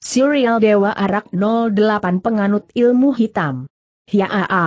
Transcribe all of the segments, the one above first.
Serial Dewa Arak 08 Penganut Ilmu Hitam. Hiaa. Ya,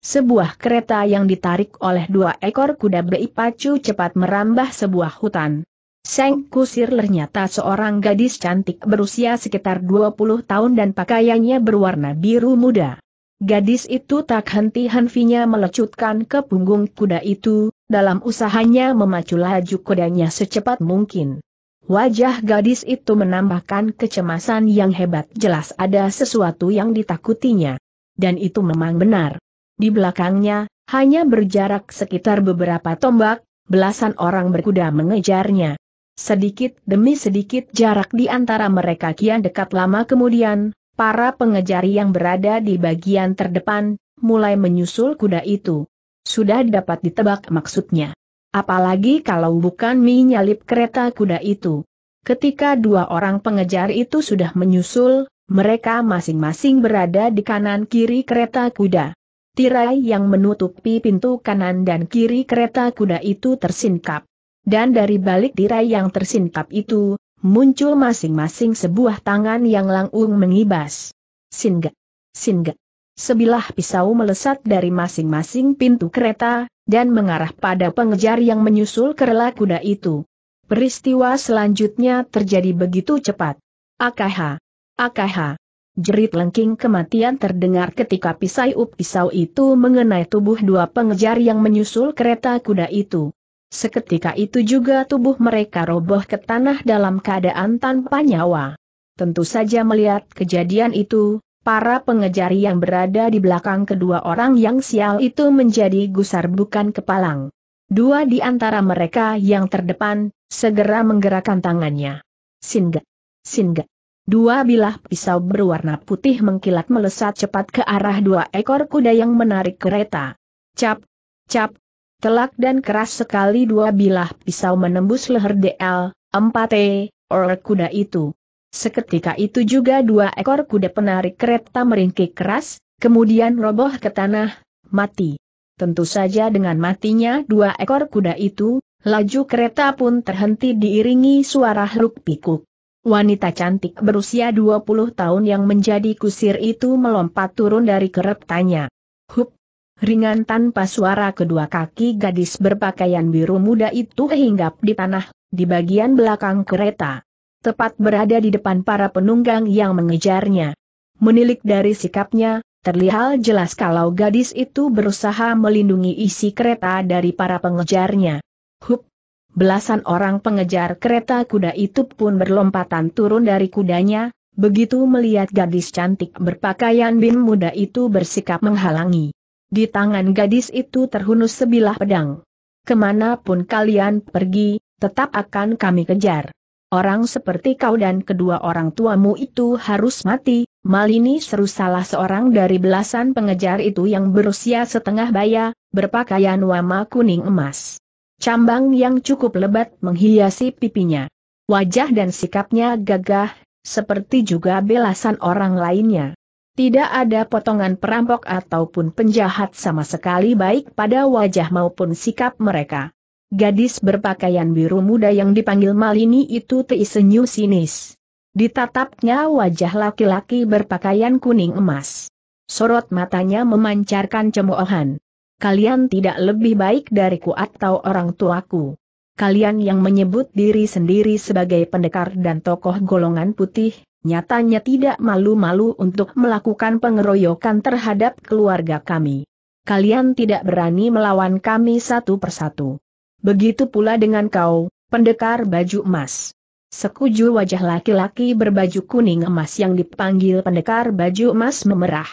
sebuah kereta yang ditarik oleh dua ekor kuda beipacu cepat merambah sebuah hutan. Seng Kusir ternyata seorang gadis cantik berusia sekitar 20 tahun dan pakaiannya berwarna biru muda. Gadis itu tak henti-hentinya melecutkan ke punggung kuda itu, dalam usahanya memacu laju kudanya secepat mungkin. Wajah gadis itu menambahkan kecemasan yang hebat jelas ada sesuatu yang ditakutinya. Dan itu memang benar. Di belakangnya, hanya berjarak sekitar beberapa tombak, belasan orang berkuda mengejarnya. Sedikit demi sedikit jarak di antara mereka kian dekat lama kemudian, para pengejar yang berada di bagian terdepan, mulai menyusul kuda itu. Sudah dapat ditebak maksudnya. Apalagi kalau bukan menyalip kereta kuda itu. Ketika dua orang pengejar itu sudah menyusul, mereka masing-masing berada di kanan kiri kereta kuda. Tirai yang menutupi pintu kanan dan kiri kereta kuda itu tersingkap. Dan dari balik tirai yang tersingkap itu, muncul masing-masing sebuah tangan yang langung mengibas. Singa. Singa sebilah pisau melesat dari masing-masing pintu kereta, dan mengarah pada pengejar yang menyusul kerela kuda itu. Peristiwa selanjutnya terjadi begitu cepat. Akaha! Akaha! Jerit lengking kematian terdengar ketika pisau-pisau itu mengenai tubuh dua pengejar yang menyusul kereta kuda itu. Seketika itu juga tubuh mereka roboh ke tanah dalam keadaan tanpa nyawa. Tentu saja melihat kejadian itu, Para pengejar yang berada di belakang kedua orang yang sial itu menjadi gusar bukan kepalang. Dua di antara mereka yang terdepan, segera menggerakkan tangannya. Singa. Singa. Dua bilah pisau berwarna putih mengkilat melesat cepat ke arah dua ekor kuda yang menarik kereta. Cap. Cap. Telak dan keras sekali dua bilah pisau menembus leher DL, 4T, e, or kuda itu. Seketika itu juga dua ekor kuda penarik kereta meringkik keras, kemudian roboh ke tanah, mati. Tentu saja dengan matinya dua ekor kuda itu, laju kereta pun terhenti diiringi suara huruk pikuk. Wanita cantik berusia 20 tahun yang menjadi kusir itu melompat turun dari keretanya. Hup! Ringan tanpa suara kedua kaki gadis berpakaian biru muda itu hinggap di tanah, di bagian belakang kereta tepat berada di depan para penunggang yang mengejarnya. Menilik dari sikapnya, terlihat jelas kalau gadis itu berusaha melindungi isi kereta dari para pengejarnya. Hup! Belasan orang pengejar kereta kuda itu pun berlompatan turun dari kudanya, begitu melihat gadis cantik berpakaian bin muda itu bersikap menghalangi. Di tangan gadis itu terhunus sebilah pedang. Kemanapun kalian pergi, tetap akan kami kejar. Orang seperti kau dan kedua orang tuamu itu harus mati, Malini seru salah seorang dari belasan pengejar itu yang berusia setengah baya, berpakaian wama kuning emas. Cambang yang cukup lebat menghiasi pipinya. Wajah dan sikapnya gagah, seperti juga belasan orang lainnya. Tidak ada potongan perampok ataupun penjahat sama sekali baik pada wajah maupun sikap mereka. Gadis berpakaian biru muda yang dipanggil Malini itu tersenyum sinis. Ditatapnya wajah laki-laki berpakaian kuning emas. Sorot matanya memancarkan cemoohan. Kalian tidak lebih baik dariku atau orang tuaku. Kalian yang menyebut diri sendiri sebagai pendekar dan tokoh golongan putih, nyatanya tidak malu-malu untuk melakukan pengeroyokan terhadap keluarga kami. Kalian tidak berani melawan kami satu persatu. Begitu pula dengan kau, pendekar baju emas. Sekuju wajah laki-laki berbaju kuning emas yang dipanggil pendekar baju emas memerah.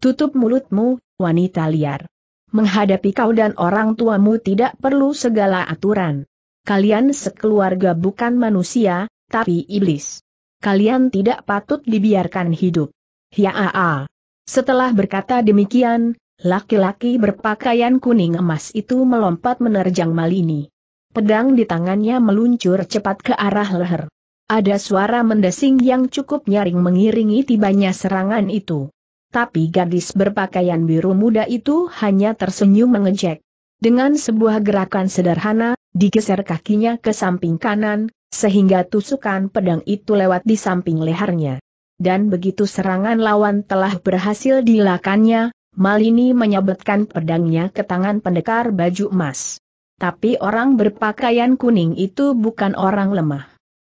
Tutup mulutmu, wanita liar. Menghadapi kau dan orang tuamu tidak perlu segala aturan. Kalian sekeluarga bukan manusia, tapi iblis. Kalian tidak patut dibiarkan hidup. Hiaa. Setelah berkata demikian, Laki-laki berpakaian kuning emas itu melompat menerjang Malini. Pedang di tangannya meluncur cepat ke arah leher. Ada suara mendesing yang cukup nyaring mengiringi tibanya serangan itu. Tapi gadis berpakaian biru muda itu hanya tersenyum mengejek. Dengan sebuah gerakan sederhana, digeser kakinya ke samping kanan, sehingga tusukan pedang itu lewat di samping lehernya. Dan begitu serangan lawan telah berhasil dilakannya, Malini menyabetkan pedangnya ke tangan pendekar baju emas. Tapi orang berpakaian kuning itu bukan orang lemah.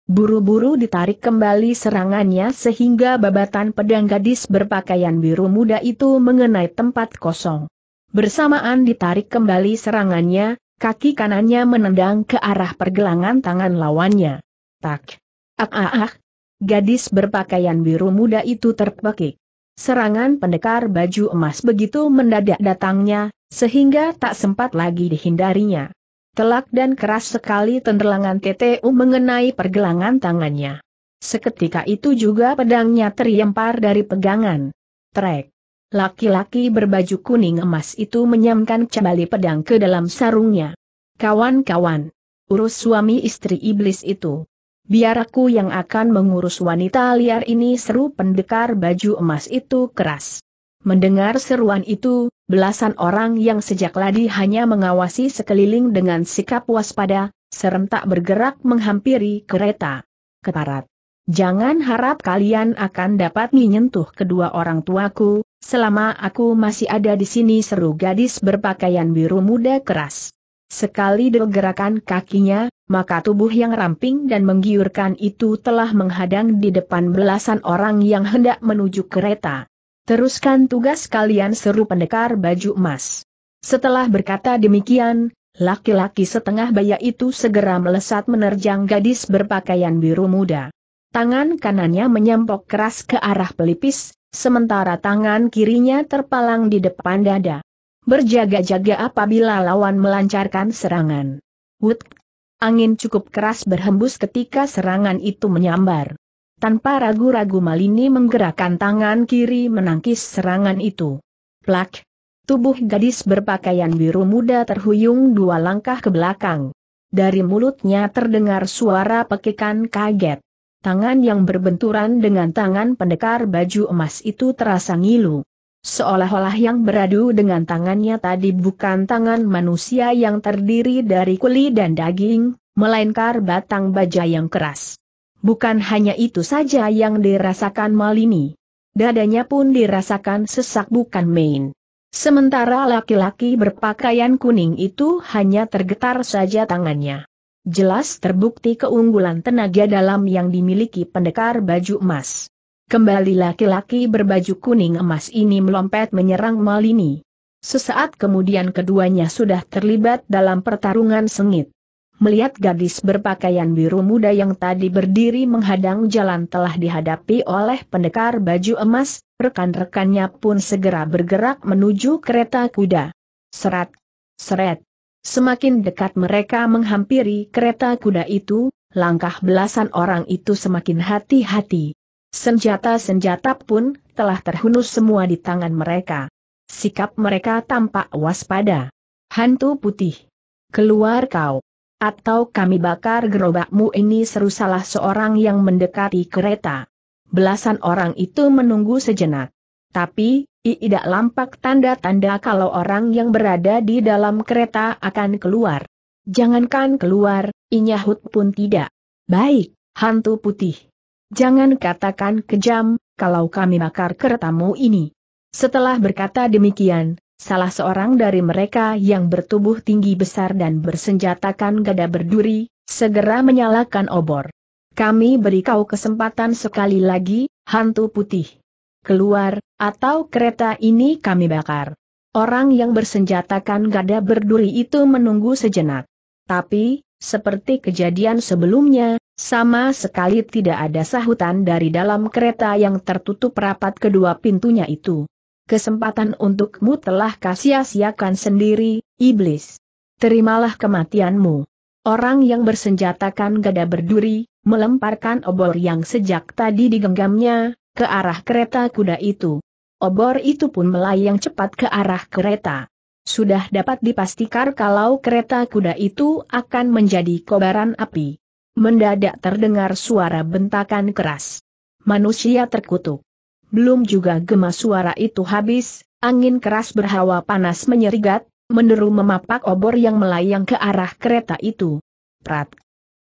Buru-buru ditarik kembali serangannya sehingga babatan pedang gadis berpakaian biru muda itu mengenai tempat kosong. Bersamaan ditarik kembali serangannya, kaki kanannya menendang ke arah pergelangan tangan lawannya. Tak. Ah ah ah. Gadis berpakaian biru muda itu terpekik. Serangan pendekar baju emas begitu mendadak datangnya, sehingga tak sempat lagi dihindarinya. Telak dan keras sekali tenderlangan TTU mengenai pergelangan tangannya. Seketika itu juga pedangnya terlempar dari pegangan. Trek. Laki-laki berbaju kuning emas itu menyamkan cabali pedang ke dalam sarungnya. Kawan-kawan. Urus suami istri iblis itu. Biar aku yang akan mengurus wanita liar ini seru pendekar baju emas itu keras. Mendengar seruan itu, belasan orang yang sejak ladi hanya mengawasi sekeliling dengan sikap waspada, serentak bergerak menghampiri kereta. Keparat. Jangan harap kalian akan dapat menyentuh kedua orang tuaku, selama aku masih ada di sini seru gadis berpakaian biru muda keras. Sekali gerakan kakinya, maka tubuh yang ramping dan menggiurkan itu telah menghadang di depan belasan orang yang hendak menuju kereta. Teruskan tugas kalian seru pendekar baju emas. Setelah berkata demikian, laki-laki setengah baya itu segera melesat menerjang gadis berpakaian biru muda. Tangan kanannya menyempok keras ke arah pelipis, sementara tangan kirinya terpalang di depan dada berjaga-jaga apabila lawan melancarkan serangan. Wut! Angin cukup keras berhembus ketika serangan itu menyambar. Tanpa ragu-ragu Malini menggerakkan tangan kiri menangkis serangan itu. Plak! Tubuh gadis berpakaian biru muda terhuyung dua langkah ke belakang. Dari mulutnya terdengar suara pekikan kaget. Tangan yang berbenturan dengan tangan pendekar baju emas itu terasa ngilu. Seolah-olah yang beradu dengan tangannya tadi bukan tangan manusia yang terdiri dari kuli dan daging, melainkan batang baja yang keras. Bukan hanya itu saja yang dirasakan Malini. Dadanya pun dirasakan sesak bukan main. Sementara laki-laki berpakaian kuning itu hanya tergetar saja tangannya. Jelas terbukti keunggulan tenaga dalam yang dimiliki pendekar baju emas. Kembali laki-laki berbaju kuning emas ini melompat menyerang Malini. Sesaat kemudian keduanya sudah terlibat dalam pertarungan sengit. Melihat gadis berpakaian biru muda yang tadi berdiri menghadang jalan telah dihadapi oleh pendekar baju emas, rekan-rekannya pun segera bergerak menuju kereta kuda. Seret, seret. Semakin dekat mereka menghampiri kereta kuda itu, langkah belasan orang itu semakin hati-hati. Senjata-senjata pun telah terhunus semua di tangan mereka. Sikap mereka tampak waspada. Hantu putih. Keluar kau. Atau kami bakar gerobakmu ini seru salah seorang yang mendekati kereta. Belasan orang itu menunggu sejenak. Tapi, tidak lampak tanda-tanda kalau orang yang berada di dalam kereta akan keluar. Jangankan keluar, Inyahut pun tidak. Baik, hantu putih. Jangan katakan kejam, kalau kami bakar keretamu ini. Setelah berkata demikian, salah seorang dari mereka yang bertubuh tinggi besar dan bersenjatakan gada berduri, segera menyalakan obor. Kami beri kau kesempatan sekali lagi, hantu putih. Keluar, atau kereta ini kami bakar. Orang yang bersenjatakan gada berduri itu menunggu sejenak. Tapi, seperti kejadian sebelumnya, sama sekali tidak ada sahutan dari dalam kereta yang tertutup rapat kedua pintunya itu. Kesempatan untukmu telah kasia-siakan sendiri, iblis. Terimalah kematianmu. Orang yang bersenjatakan gada berduri, melemparkan obor yang sejak tadi digenggamnya, ke arah kereta kuda itu. Obor itu pun melayang cepat ke arah kereta. Sudah dapat dipastikan kalau kereta kuda itu akan menjadi kobaran api. Mendadak terdengar suara bentakan keras. Manusia terkutuk. Belum juga gema suara itu habis, angin keras berhawa panas menyerigat, meneru memapak obor yang melayang ke arah kereta itu. Prat.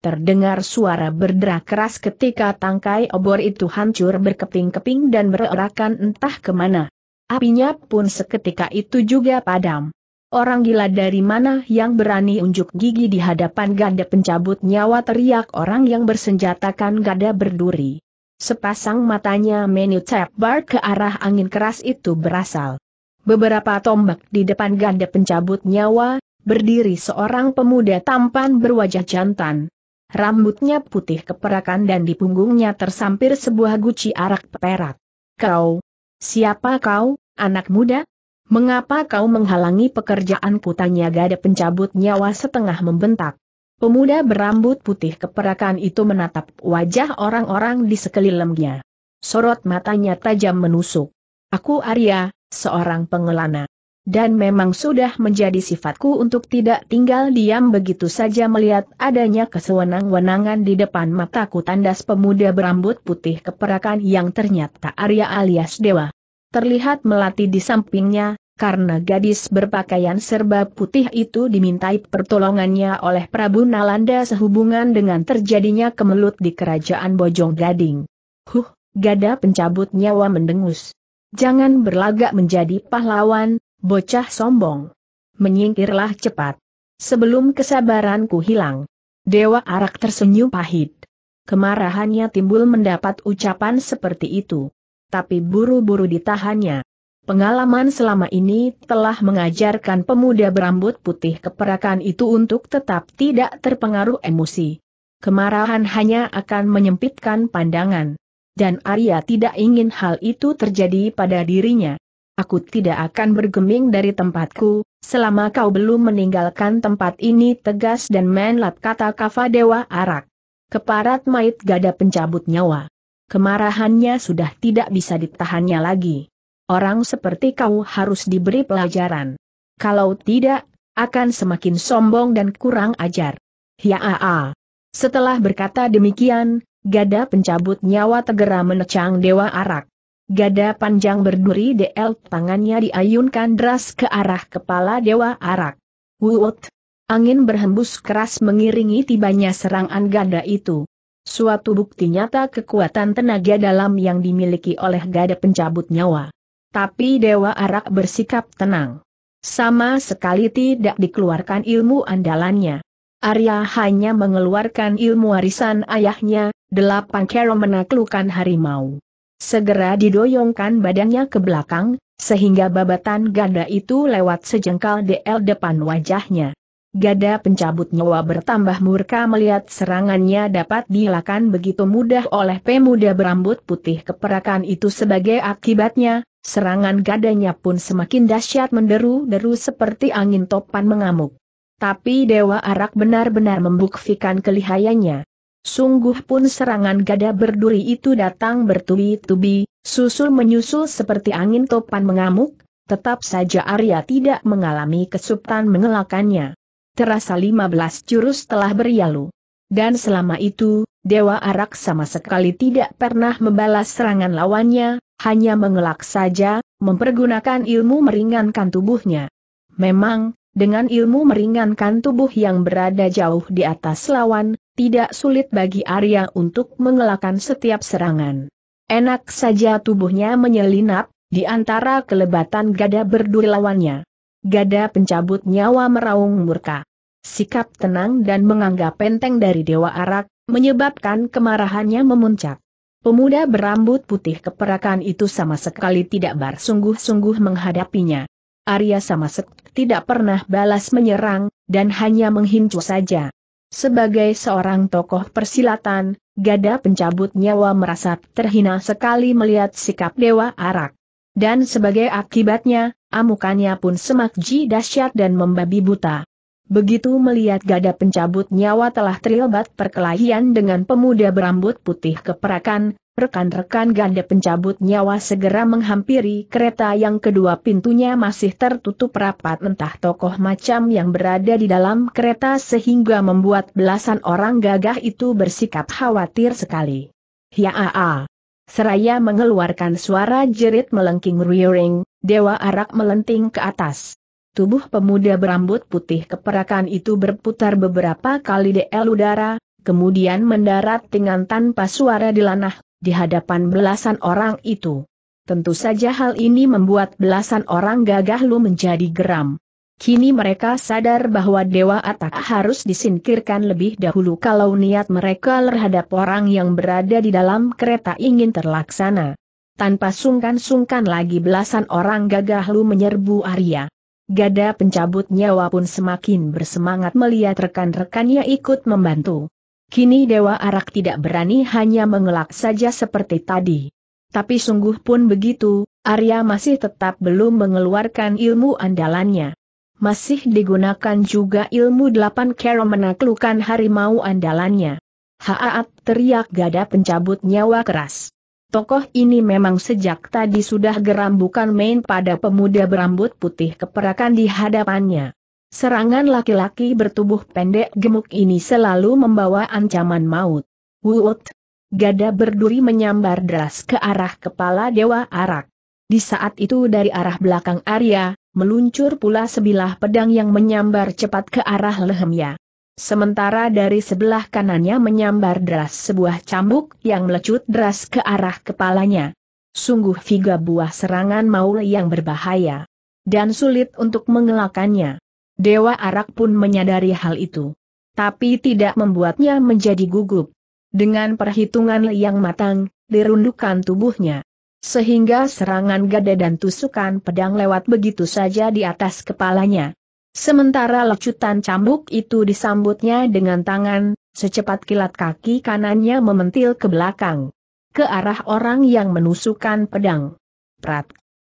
Terdengar suara berderak keras ketika tangkai obor itu hancur berkeping-keping dan bererakan entah kemana. Apinya pun seketika itu juga padam. Orang gila dari mana yang berani unjuk gigi di hadapan ganda pencabut nyawa teriak orang yang bersenjatakan gada berduri. Sepasang matanya menyucap bar ke arah angin keras itu berasal. Beberapa tombak di depan ganda pencabut nyawa, berdiri seorang pemuda tampan berwajah jantan. Rambutnya putih keperakan dan di punggungnya tersampir sebuah guci arak perak. Kau? Siapa kau, anak muda? Mengapa kau menghalangi pekerjaanku? Tanya gada pencabut nyawa setengah membentak. Pemuda berambut putih keperakan itu menatap wajah orang-orang di sekelilingnya. Sorot matanya tajam menusuk. Aku Arya, seorang pengelana. Dan memang sudah menjadi sifatku untuk tidak tinggal diam begitu saja melihat adanya kesewenang-wenangan di depan mataku tandas pemuda berambut putih keperakan yang ternyata Arya alias Dewa terlihat melati di sampingnya, karena gadis berpakaian serba putih itu dimintai pertolongannya oleh Prabu Nalanda sehubungan dengan terjadinya kemelut di kerajaan Bojong Gading. Huh, gada pencabut nyawa mendengus. Jangan berlagak menjadi pahlawan, bocah sombong. Menyingkirlah cepat. Sebelum kesabaranku hilang. Dewa Arak tersenyum pahit. Kemarahannya timbul mendapat ucapan seperti itu tapi buru-buru ditahannya. Pengalaman selama ini telah mengajarkan pemuda berambut putih keperakan itu untuk tetap tidak terpengaruh emosi. Kemarahan hanya akan menyempitkan pandangan. Dan Arya tidak ingin hal itu terjadi pada dirinya. Aku tidak akan bergeming dari tempatku, selama kau belum meninggalkan tempat ini tegas dan menlat kata Kava Dewa Arak. Keparat mait gada pencabut nyawa kemarahannya sudah tidak bisa ditahannya lagi. Orang seperti kau harus diberi pelajaran. Kalau tidak, akan semakin sombong dan kurang ajar. Hiaa. Ya, Setelah berkata demikian, gada pencabut nyawa tegera menecang Dewa Arak. Gada panjang berduri DL tangannya diayunkan deras ke arah kepala Dewa Arak. Wut! Angin berhembus keras mengiringi tibanya serangan Gada itu. Suatu bukti nyata kekuatan tenaga dalam yang dimiliki oleh gada pencabut nyawa. Tapi Dewa Arak bersikap tenang. Sama sekali tidak dikeluarkan ilmu andalannya. Arya hanya mengeluarkan ilmu warisan ayahnya, delapan kero menaklukkan harimau. Segera didoyongkan badannya ke belakang, sehingga babatan ganda itu lewat sejengkal DL depan wajahnya. Gada pencabut nyawa bertambah murka melihat serangannya dapat dihilangkan begitu mudah oleh pemuda berambut putih keperakan itu sebagai akibatnya, serangan gadanya pun semakin dahsyat menderu-deru seperti angin topan mengamuk. Tapi Dewa Arak benar-benar membuktikan kelihayannya. Sungguh pun serangan gada berduri itu datang bertubi-tubi, susul menyusul seperti angin topan mengamuk, tetap saja Arya tidak mengalami kesuptan mengelakannya terasa 15 jurus telah berlalu. Dan selama itu, Dewa Arak sama sekali tidak pernah membalas serangan lawannya, hanya mengelak saja, mempergunakan ilmu meringankan tubuhnya. Memang, dengan ilmu meringankan tubuh yang berada jauh di atas lawan, tidak sulit bagi Arya untuk mengelakkan setiap serangan. Enak saja tubuhnya menyelinap, di antara kelebatan gada berduri lawannya gada pencabut nyawa meraung murka. Sikap tenang dan menganggap penting dari Dewa Arak, menyebabkan kemarahannya memuncak. Pemuda berambut putih keperakan itu sama sekali tidak bersungguh-sungguh menghadapinya. Arya sama sekali tidak pernah balas menyerang, dan hanya menghincu saja. Sebagai seorang tokoh persilatan, gada pencabut nyawa merasa terhina sekali melihat sikap Dewa Arak. Dan sebagai akibatnya, amukannya pun semakji dahsyat dan membabi buta. Begitu melihat gada pencabut nyawa telah terlibat perkelahian dengan pemuda berambut putih keperakan, rekan-rekan ganda pencabut nyawa segera menghampiri kereta yang kedua pintunya masih tertutup rapat entah tokoh macam yang berada di dalam kereta sehingga membuat belasan orang gagah itu bersikap khawatir sekali. Ya Hiaa. Seraya mengeluarkan suara jerit melengking rearing, Dewa Arak melenting ke atas. Tubuh pemuda berambut putih keperakan itu berputar beberapa kali di el udara, kemudian mendarat dengan tanpa suara di lanah, di hadapan belasan orang itu. Tentu saja hal ini membuat belasan orang gagah lu menjadi geram. Kini mereka sadar bahwa Dewa Atak harus disingkirkan lebih dahulu kalau niat mereka terhadap orang yang berada di dalam kereta ingin terlaksana. Tanpa sungkan-sungkan lagi belasan orang gagah lu menyerbu Arya. Gada pencabut nyawa pun semakin bersemangat melihat rekan-rekannya ikut membantu. Kini Dewa Arak tidak berani hanya mengelak saja seperti tadi. Tapi sungguh pun begitu, Arya masih tetap belum mengeluarkan ilmu andalannya masih digunakan juga ilmu delapan kero menaklukkan harimau andalannya. Haat teriak gada pencabut nyawa keras. Tokoh ini memang sejak tadi sudah geram bukan main pada pemuda berambut putih keperakan di hadapannya. Serangan laki-laki bertubuh pendek gemuk ini selalu membawa ancaman maut. Wut! Gada berduri menyambar deras ke arah kepala Dewa Arak. Di saat itu dari arah belakang Arya, meluncur pula sebilah pedang yang menyambar cepat ke arah lehemnya. Sementara dari sebelah kanannya menyambar deras sebuah cambuk yang melecut deras ke arah kepalanya. Sungguh figa buah serangan maul yang berbahaya. Dan sulit untuk mengelakannya. Dewa Arak pun menyadari hal itu. Tapi tidak membuatnya menjadi gugup. Dengan perhitungan yang matang, dirundukan tubuhnya sehingga serangan gada dan tusukan pedang lewat begitu saja di atas kepalanya. Sementara lecutan cambuk itu disambutnya dengan tangan, secepat kilat kaki kanannya mementil ke belakang. Ke arah orang yang menusukkan pedang. Prat.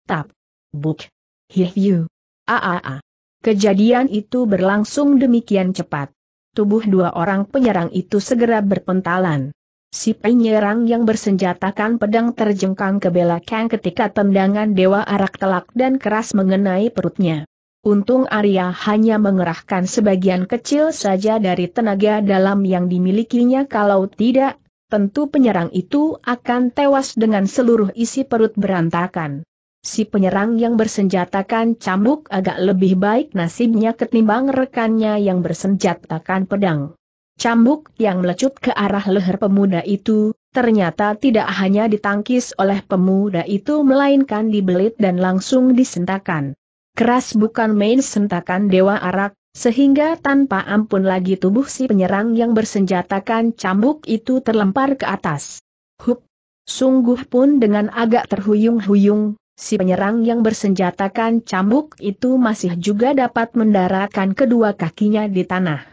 Tap. Buk. Hihyu. Aaa. Kejadian itu berlangsung demikian cepat. Tubuh dua orang penyerang itu segera berpentalan. Si penyerang yang bersenjatakan pedang terjengkang ke belakang ketika tendangan Dewa Arak telak dan keras mengenai perutnya. Untung Arya hanya mengerahkan sebagian kecil saja dari tenaga dalam yang dimilikinya kalau tidak, tentu penyerang itu akan tewas dengan seluruh isi perut berantakan. Si penyerang yang bersenjatakan cambuk agak lebih baik nasibnya ketimbang rekannya yang bersenjatakan pedang. Cambuk yang melecut ke arah leher pemuda itu, ternyata tidak hanya ditangkis oleh pemuda itu melainkan dibelit dan langsung disentakan. Keras bukan main sentakan Dewa Arak, sehingga tanpa ampun lagi tubuh si penyerang yang bersenjatakan cambuk itu terlempar ke atas. Hup! Sungguh pun dengan agak terhuyung-huyung, si penyerang yang bersenjatakan cambuk itu masih juga dapat mendaratkan kedua kakinya di tanah.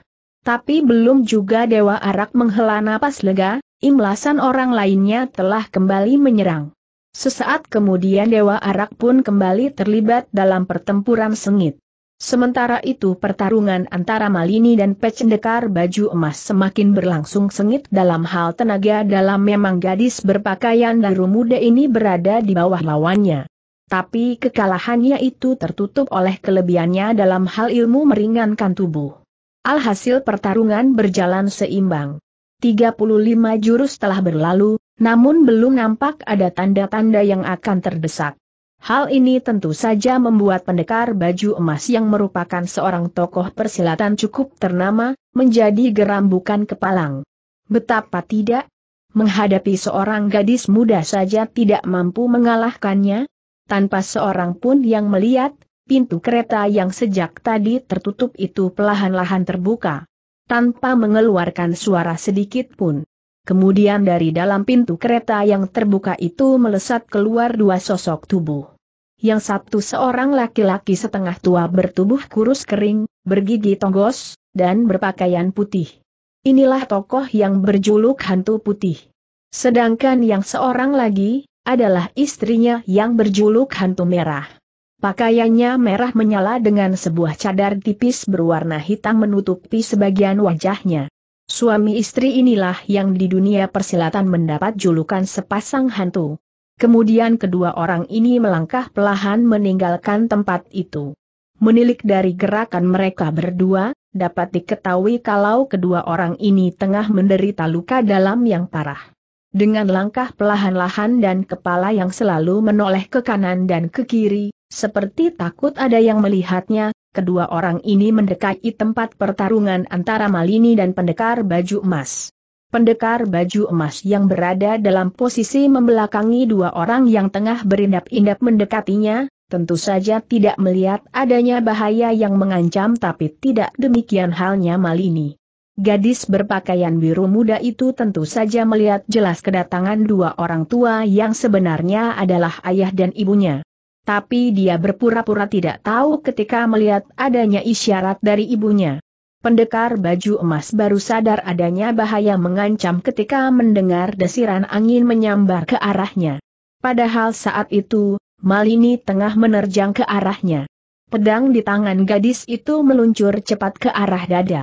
Tapi belum juga Dewa Arak menghela napas lega, imlasan orang lainnya telah kembali menyerang. Sesaat kemudian Dewa Arak pun kembali terlibat dalam pertempuran sengit. Sementara itu pertarungan antara Malini dan Pecendekar baju emas semakin berlangsung sengit dalam hal tenaga dalam memang gadis berpakaian daru muda ini berada di bawah lawannya. Tapi kekalahannya itu tertutup oleh kelebihannya dalam hal ilmu meringankan tubuh. Alhasil pertarungan berjalan seimbang. 35 jurus telah berlalu, namun belum nampak ada tanda-tanda yang akan terdesak. Hal ini tentu saja membuat pendekar baju emas yang merupakan seorang tokoh persilatan cukup ternama, menjadi geram bukan kepalang. Betapa tidak? Menghadapi seorang gadis muda saja tidak mampu mengalahkannya? Tanpa seorang pun yang melihat, pintu kereta yang sejak tadi tertutup itu perlahan-lahan terbuka. Tanpa mengeluarkan suara sedikit pun. Kemudian dari dalam pintu kereta yang terbuka itu melesat keluar dua sosok tubuh. Yang satu seorang laki-laki setengah tua bertubuh kurus kering, bergigi tonggos, dan berpakaian putih. Inilah tokoh yang berjuluk hantu putih. Sedangkan yang seorang lagi, adalah istrinya yang berjuluk hantu merah. Pakaiannya merah menyala dengan sebuah cadar tipis berwarna hitam menutupi sebagian wajahnya. Suami istri inilah yang di dunia persilatan mendapat julukan sepasang hantu. Kemudian kedua orang ini melangkah perlahan meninggalkan tempat itu. Menilik dari gerakan mereka berdua, dapat diketahui kalau kedua orang ini tengah menderita luka dalam yang parah. Dengan langkah perlahan-lahan dan kepala yang selalu menoleh ke kanan dan ke kiri, seperti takut ada yang melihatnya, kedua orang ini mendekati tempat pertarungan antara Malini dan pendekar baju emas. Pendekar baju emas yang berada dalam posisi membelakangi dua orang yang tengah berindap-indap mendekatinya, tentu saja tidak melihat adanya bahaya yang mengancam tapi tidak demikian halnya Malini. Gadis berpakaian biru muda itu tentu saja melihat jelas kedatangan dua orang tua yang sebenarnya adalah ayah dan ibunya tapi dia berpura-pura tidak tahu ketika melihat adanya isyarat dari ibunya. Pendekar baju emas baru sadar adanya bahaya mengancam ketika mendengar desiran angin menyambar ke arahnya. Padahal saat itu, Malini tengah menerjang ke arahnya. Pedang di tangan gadis itu meluncur cepat ke arah dada.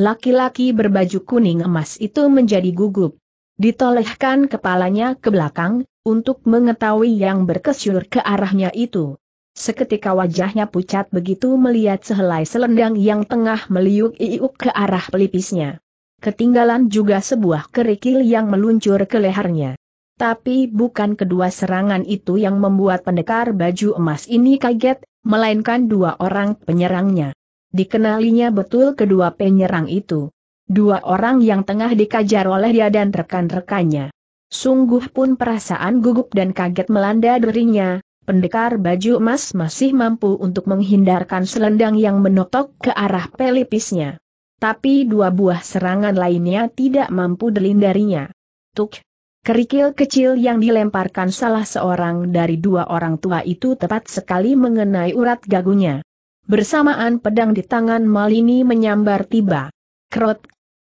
Laki-laki berbaju kuning emas itu menjadi gugup. Ditolehkan kepalanya ke belakang, untuk mengetahui yang berkesyur ke arahnya itu. Seketika wajahnya pucat begitu melihat sehelai selendang yang tengah meliuk-iuk ke arah pelipisnya. Ketinggalan juga sebuah kerikil yang meluncur ke lehernya. Tapi bukan kedua serangan itu yang membuat pendekar baju emas ini kaget, melainkan dua orang penyerangnya. Dikenalinya betul kedua penyerang itu. Dua orang yang tengah dikajar oleh dia dan rekan-rekannya. Sungguh pun perasaan gugup dan kaget melanda dirinya, pendekar baju emas masih mampu untuk menghindarkan selendang yang menotok ke arah pelipisnya. Tapi dua buah serangan lainnya tidak mampu dilindarinya. Tuk! Kerikil kecil yang dilemparkan salah seorang dari dua orang tua itu tepat sekali mengenai urat gagunya. Bersamaan pedang di tangan Malini menyambar tiba. Krot.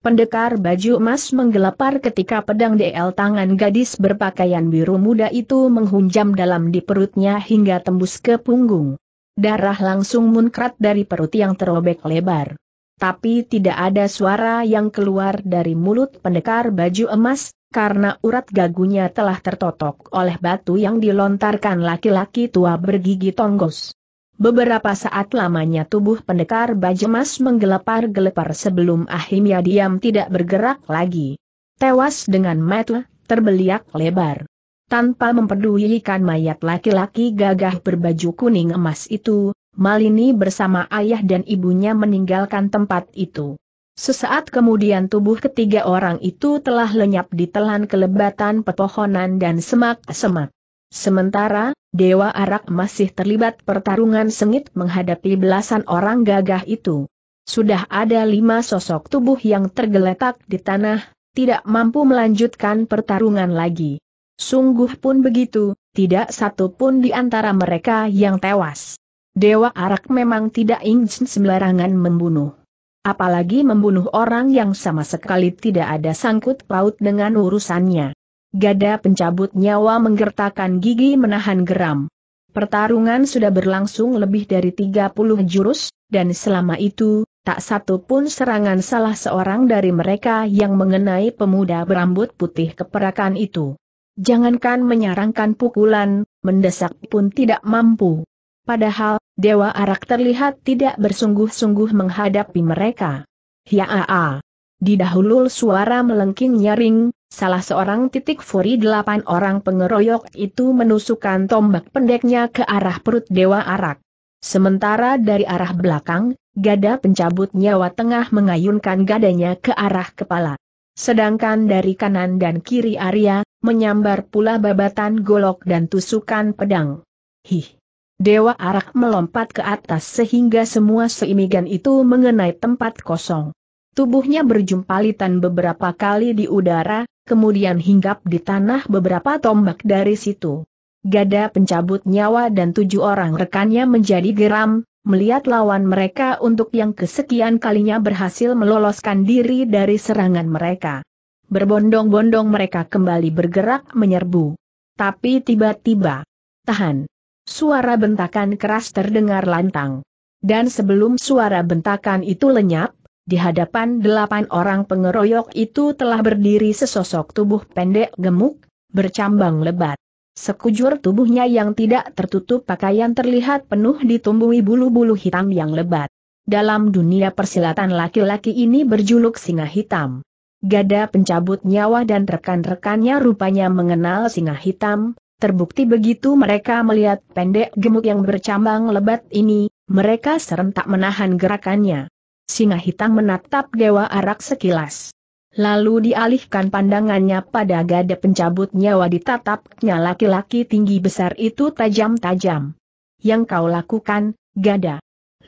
Pendekar baju emas menggelapar ketika pedang DL tangan gadis berpakaian biru muda itu menghunjam dalam di perutnya hingga tembus ke punggung. Darah langsung munkrat dari perut yang terobek lebar. Tapi tidak ada suara yang keluar dari mulut pendekar baju emas, karena urat gagunya telah tertotok oleh batu yang dilontarkan laki-laki tua bergigi tonggos. Beberapa saat lamanya tubuh pendekar Bajemas menggelepar-gelepar sebelum akhirnya diam tidak bergerak lagi. Tewas dengan metu, terbeliak lebar. Tanpa mempedulikan mayat laki-laki gagah berbaju kuning emas itu, Malini bersama ayah dan ibunya meninggalkan tempat itu. Sesaat kemudian tubuh ketiga orang itu telah lenyap di telan kelebatan pepohonan dan semak-semak. Sementara, Dewa Arak masih terlibat pertarungan sengit menghadapi belasan orang gagah itu. Sudah ada lima sosok tubuh yang tergeletak di tanah, tidak mampu melanjutkan pertarungan lagi. Sungguh pun begitu, tidak satu pun di antara mereka yang tewas. Dewa Arak memang tidak ingin sembarangan membunuh. Apalagi membunuh orang yang sama sekali tidak ada sangkut paut dengan urusannya. Gada pencabut nyawa menggertakkan gigi menahan geram. Pertarungan sudah berlangsung lebih dari 30 jurus, dan selama itu, tak satu pun serangan salah seorang dari mereka yang mengenai pemuda berambut putih keperakan itu. Jangankan menyarankan pukulan, mendesak pun tidak mampu. Padahal, Dewa Arak terlihat tidak bersungguh-sungguh menghadapi mereka. Hiaa. Didahulul suara melengking nyaring, Salah seorang titik furi delapan orang pengeroyok itu menusukkan tombak pendeknya ke arah perut Dewa Arak. Sementara dari arah belakang, gada pencabut nyawa tengah mengayunkan gadanya ke arah kepala. Sedangkan dari kanan dan kiri Arya, menyambar pula babatan golok dan tusukan pedang. Hih! Dewa Arak melompat ke atas sehingga semua seimigan itu mengenai tempat kosong. Tubuhnya berjumpalitan beberapa kali di udara, kemudian hinggap di tanah beberapa tombak dari situ. Gada pencabut nyawa dan tujuh orang rekannya menjadi geram, melihat lawan mereka untuk yang kesekian kalinya berhasil meloloskan diri dari serangan mereka. Berbondong-bondong mereka kembali bergerak menyerbu. Tapi tiba-tiba, tahan. Suara bentakan keras terdengar lantang. Dan sebelum suara bentakan itu lenyap, di hadapan delapan orang pengeroyok itu telah berdiri sesosok tubuh pendek gemuk, bercambang lebat. Sekujur tubuhnya yang tidak tertutup pakaian terlihat penuh ditumbuhi bulu-bulu hitam yang lebat. Dalam dunia persilatan laki-laki ini berjuluk singa hitam. Gada pencabut nyawa dan rekan-rekannya rupanya mengenal singa hitam, Terbukti begitu mereka melihat pendek gemuk yang bercambang lebat ini, mereka serentak menahan gerakannya singa hitam menatap Dewa Arak sekilas. Lalu dialihkan pandangannya pada gada pencabut nyawa ditatapnya laki-laki tinggi besar itu tajam-tajam. Yang kau lakukan, gada.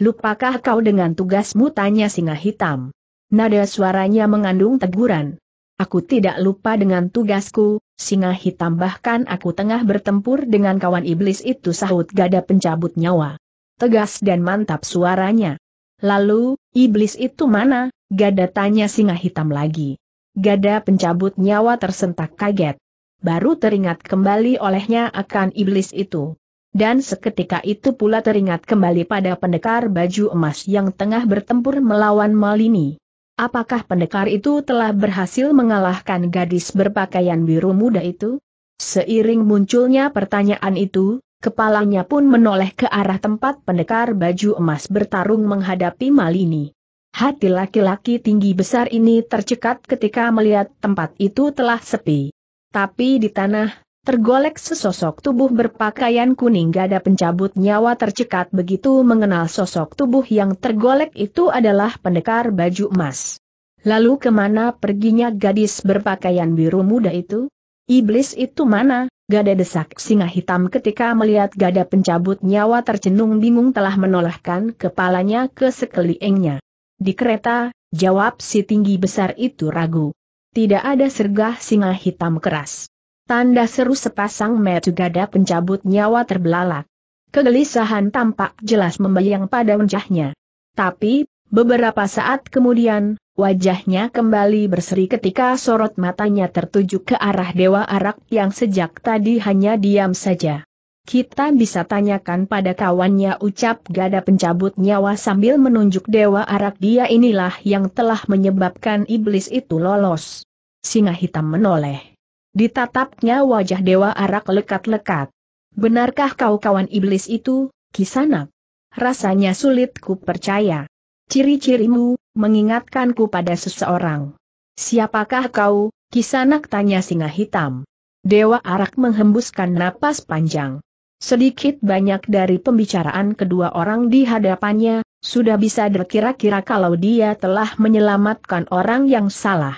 Lupakah kau dengan tugasmu tanya singa hitam? Nada suaranya mengandung teguran. Aku tidak lupa dengan tugasku, singa hitam bahkan aku tengah bertempur dengan kawan iblis itu sahut gada pencabut nyawa. Tegas dan mantap suaranya. Lalu, iblis itu mana? Gada tanya singa hitam lagi. Gada pencabut nyawa tersentak kaget. Baru teringat kembali olehnya akan iblis itu. Dan seketika itu pula teringat kembali pada pendekar baju emas yang tengah bertempur melawan Malini. Apakah pendekar itu telah berhasil mengalahkan gadis berpakaian biru muda itu? Seiring munculnya pertanyaan itu, Kepalanya pun menoleh ke arah tempat pendekar baju emas bertarung menghadapi Malini. Hati laki-laki tinggi besar ini tercekat ketika melihat tempat itu telah sepi. Tapi di tanah, tergolek sesosok tubuh berpakaian kuning gada pencabut nyawa tercekat begitu mengenal sosok tubuh yang tergolek itu adalah pendekar baju emas. Lalu kemana perginya gadis berpakaian biru muda itu? Iblis itu mana? Gada desak singa hitam ketika melihat gada pencabut nyawa tercenung bingung telah menolehkan kepalanya ke sekelilingnya. Di kereta, jawab si tinggi besar itu ragu. Tidak ada sergah singa hitam keras. Tanda seru sepasang metu gada pencabut nyawa terbelalak. Kegelisahan tampak jelas membayang pada wajahnya. Tapi, beberapa saat kemudian, Wajahnya kembali berseri ketika sorot matanya tertuju ke arah Dewa Arak yang sejak tadi hanya diam saja. Kita bisa tanyakan pada kawannya ucap gada pencabut nyawa sambil menunjuk Dewa Arak dia inilah yang telah menyebabkan iblis itu lolos. Singa hitam menoleh. Ditatapnya wajah Dewa Arak lekat-lekat. Benarkah kau kawan iblis itu, Kisanak? Rasanya sulit ku percaya. Ciri-cirimu, mengingatkanku pada seseorang. Siapakah kau, kisanak tanya singa hitam. Dewa Arak menghembuskan napas panjang. Sedikit banyak dari pembicaraan kedua orang di hadapannya, sudah bisa dikira-kira kalau dia telah menyelamatkan orang yang salah.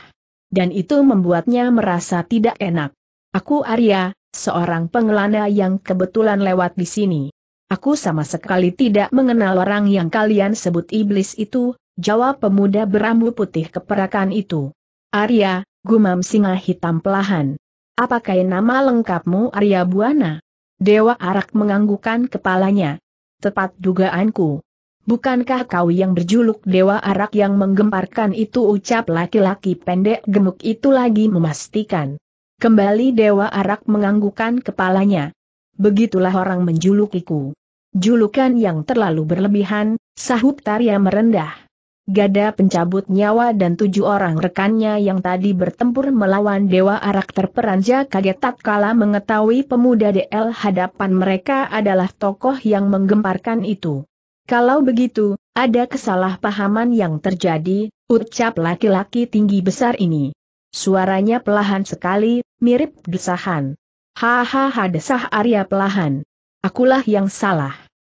Dan itu membuatnya merasa tidak enak. Aku Arya, seorang pengelana yang kebetulan lewat di sini. Aku sama sekali tidak mengenal orang yang kalian sebut iblis itu, jawab pemuda berambut putih keperakan itu. Arya, gumam singa hitam pelahan. Apakah nama lengkapmu Arya Buana? Dewa Arak menganggukan kepalanya. Tepat dugaanku. Bukankah kau yang berjuluk Dewa Arak yang menggemparkan itu ucap laki-laki pendek gemuk itu lagi memastikan. Kembali Dewa Arak menganggukan kepalanya begitulah orang menjulukiku. Julukan yang terlalu berlebihan, sahut Tarya merendah. Gada pencabut nyawa dan tujuh orang rekannya yang tadi bertempur melawan Dewa Arak terperanja kaget tatkala mengetahui pemuda DL hadapan mereka adalah tokoh yang menggemparkan itu. Kalau begitu, ada kesalahpahaman yang terjadi, ucap laki-laki tinggi besar ini. Suaranya pelahan sekali, mirip desahan. Hahaha desah Arya pelahan. Akulah yang salah.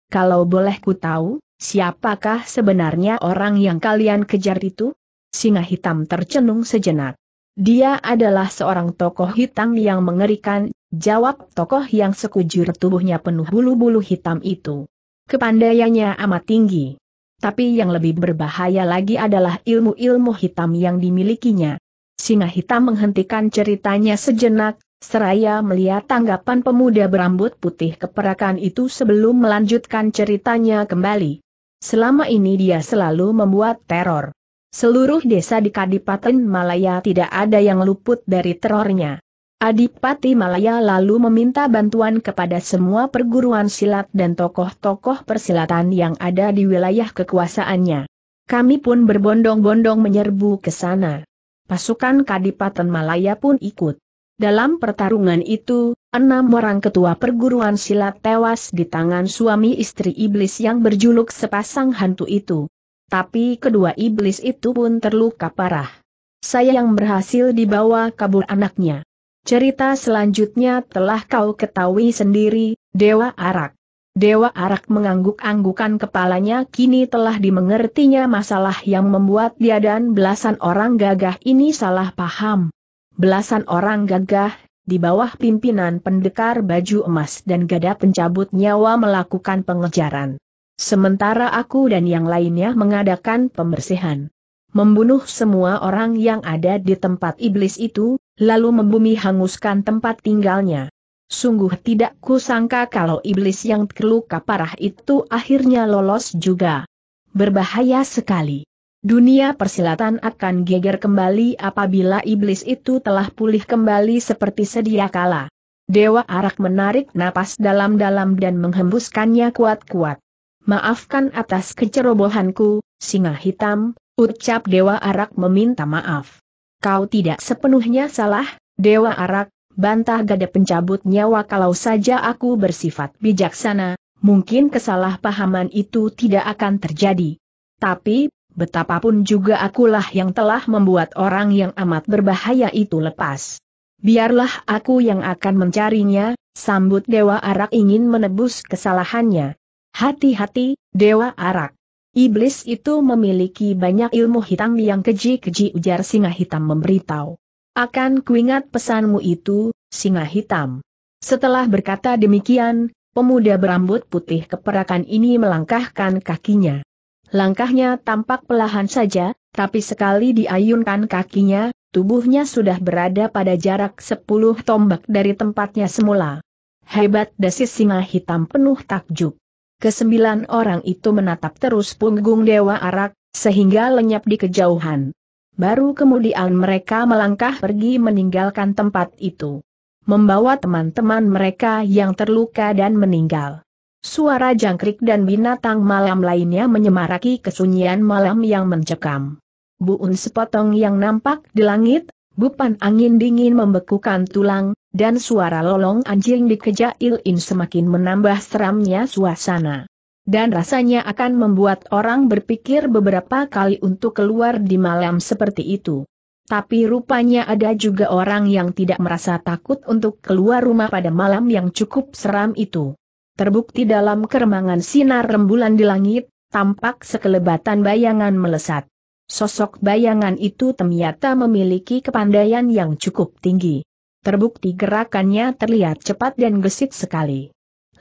Kalau boleh ku tahu, siapakah sebenarnya orang yang kalian kejar itu? Singa hitam tercenung sejenak. Dia adalah seorang tokoh hitam yang mengerikan, jawab tokoh yang sekujur tubuhnya penuh bulu-bulu hitam itu. Kepandaiannya amat tinggi. Tapi yang lebih berbahaya lagi adalah ilmu-ilmu hitam yang dimilikinya. Singa hitam menghentikan ceritanya sejenak, Seraya melihat tanggapan pemuda berambut putih keperakan itu sebelum melanjutkan ceritanya kembali. Selama ini dia selalu membuat teror. Seluruh desa di Kadipaten Malaya tidak ada yang luput dari terornya. Adipati Malaya lalu meminta bantuan kepada semua perguruan silat dan tokoh-tokoh persilatan yang ada di wilayah kekuasaannya. Kami pun berbondong-bondong menyerbu ke sana. Pasukan Kadipaten Malaya pun ikut. Dalam pertarungan itu, enam orang ketua perguruan silat tewas di tangan suami istri iblis yang berjuluk sepasang hantu itu. Tapi kedua iblis itu pun terluka parah. Saya yang berhasil dibawa kabur anaknya. Cerita selanjutnya telah kau ketahui sendiri, Dewa Arak. Dewa Arak mengangguk-anggukan kepalanya kini telah dimengertinya masalah yang membuat dia dan belasan orang gagah ini salah paham belasan orang gagah, di bawah pimpinan pendekar baju emas dan gada pencabut nyawa melakukan pengejaran. Sementara aku dan yang lainnya mengadakan pembersihan. Membunuh semua orang yang ada di tempat iblis itu, lalu membumi hanguskan tempat tinggalnya. Sungguh tidak kusangka kalau iblis yang terluka parah itu akhirnya lolos juga. Berbahaya sekali. Dunia persilatan akan geger kembali apabila iblis itu telah pulih kembali seperti sedia kala. Dewa Arak menarik napas dalam-dalam dan menghembuskannya kuat-kuat. Maafkan atas kecerobohanku, singa hitam, ucap Dewa Arak meminta maaf. Kau tidak sepenuhnya salah, Dewa Arak, bantah gada pencabut nyawa kalau saja aku bersifat bijaksana, mungkin kesalahpahaman itu tidak akan terjadi. Tapi, Betapapun juga akulah yang telah membuat orang yang amat berbahaya itu lepas. Biarlah aku yang akan mencarinya, sambut Dewa Arak ingin menebus kesalahannya. Hati-hati, Dewa Arak. Iblis itu memiliki banyak ilmu hitam yang keji-keji ujar singa hitam memberitahu. Akan kuingat pesanmu itu, singa hitam. Setelah berkata demikian, pemuda berambut putih keperakan ini melangkahkan kakinya. Langkahnya tampak pelahan saja, tapi sekali diayunkan kakinya, tubuhnya sudah berada pada jarak sepuluh tombak dari tempatnya semula. Hebat dasi singa hitam penuh takjub. Kesembilan orang itu menatap terus punggung Dewa Arak, sehingga lenyap di kejauhan. Baru kemudian mereka melangkah pergi meninggalkan tempat itu. Membawa teman-teman mereka yang terluka dan meninggal. Suara jangkrik dan binatang malam lainnya menyemaraki kesunyian malam yang mencekam. Buun sepotong yang nampak di langit, bupan angin dingin membekukan tulang, dan suara lolong anjing dikejak ilin semakin menambah seramnya suasana. Dan rasanya akan membuat orang berpikir beberapa kali untuk keluar di malam seperti itu. Tapi rupanya ada juga orang yang tidak merasa takut untuk keluar rumah pada malam yang cukup seram itu. Terbukti dalam keremangan sinar rembulan di langit, tampak sekelebatan bayangan melesat. Sosok bayangan itu ternyata memiliki kepandaian yang cukup tinggi. Terbukti gerakannya terlihat cepat dan gesit sekali.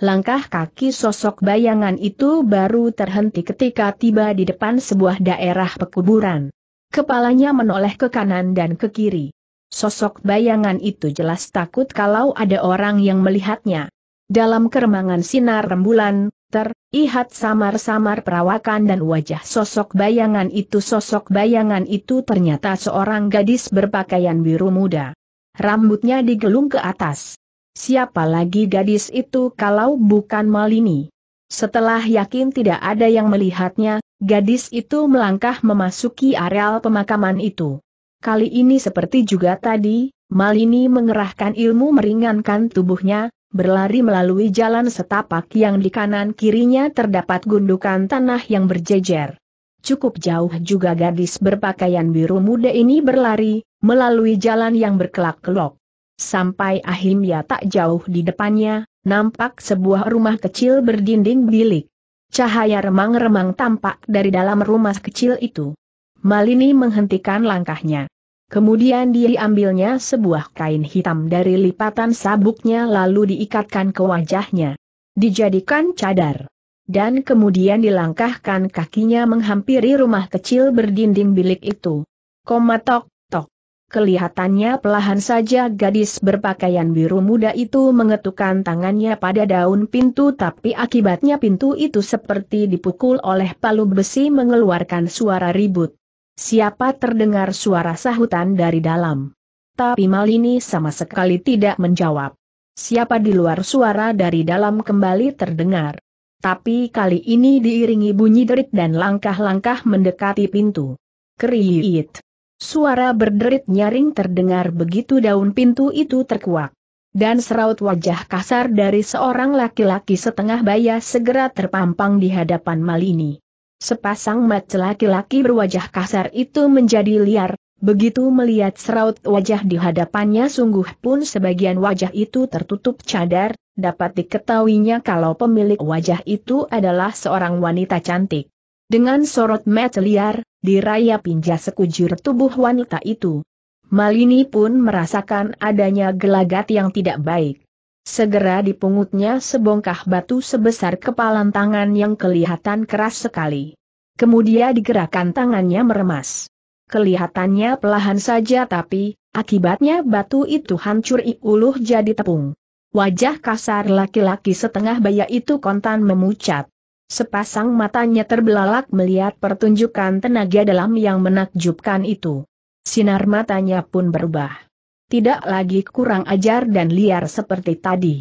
Langkah kaki sosok bayangan itu baru terhenti ketika tiba di depan sebuah daerah pekuburan. Kepalanya menoleh ke kanan dan ke kiri. Sosok bayangan itu jelas takut kalau ada orang yang melihatnya. Dalam keremangan sinar rembulan, Terlihat samar-samar perawakan dan wajah sosok bayangan itu sosok bayangan itu ternyata seorang gadis berpakaian biru muda. Rambutnya digelung ke atas. Siapa lagi gadis itu kalau bukan Malini? Setelah yakin tidak ada yang melihatnya, gadis itu melangkah memasuki areal pemakaman itu. Kali ini seperti juga tadi, Malini mengerahkan ilmu meringankan tubuhnya, berlari melalui jalan setapak yang di kanan kirinya terdapat gundukan tanah yang berjejer. Cukup jauh juga gadis berpakaian biru muda ini berlari, melalui jalan yang berkelak-kelok. Sampai akhirnya tak jauh di depannya, nampak sebuah rumah kecil berdinding bilik. Cahaya remang-remang tampak dari dalam rumah kecil itu. Malini menghentikan langkahnya. Kemudian diambilnya sebuah kain hitam dari lipatan sabuknya lalu diikatkan ke wajahnya. Dijadikan cadar. Dan kemudian dilangkahkan kakinya menghampiri rumah kecil berdinding bilik itu. Komatok, tok. Kelihatannya pelahan saja gadis berpakaian biru muda itu mengetukkan tangannya pada daun pintu tapi akibatnya pintu itu seperti dipukul oleh palu besi mengeluarkan suara ribut. Siapa terdengar suara sahutan dari dalam? Tapi Malini sama sekali tidak menjawab. Siapa di luar suara dari dalam kembali terdengar. Tapi kali ini diiringi bunyi derit dan langkah-langkah mendekati pintu. Kriit. Suara berderit nyaring terdengar begitu daun pintu itu terkuak dan seraut wajah kasar dari seorang laki-laki setengah baya segera terpampang di hadapan Malini. Sepasang mata laki-laki berwajah kasar itu menjadi liar, begitu melihat seraut wajah di hadapannya sungguh pun sebagian wajah itu tertutup cadar, dapat diketahuinya kalau pemilik wajah itu adalah seorang wanita cantik. Dengan sorot mata liar, diraya pinja sekujur tubuh wanita itu. Malini pun merasakan adanya gelagat yang tidak baik. Segera dipungutnya sebongkah batu sebesar kepalan tangan yang kelihatan keras sekali. Kemudian digerakkan tangannya meremas. Kelihatannya pelahan saja tapi, akibatnya batu itu hancur iuluh jadi tepung. Wajah kasar laki-laki setengah baya itu kontan memucat. Sepasang matanya terbelalak melihat pertunjukan tenaga dalam yang menakjubkan itu. Sinar matanya pun berubah tidak lagi kurang ajar dan liar seperti tadi.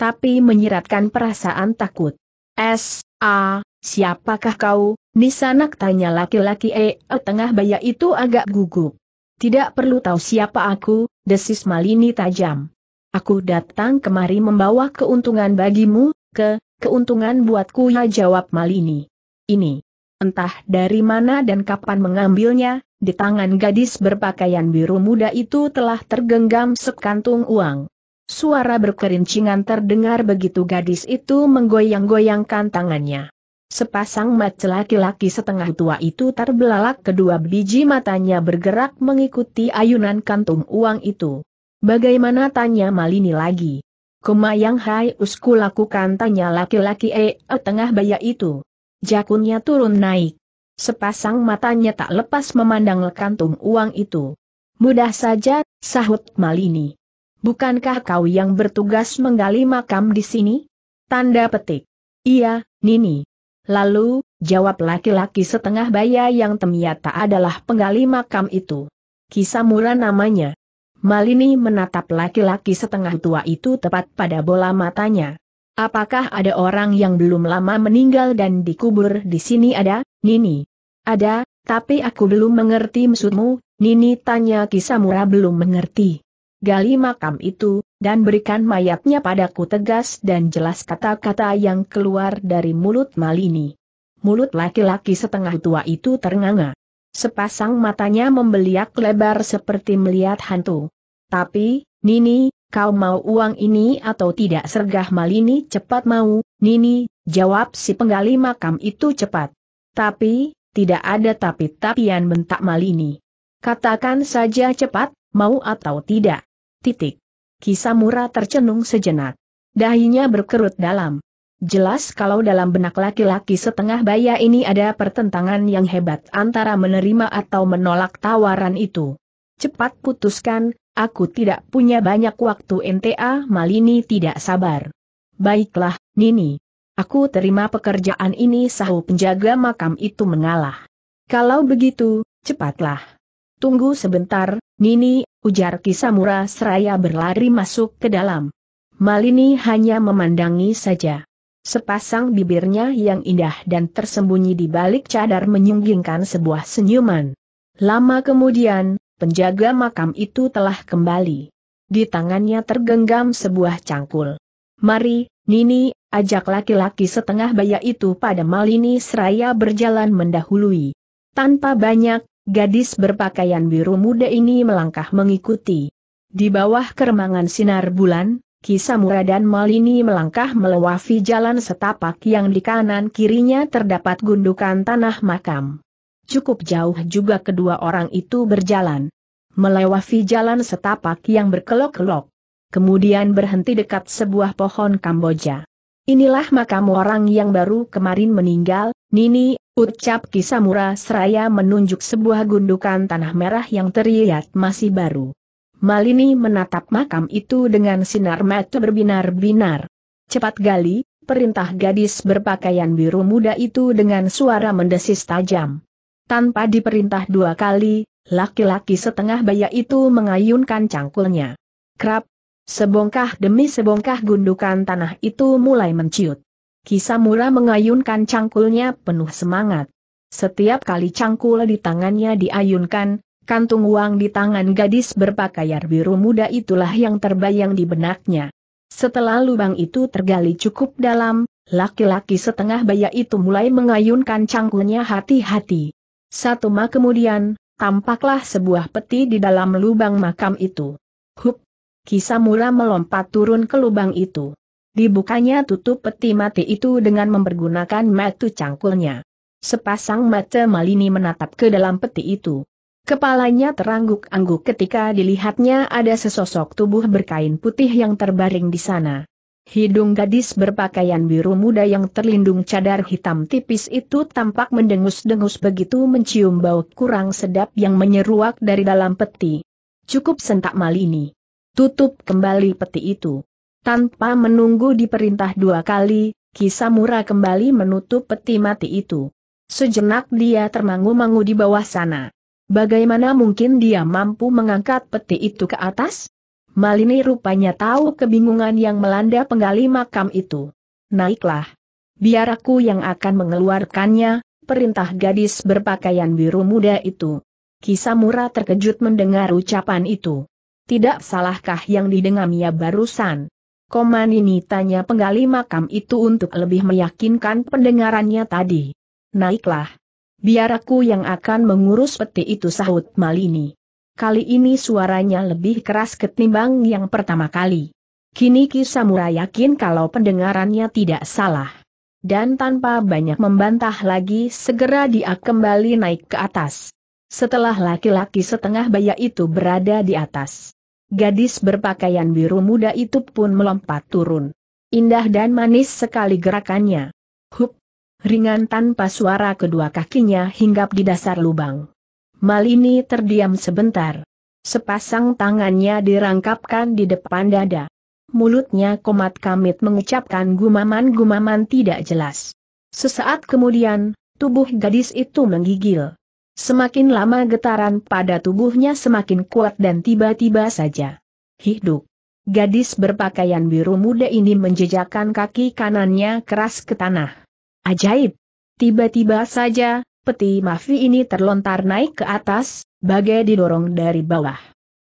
Tapi menyiratkan perasaan takut. S. A. Siapakah kau? Nisanak tanya laki-laki E. -e tengah baya itu agak gugup. Tidak perlu tahu siapa aku, desis Malini tajam. Aku datang kemari membawa keuntungan bagimu, ke, keuntungan buatku ya jawab Malini. Ini. Entah dari mana dan kapan mengambilnya, di tangan gadis berpakaian biru muda itu telah tergenggam sekantung uang. Suara berkerincingan terdengar begitu gadis itu menggoyang-goyangkan tangannya. Sepasang mata laki-laki setengah tua itu terbelalak kedua biji matanya bergerak mengikuti ayunan kantung uang itu. Bagaimana tanya Malini lagi? Kuma hai usku lakukan tanya laki-laki eh -e tengah baya itu. Jakunnya turun naik. Sepasang matanya tak lepas memandang kantung uang itu. Mudah saja, sahut Malini. Bukankah kau yang bertugas menggali makam di sini? Tanda petik. Iya, Nini. Lalu, jawab laki-laki setengah baya yang ternyata adalah penggali makam itu. Kisamura namanya. Malini menatap laki-laki setengah tua itu tepat pada bola matanya. Apakah ada orang yang belum lama meninggal dan dikubur di sini ada, Nini? Ada, tapi aku belum mengerti maksudmu, Nini tanya Kisamura belum mengerti. Gali makam itu, dan berikan mayatnya padaku tegas dan jelas kata-kata yang keluar dari mulut Malini. Mulut laki-laki setengah tua itu ternganga. Sepasang matanya membeliak lebar seperti melihat hantu. Tapi, Nini, kau mau uang ini atau tidak sergah Malini cepat mau, Nini, jawab si penggali makam itu cepat. Tapi, tidak ada tapi-tapian bentak Malini. Katakan saja cepat, mau atau tidak. Titik. Kisamura tercenung sejenak. Dahinya berkerut dalam. Jelas kalau dalam benak laki-laki setengah baya ini ada pertentangan yang hebat antara menerima atau menolak tawaran itu. Cepat putuskan, aku tidak punya banyak waktu NTA Malini tidak sabar. Baiklah, Nini. Aku terima pekerjaan ini sahu penjaga makam itu mengalah. Kalau begitu, cepatlah. Tunggu sebentar, Nini, ujar Kisamura seraya berlari masuk ke dalam. Malini hanya memandangi saja. Sepasang bibirnya yang indah dan tersembunyi di balik cadar menyunggingkan sebuah senyuman. Lama kemudian, penjaga makam itu telah kembali. Di tangannya tergenggam sebuah cangkul. Mari, Nini, ajak laki-laki setengah baya itu pada Malini seraya berjalan mendahului. Tanpa banyak, gadis berpakaian biru muda ini melangkah mengikuti. Di bawah keremangan sinar bulan, Kisamura dan Malini melangkah melewati jalan setapak yang di kanan kirinya terdapat gundukan tanah makam. Cukup jauh juga kedua orang itu berjalan. melewati jalan setapak yang berkelok-kelok kemudian berhenti dekat sebuah pohon Kamboja. Inilah makam orang yang baru kemarin meninggal, Nini, ucap Kisamura seraya menunjuk sebuah gundukan tanah merah yang terlihat masih baru. Malini menatap makam itu dengan sinar mata berbinar-binar. Cepat gali, perintah gadis berpakaian biru muda itu dengan suara mendesis tajam. Tanpa diperintah dua kali, laki-laki setengah baya itu mengayunkan cangkulnya. Krap, Sebongkah demi sebongkah gundukan tanah itu mulai menciut. Kisamura mengayunkan cangkulnya penuh semangat. Setiap kali cangkul di tangannya diayunkan, kantung uang di tangan gadis berpakaian biru muda itulah yang terbayang di benaknya. Setelah lubang itu tergali cukup dalam, laki-laki setengah baya itu mulai mengayunkan cangkulnya hati-hati. Satu ma kemudian, tampaklah sebuah peti di dalam lubang makam itu. Kisamura melompat turun ke lubang itu. Dibukanya tutup peti mati itu dengan mempergunakan mata cangkulnya. Sepasang mata Malini menatap ke dalam peti itu. Kepalanya terangguk-angguk ketika dilihatnya ada sesosok tubuh berkain putih yang terbaring di sana. Hidung gadis berpakaian biru muda yang terlindung cadar hitam tipis itu tampak mendengus-dengus begitu mencium bau kurang sedap yang menyeruak dari dalam peti. Cukup sentak Malini tutup kembali peti itu. Tanpa menunggu diperintah dua kali, Kisamura kembali menutup peti mati itu. Sejenak dia termangu-mangu di bawah sana. Bagaimana mungkin dia mampu mengangkat peti itu ke atas? Malini rupanya tahu kebingungan yang melanda penggali makam itu. Naiklah. Biar aku yang akan mengeluarkannya, perintah gadis berpakaian biru muda itu. Kisamura terkejut mendengar ucapan itu. Tidak salahkah yang didengarnya barusan? Koman ini tanya penggali makam itu untuk lebih meyakinkan pendengarannya tadi. Naiklah. Biar aku yang akan mengurus peti itu sahut Malini. Kali ini suaranya lebih keras ketimbang yang pertama kali. Kini Kisamura yakin kalau pendengarannya tidak salah. Dan tanpa banyak membantah lagi segera dia kembali naik ke atas. Setelah laki-laki setengah baya itu berada di atas. Gadis berpakaian biru muda itu pun melompat turun. Indah dan manis sekali gerakannya. Hup! Ringan tanpa suara kedua kakinya hinggap di dasar lubang. Malini terdiam sebentar. Sepasang tangannya dirangkapkan di depan dada. Mulutnya komat kamit mengucapkan gumaman-gumaman tidak jelas. Sesaat kemudian, tubuh gadis itu menggigil. Semakin lama getaran pada tubuhnya semakin kuat dan tiba-tiba saja. Hidup. Gadis berpakaian biru muda ini menjejakkan kaki kanannya keras ke tanah. Ajaib. Tiba-tiba saja, peti mafi ini terlontar naik ke atas, bagai didorong dari bawah.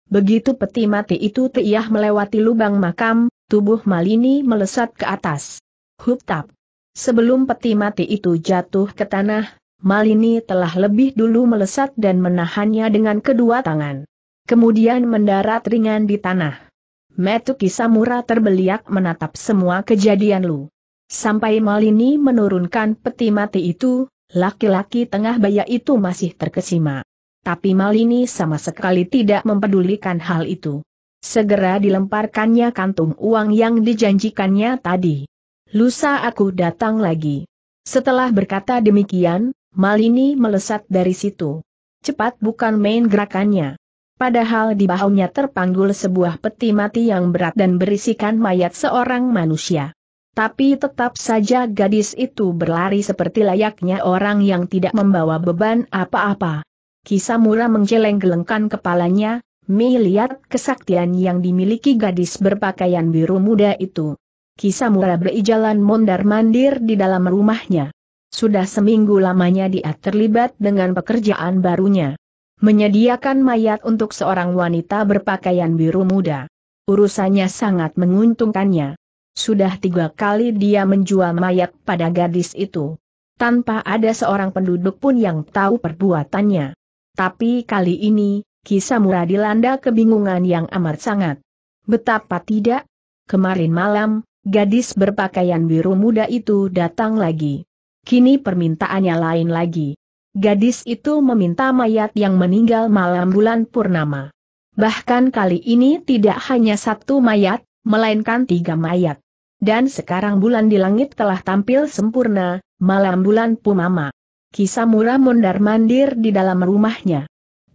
Begitu peti mati itu teriak melewati lubang makam, tubuh Malini melesat ke atas. Huptap. Sebelum peti mati itu jatuh ke tanah, Malini telah lebih dulu melesat dan menahannya dengan kedua tangan. Kemudian mendarat ringan di tanah. Metuki Samura terbeliak menatap semua kejadian lu. Sampai Malini menurunkan peti mati itu, laki-laki tengah baya itu masih terkesima. Tapi Malini sama sekali tidak mempedulikan hal itu. Segera dilemparkannya kantung uang yang dijanjikannya tadi. Lusa aku datang lagi. Setelah berkata demikian, Malini melesat dari situ. Cepat bukan main gerakannya. Padahal di bahunya terpanggul sebuah peti mati yang berat dan berisikan mayat seorang manusia. Tapi tetap saja gadis itu berlari seperti layaknya orang yang tidak membawa beban apa-apa. Kisamura menggeleng-gelengkan kepalanya, melihat kesaktian yang dimiliki gadis berpakaian biru muda itu. Kisamura berjalan mondar-mandir di dalam rumahnya. Sudah seminggu lamanya dia terlibat dengan pekerjaan barunya. Menyediakan mayat untuk seorang wanita berpakaian biru muda. Urusannya sangat menguntungkannya. Sudah tiga kali dia menjual mayat pada gadis itu. Tanpa ada seorang penduduk pun yang tahu perbuatannya. Tapi kali ini, kisah murah dilanda kebingungan yang amat sangat. Betapa tidak? Kemarin malam, gadis berpakaian biru muda itu datang lagi. Kini permintaannya lain lagi. Gadis itu meminta mayat yang meninggal malam bulan purnama. Bahkan kali ini tidak hanya satu mayat, melainkan tiga mayat. Dan sekarang bulan di langit telah tampil sempurna, malam bulan purnama. Kisamura mondar-mandir di dalam rumahnya.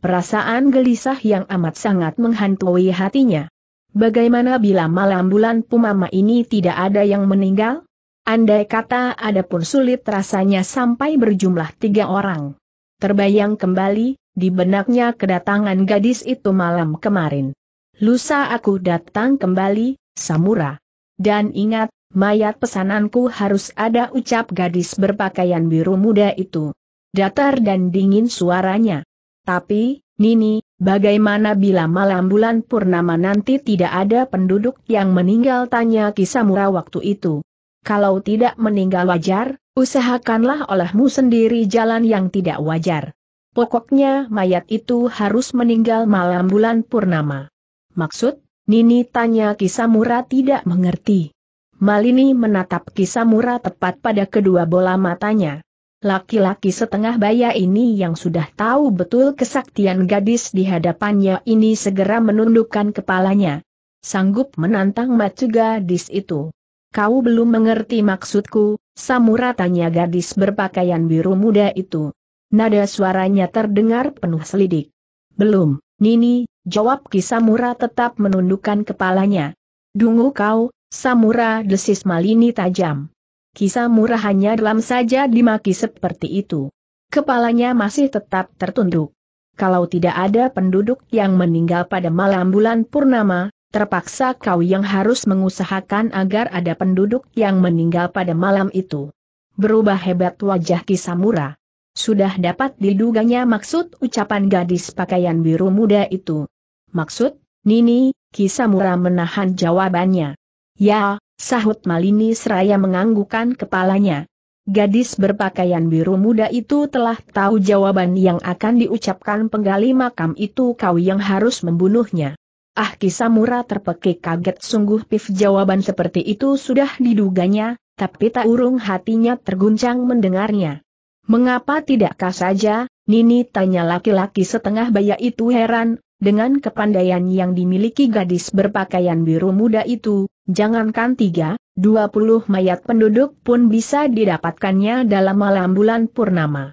Perasaan gelisah yang amat sangat menghantui hatinya. Bagaimana bila malam bulan purnama ini tidak ada yang meninggal? Andai kata ada pun sulit rasanya sampai berjumlah tiga orang. Terbayang kembali, di benaknya kedatangan gadis itu malam kemarin. Lusa aku datang kembali, Samura. Dan ingat, mayat pesananku harus ada ucap gadis berpakaian biru muda itu. Datar dan dingin suaranya. Tapi, Nini, bagaimana bila malam bulan purnama nanti tidak ada penduduk yang meninggal tanya Kisamura waktu itu kalau tidak meninggal wajar, usahakanlah olehmu sendiri jalan yang tidak wajar. Pokoknya mayat itu harus meninggal malam bulan purnama. Maksud? Nini tanya Kisamura tidak mengerti. Malini menatap Kisamura tepat pada kedua bola matanya. Laki-laki setengah baya ini yang sudah tahu betul kesaktian gadis di hadapannya ini segera menundukkan kepalanya. Sanggup menantang Matsuga gadis itu kau belum mengerti maksudku, samura tanya gadis berpakaian biru muda itu. Nada suaranya terdengar penuh selidik. Belum, Nini, jawab Kisamura tetap menundukkan kepalanya. Dungu kau, Samura desis Malini tajam. Kisamura hanya dalam saja dimaki seperti itu. Kepalanya masih tetap tertunduk. Kalau tidak ada penduduk yang meninggal pada malam bulan Purnama, terpaksa kau yang harus mengusahakan agar ada penduduk yang meninggal pada malam itu. Berubah hebat wajah Kisamura. Sudah dapat diduganya maksud ucapan gadis pakaian biru muda itu. Maksud, Nini, Kisamura menahan jawabannya. Ya, sahut Malini seraya menganggukan kepalanya. Gadis berpakaian biru muda itu telah tahu jawaban yang akan diucapkan penggali makam itu kau yang harus membunuhnya. Ah Kisamura terpekik kaget sungguh pif jawaban seperti itu sudah diduganya, tapi tak urung hatinya terguncang mendengarnya. Mengapa tidakkah saja, Nini tanya laki-laki setengah baya itu heran, dengan kepandaian yang dimiliki gadis berpakaian biru muda itu, jangankan tiga, dua puluh mayat penduduk pun bisa didapatkannya dalam malam bulan purnama.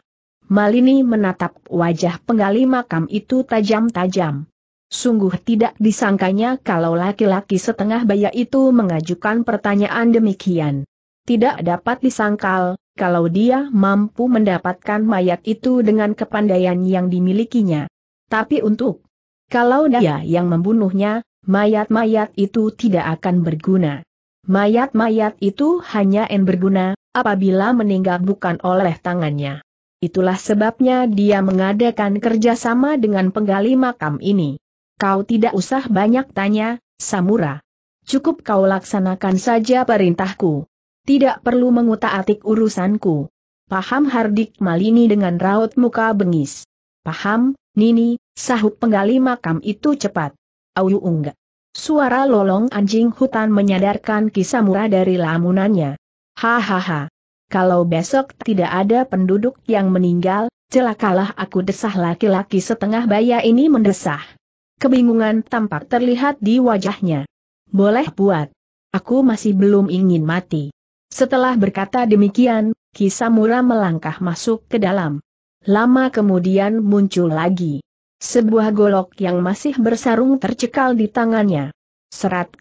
Malini menatap wajah penggali makam itu tajam-tajam. Sungguh tidak disangkanya kalau laki-laki setengah baya itu mengajukan pertanyaan demikian. Tidak dapat disangkal, kalau dia mampu mendapatkan mayat itu dengan kepandaian yang dimilikinya. Tapi untuk, kalau dia yang membunuhnya, mayat-mayat itu tidak akan berguna. Mayat-mayat itu hanya en berguna, apabila meninggal bukan oleh tangannya. Itulah sebabnya dia mengadakan kerjasama dengan penggali makam ini. Kau tidak usah banyak tanya, Samura. Cukup kau laksanakan saja perintahku. Tidak perlu mengutak-atik urusanku. Paham Hardik Malini dengan raut muka bengis. Paham, Nini, sahut penggali makam itu cepat. Auyu unggah. Suara lolong anjing hutan menyadarkan Kisamura dari lamunannya. Hahaha. Kalau besok tidak ada penduduk yang meninggal, celakalah aku desah laki-laki setengah baya ini mendesah. Kebingungan tampak terlihat di wajahnya. Boleh buat. Aku masih belum ingin mati. Setelah berkata demikian, Kisamura melangkah masuk ke dalam. Lama kemudian muncul lagi. Sebuah golok yang masih bersarung tercekal di tangannya. Serat.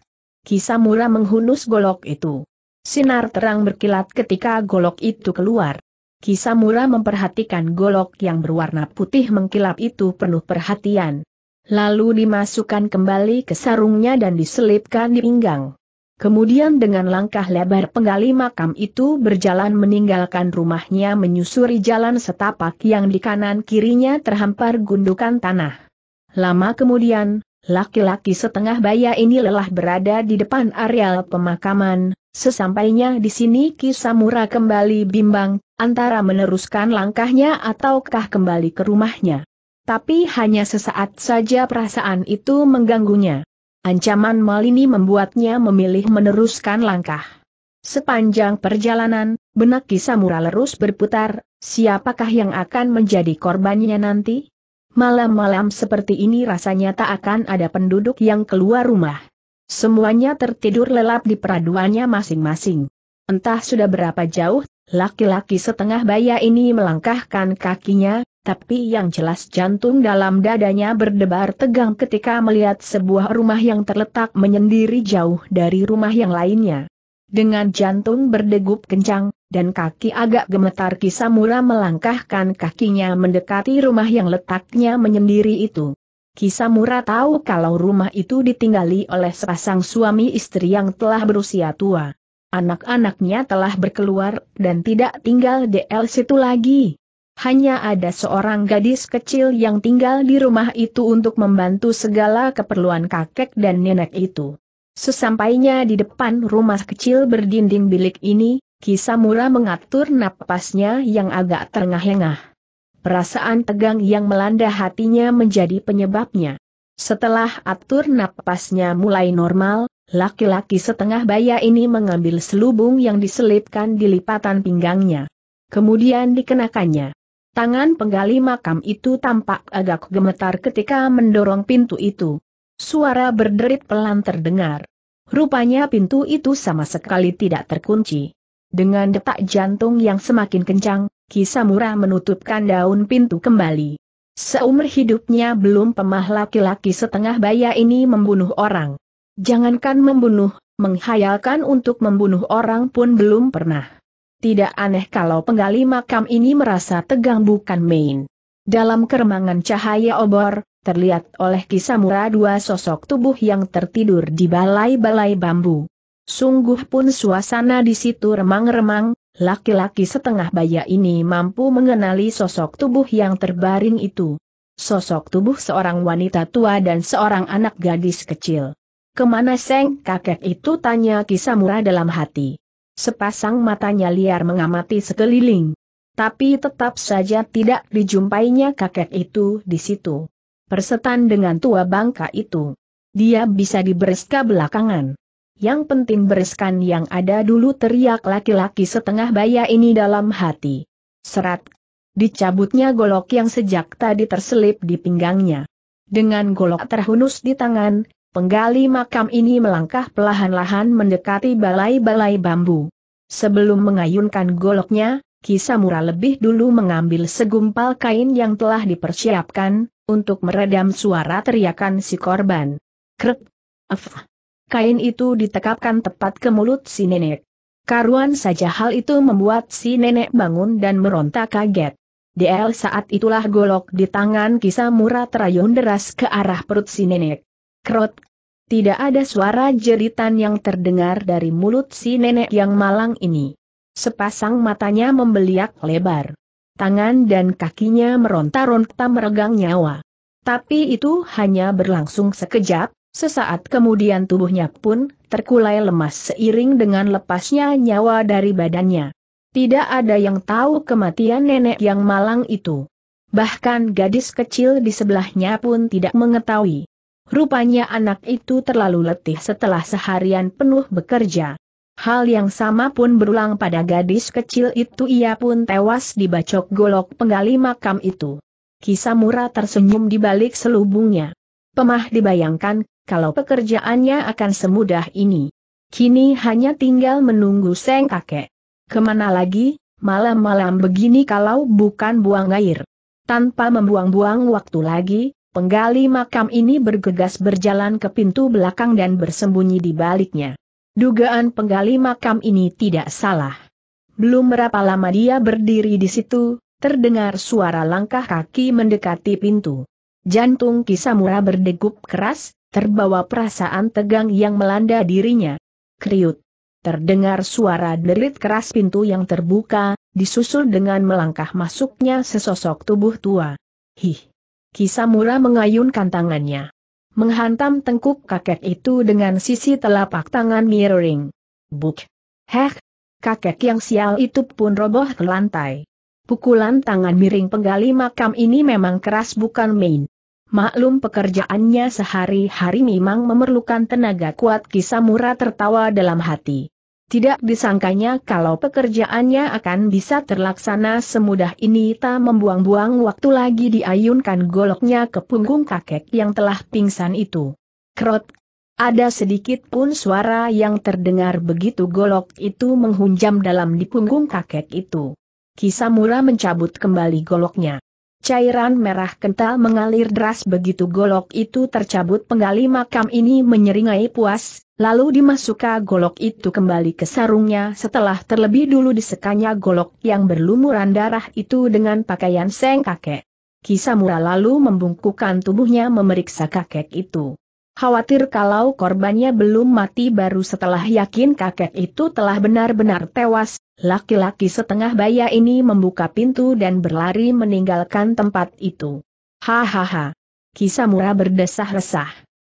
Kisamura menghunus golok itu. Sinar terang berkilat ketika golok itu keluar. Kisamura memperhatikan golok yang berwarna putih mengkilap itu penuh perhatian lalu dimasukkan kembali ke sarungnya dan diselipkan di pinggang. Kemudian dengan langkah lebar penggali makam itu berjalan meninggalkan rumahnya menyusuri jalan setapak yang di kanan kirinya terhampar gundukan tanah. Lama kemudian, laki-laki setengah baya ini lelah berada di depan areal pemakaman, sesampainya di sini Kisamura kembali bimbang, antara meneruskan langkahnya ataukah kembali ke rumahnya. Tapi hanya sesaat saja perasaan itu mengganggunya. Ancaman Malini membuatnya memilih meneruskan langkah. Sepanjang perjalanan, benak Kisamura lerus berputar, siapakah yang akan menjadi korbannya nanti? Malam-malam seperti ini rasanya tak akan ada penduduk yang keluar rumah. Semuanya tertidur lelap di peraduannya masing-masing. Entah sudah berapa jauh, laki-laki setengah baya ini melangkahkan kakinya, tapi yang jelas jantung dalam dadanya berdebar tegang ketika melihat sebuah rumah yang terletak menyendiri jauh dari rumah yang lainnya. Dengan jantung berdegup kencang, dan kaki agak gemetar Kisamura melangkahkan kakinya mendekati rumah yang letaknya menyendiri itu. Kisamura tahu kalau rumah itu ditinggali oleh sepasang suami istri yang telah berusia tua. Anak-anaknya telah berkeluar dan tidak tinggal di situ lagi. Hanya ada seorang gadis kecil yang tinggal di rumah itu untuk membantu segala keperluan kakek dan nenek itu. Sesampainya di depan rumah kecil berdinding bilik ini, Kisamura mengatur napasnya yang agak terengah-engah. Perasaan tegang yang melanda hatinya menjadi penyebabnya. Setelah atur napasnya mulai normal, laki-laki setengah baya ini mengambil selubung yang diselipkan di lipatan pinggangnya. Kemudian dikenakannya. Tangan penggali makam itu tampak agak gemetar ketika mendorong pintu itu. Suara berderit pelan terdengar. Rupanya pintu itu sama sekali tidak terkunci. Dengan detak jantung yang semakin kencang, Kisamura menutupkan daun pintu kembali. Seumur hidupnya belum pemah laki-laki setengah baya ini membunuh orang. Jangankan membunuh, menghayalkan untuk membunuh orang pun belum pernah. Tidak aneh kalau penggali makam ini merasa tegang bukan main. Dalam keremangan cahaya obor, terlihat oleh Kisamura dua sosok tubuh yang tertidur di balai-balai bambu. Sungguh pun suasana di situ remang-remang, laki-laki setengah baya ini mampu mengenali sosok tubuh yang terbaring itu. Sosok tubuh seorang wanita tua dan seorang anak gadis kecil. Kemana Seng kakek itu tanya Kisamura dalam hati. Sepasang matanya liar mengamati sekeliling. Tapi tetap saja tidak dijumpainya kakek itu di situ. Persetan dengan tua bangka itu. Dia bisa dibereska belakangan. Yang penting bereskan yang ada dulu teriak laki-laki setengah baya ini dalam hati. Serat. Dicabutnya golok yang sejak tadi terselip di pinggangnya. Dengan golok terhunus di tangan, Penggali makam ini melangkah perlahan-lahan mendekati balai-balai bambu. Sebelum mengayunkan goloknya, Kisamura lebih dulu mengambil segumpal kain yang telah dipersiapkan, untuk meredam suara teriakan si korban. Krek! afah. Kain itu ditekapkan tepat ke mulut si nenek. Karuan saja hal itu membuat si nenek bangun dan meronta kaget. DL saat itulah golok di tangan Kisamura terayun deras ke arah perut si nenek. Krot. Tidak ada suara jeritan yang terdengar dari mulut si nenek yang malang ini. Sepasang matanya membeliak lebar. Tangan dan kakinya meronta-ronta meregang nyawa. Tapi itu hanya berlangsung sekejap, sesaat kemudian tubuhnya pun terkulai lemas seiring dengan lepasnya nyawa dari badannya. Tidak ada yang tahu kematian nenek yang malang itu. Bahkan gadis kecil di sebelahnya pun tidak mengetahui. Rupanya anak itu terlalu letih setelah seharian penuh bekerja. Hal yang sama pun berulang pada gadis kecil itu ia pun tewas dibacok golok penggali makam itu. Kisamura tersenyum di balik selubungnya. Pemah dibayangkan, kalau pekerjaannya akan semudah ini. Kini hanya tinggal menunggu seng kakek. Kemana lagi, malam-malam begini kalau bukan buang air. Tanpa membuang-buang waktu lagi, Penggali makam ini bergegas berjalan ke pintu belakang dan bersembunyi di baliknya. Dugaan penggali makam ini tidak salah. Belum berapa lama dia berdiri di situ, terdengar suara langkah kaki mendekati pintu. Jantung Kisamura berdegup keras, terbawa perasaan tegang yang melanda dirinya. Kriut. Terdengar suara derit keras pintu yang terbuka, disusul dengan melangkah masuknya sesosok tubuh tua. Hih. Kisamura mengayunkan tangannya. Menghantam tengkuk kakek itu dengan sisi telapak tangan mirroring. Buk. Heh. Kakek yang sial itu pun roboh ke lantai. Pukulan tangan miring penggali makam ini memang keras bukan main. Maklum pekerjaannya sehari-hari memang memerlukan tenaga kuat Kisamura tertawa dalam hati. Tidak disangkanya kalau pekerjaannya akan bisa terlaksana semudah ini tak membuang-buang waktu lagi diayunkan goloknya ke punggung kakek yang telah pingsan itu. Krot. Ada sedikit pun suara yang terdengar begitu golok itu menghunjam dalam di punggung kakek itu. Kisamura mencabut kembali goloknya. Cairan merah kental mengalir deras begitu golok itu tercabut penggali makam ini menyeringai puas, lalu dimasukkan golok itu kembali ke sarungnya setelah terlebih dulu disekanya golok yang berlumuran darah itu dengan pakaian seng kakek. Kisamura lalu membungkukkan tubuhnya memeriksa kakek itu. Khawatir kalau korbannya belum mati baru setelah yakin kakek itu telah benar-benar tewas, laki-laki setengah baya ini membuka pintu dan berlari meninggalkan tempat itu. Hahaha. Kisamura berdesah resah.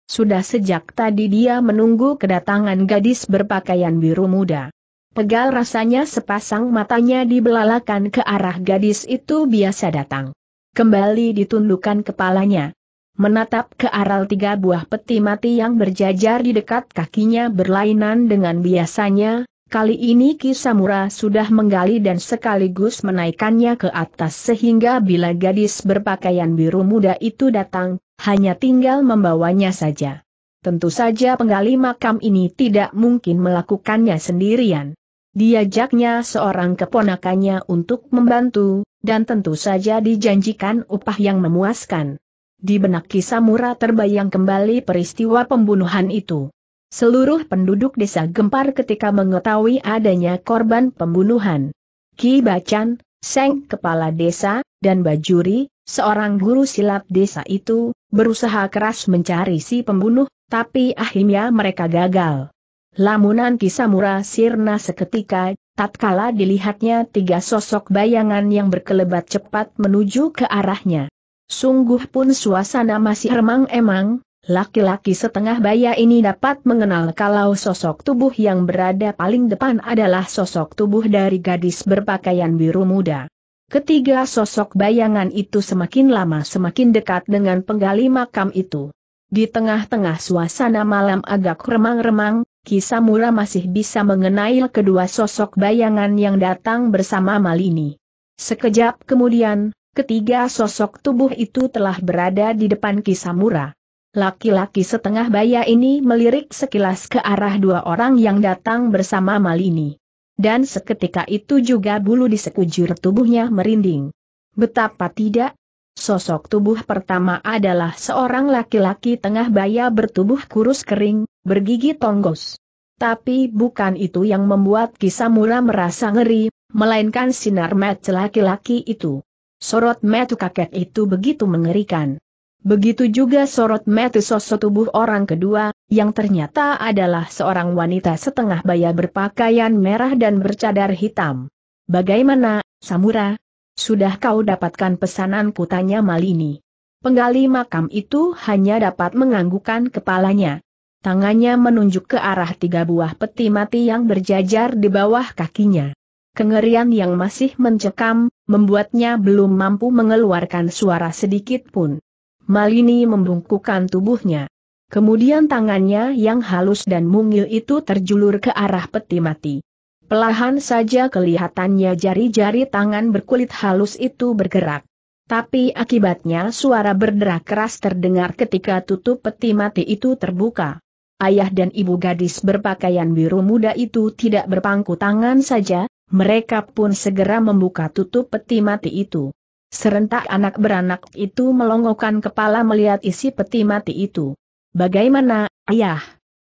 Sudah sejak tadi dia menunggu kedatangan gadis berpakaian biru muda. Pegal rasanya sepasang matanya dibelalakan ke arah gadis itu biasa datang. Kembali ditundukkan kepalanya, menatap ke arah tiga buah peti mati yang berjajar di dekat kakinya berlainan dengan biasanya, kali ini Kisamura sudah menggali dan sekaligus menaikannya ke atas sehingga bila gadis berpakaian biru muda itu datang, hanya tinggal membawanya saja. Tentu saja penggali makam ini tidak mungkin melakukannya sendirian. Diajaknya seorang keponakannya untuk membantu, dan tentu saja dijanjikan upah yang memuaskan. Di benak Kisamura terbayang kembali peristiwa pembunuhan itu. Seluruh penduduk desa gempar ketika mengetahui adanya korban pembunuhan. Ki Bacan, Seng Kepala Desa, dan Bajuri, seorang guru silat desa itu, berusaha keras mencari si pembunuh, tapi akhirnya mereka gagal. Lamunan Kisamura sirna seketika, tatkala dilihatnya tiga sosok bayangan yang berkelebat cepat menuju ke arahnya. Sungguh pun suasana masih remang-emang, laki-laki setengah baya ini dapat mengenal kalau sosok tubuh yang berada paling depan adalah sosok tubuh dari gadis berpakaian biru muda. Ketiga sosok bayangan itu semakin lama semakin dekat dengan penggali makam itu. Di tengah-tengah suasana malam agak remang-remang, Kisamura masih bisa mengenai kedua sosok bayangan yang datang bersama Malini. Sekejap kemudian, Ketiga sosok tubuh itu telah berada di depan Kisamura. Laki-laki setengah baya ini melirik sekilas ke arah dua orang yang datang bersama Malini. Dan seketika itu juga bulu di sekujur tubuhnya merinding. Betapa tidak, Sosok tubuh pertama adalah seorang laki-laki tengah baya bertubuh kurus kering, bergigi tonggos. Tapi bukan itu yang membuat Kisamura merasa ngeri, melainkan sinar match laki-laki itu. Sorot metu kakek itu begitu mengerikan. Begitu juga sorot metu sosok tubuh orang kedua, yang ternyata adalah seorang wanita setengah baya berpakaian merah dan bercadar hitam. Bagaimana, Samura? Sudah kau dapatkan pesanan kutanya Malini. Penggali makam itu hanya dapat menganggukkan kepalanya. Tangannya menunjuk ke arah tiga buah peti mati yang berjajar di bawah kakinya. Kengerian yang masih mencekam, membuatnya belum mampu mengeluarkan suara sedikit pun. Malini membungkukkan tubuhnya. Kemudian tangannya yang halus dan mungil itu terjulur ke arah peti mati. Pelahan saja kelihatannya jari-jari tangan berkulit halus itu bergerak. Tapi akibatnya suara berderak keras terdengar ketika tutup peti mati itu terbuka. Ayah dan ibu gadis berpakaian biru muda itu tidak berpangku tangan saja, mereka pun segera membuka tutup peti mati itu. Serentak anak beranak itu melongokkan kepala melihat isi peti mati itu. Bagaimana, ayah?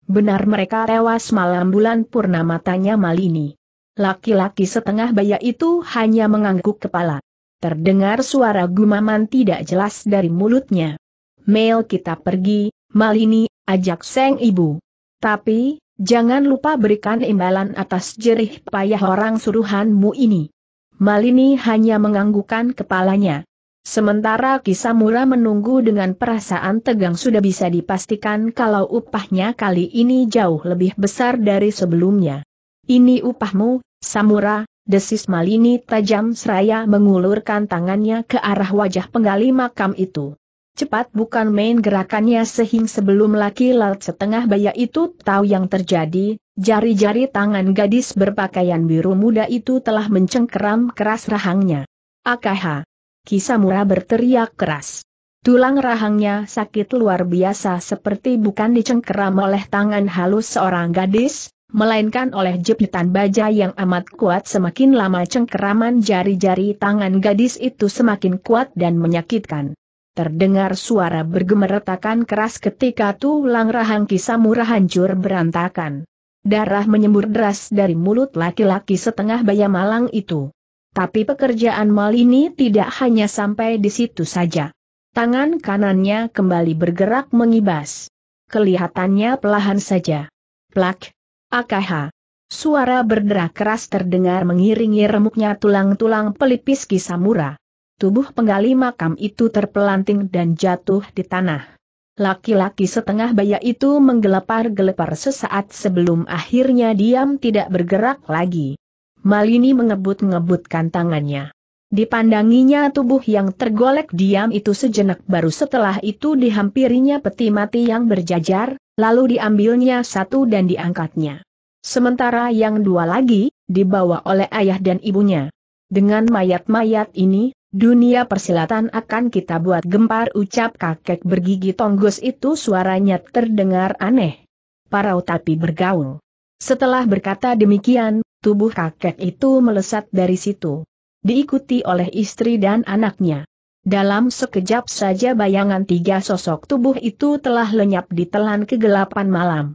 Benar mereka tewas malam bulan purnama tanya Malini. Laki-laki setengah baya itu hanya mengangguk kepala. Terdengar suara gumaman tidak jelas dari mulutnya. Mel kita pergi, Malini, ajak seng ibu. Tapi, Jangan lupa berikan imbalan atas jerih payah orang suruhanmu ini. Malini hanya menganggukkan kepalanya. Sementara Kisamura menunggu dengan perasaan tegang sudah bisa dipastikan kalau upahnya kali ini jauh lebih besar dari sebelumnya. Ini upahmu, Samura, desis Malini tajam seraya mengulurkan tangannya ke arah wajah penggali makam itu. Cepat bukan main gerakannya sehing sebelum laki laut setengah baya itu tahu yang terjadi, jari-jari tangan gadis berpakaian biru muda itu telah mencengkeram keras rahangnya. Akaha! Kisamura berteriak keras. Tulang rahangnya sakit luar biasa seperti bukan dicengkeram oleh tangan halus seorang gadis, melainkan oleh jepitan baja yang amat kuat semakin lama cengkeraman jari-jari tangan gadis itu semakin kuat dan menyakitkan. Terdengar suara bergemeretakan keras ketika tulang rahang Kisamura hancur berantakan. Darah menyembur deras dari mulut laki-laki setengah baya malang itu. Tapi pekerjaan mal ini tidak hanya sampai di situ saja. Tangan kanannya kembali bergerak mengibas. Kelihatannya pelahan saja. Plak. AKH. Suara berderak keras terdengar mengiringi remuknya tulang-tulang pelipis Kisamura. Tubuh penggali makam itu terpelanting dan jatuh di tanah. Laki-laki setengah baya itu menggelepar-gelepar sesaat sebelum akhirnya diam tidak bergerak lagi. Malini mengebut-ngebutkan tangannya. Dipandanginya tubuh yang tergolek diam itu sejenak baru setelah itu dihampirinya peti mati yang berjajar, lalu diambilnya satu dan diangkatnya. Sementara yang dua lagi, dibawa oleh ayah dan ibunya. Dengan mayat-mayat ini, Dunia persilatan akan kita buat gempar ucap kakek bergigi tonggos itu suaranya terdengar aneh. Parau tapi bergaul. Setelah berkata demikian, tubuh kakek itu melesat dari situ. Diikuti oleh istri dan anaknya. Dalam sekejap saja bayangan tiga sosok tubuh itu telah lenyap di telan kegelapan malam.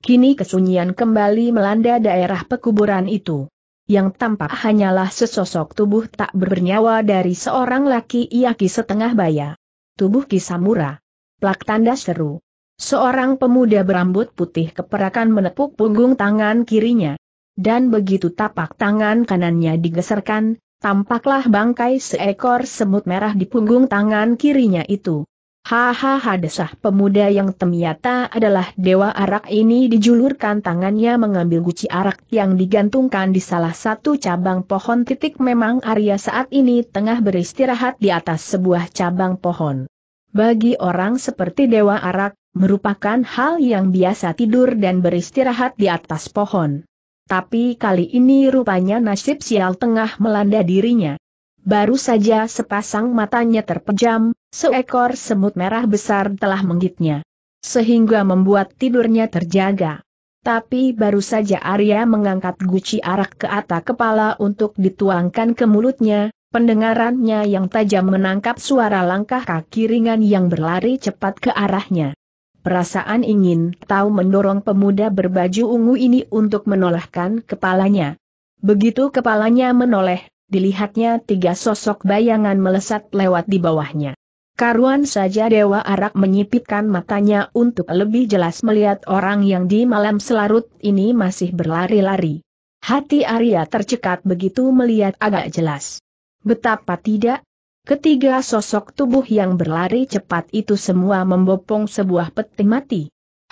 Kini kesunyian kembali melanda daerah pekuburan itu yang tampak hanyalah sesosok tubuh tak bernyawa dari seorang laki laki setengah baya. Tubuh Kisamura. Plak tanda seru. Seorang pemuda berambut putih keperakan menepuk punggung tangan kirinya. Dan begitu tapak tangan kanannya digeserkan, tampaklah bangkai seekor semut merah di punggung tangan kirinya itu. Hahaha desah pemuda yang ternyata adalah dewa arak ini dijulurkan tangannya mengambil guci arak yang digantungkan di salah satu cabang pohon titik memang Arya saat ini tengah beristirahat di atas sebuah cabang pohon. Bagi orang seperti dewa arak, merupakan hal yang biasa tidur dan beristirahat di atas pohon. Tapi kali ini rupanya nasib sial tengah melanda dirinya. Baru saja sepasang matanya terpejam, Seekor semut merah besar telah menggigitnya. Sehingga membuat tidurnya terjaga. Tapi baru saja Arya mengangkat guci arak ke atas kepala untuk dituangkan ke mulutnya, pendengarannya yang tajam menangkap suara langkah kaki ringan yang berlari cepat ke arahnya. Perasaan ingin tahu mendorong pemuda berbaju ungu ini untuk menolehkan kepalanya. Begitu kepalanya menoleh, dilihatnya tiga sosok bayangan melesat lewat di bawahnya. Karuan saja Dewa Arak menyipitkan matanya untuk lebih jelas melihat orang yang di malam selarut ini masih berlari-lari. Hati Arya tercekat begitu melihat agak jelas. Betapa tidak, ketiga sosok tubuh yang berlari cepat itu semua membopong sebuah peti mati.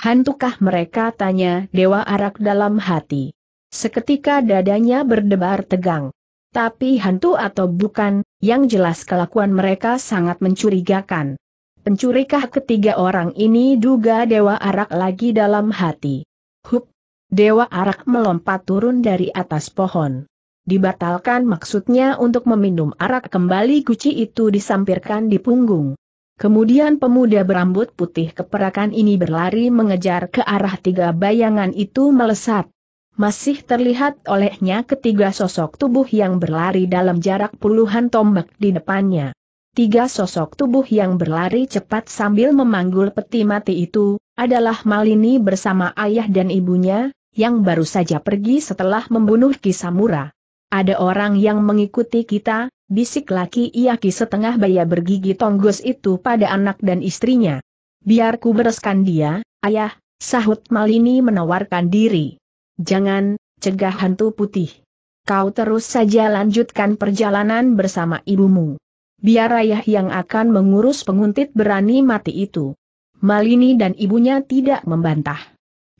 Hantukah mereka tanya Dewa Arak dalam hati. Seketika dadanya berdebar tegang. Tapi hantu atau bukan, yang jelas kelakuan mereka sangat mencurigakan. Pencurikah ketiga orang ini duga Dewa Arak lagi dalam hati. Hup! Dewa Arak melompat turun dari atas pohon. Dibatalkan maksudnya untuk meminum arak kembali guci itu disampirkan di punggung. Kemudian pemuda berambut putih keperakan ini berlari mengejar ke arah tiga bayangan itu melesat masih terlihat olehnya ketiga sosok tubuh yang berlari dalam jarak puluhan tombak di depannya. Tiga sosok tubuh yang berlari cepat sambil memanggul peti mati itu, adalah Malini bersama ayah dan ibunya, yang baru saja pergi setelah membunuh Kisamura. Ada orang yang mengikuti kita, bisik laki Iaki setengah baya bergigi tonggos itu pada anak dan istrinya. Biar ku bereskan dia, ayah, sahut Malini menawarkan diri. Jangan, cegah hantu putih. Kau terus saja lanjutkan perjalanan bersama ibumu. Biar ayah yang akan mengurus penguntit berani mati itu. Malini dan ibunya tidak membantah.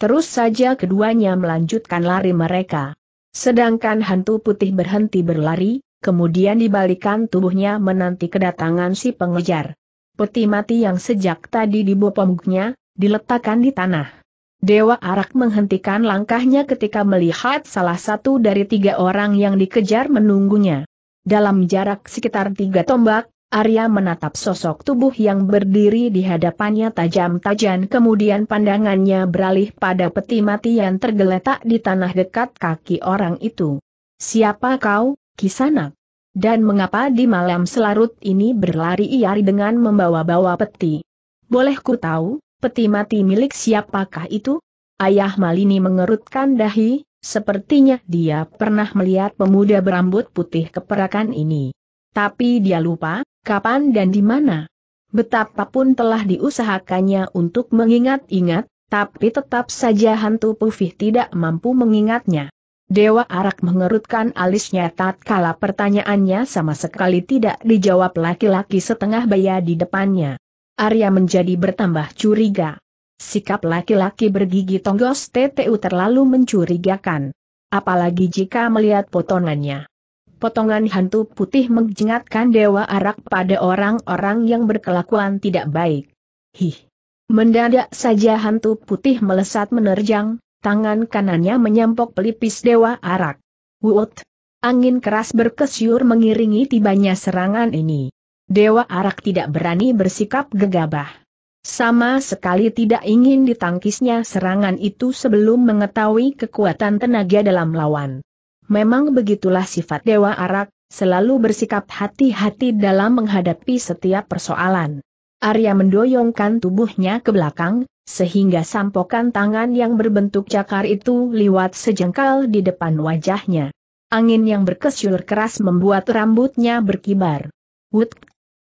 Terus saja keduanya melanjutkan lari mereka. Sedangkan hantu putih berhenti berlari, kemudian dibalikan tubuhnya menanti kedatangan si pengejar. Peti mati yang sejak tadi dibopongnya, diletakkan di tanah. Dewa Arak menghentikan langkahnya ketika melihat salah satu dari tiga orang yang dikejar menunggunya. Dalam jarak sekitar tiga tombak, Arya menatap sosok tubuh yang berdiri di hadapannya tajam-tajam kemudian pandangannya beralih pada peti mati yang tergeletak di tanah dekat kaki orang itu. Siapa kau, Kisanak? Dan mengapa di malam selarut ini berlari Iari dengan membawa-bawa peti? Boleh ku tahu? peti mati milik siapakah itu? Ayah Malini mengerutkan dahi, sepertinya dia pernah melihat pemuda berambut putih keperakan ini. Tapi dia lupa, kapan dan di mana. Betapapun telah diusahakannya untuk mengingat-ingat, tapi tetap saja hantu Pufih tidak mampu mengingatnya. Dewa Arak mengerutkan alisnya tatkala pertanyaannya sama sekali tidak dijawab laki-laki setengah baya di depannya. Arya menjadi bertambah curiga. Sikap laki-laki bergigi tonggos TTU terlalu mencurigakan. Apalagi jika melihat potongannya. Potongan hantu putih menjengatkan Dewa Arak pada orang-orang yang berkelakuan tidak baik. Hih! Mendadak saja hantu putih melesat menerjang, tangan kanannya menyampok pelipis Dewa Arak. Wut! Angin keras berkesyur mengiringi tibanya serangan ini. Dewa Arak tidak berani bersikap gegabah. Sama sekali tidak ingin ditangkisnya serangan itu sebelum mengetahui kekuatan tenaga dalam lawan. Memang begitulah sifat Dewa Arak, selalu bersikap hati-hati dalam menghadapi setiap persoalan. Arya mendoyongkan tubuhnya ke belakang, sehingga sampokan tangan yang berbentuk cakar itu liwat sejengkal di depan wajahnya. Angin yang berkesyur keras membuat rambutnya berkibar. Wut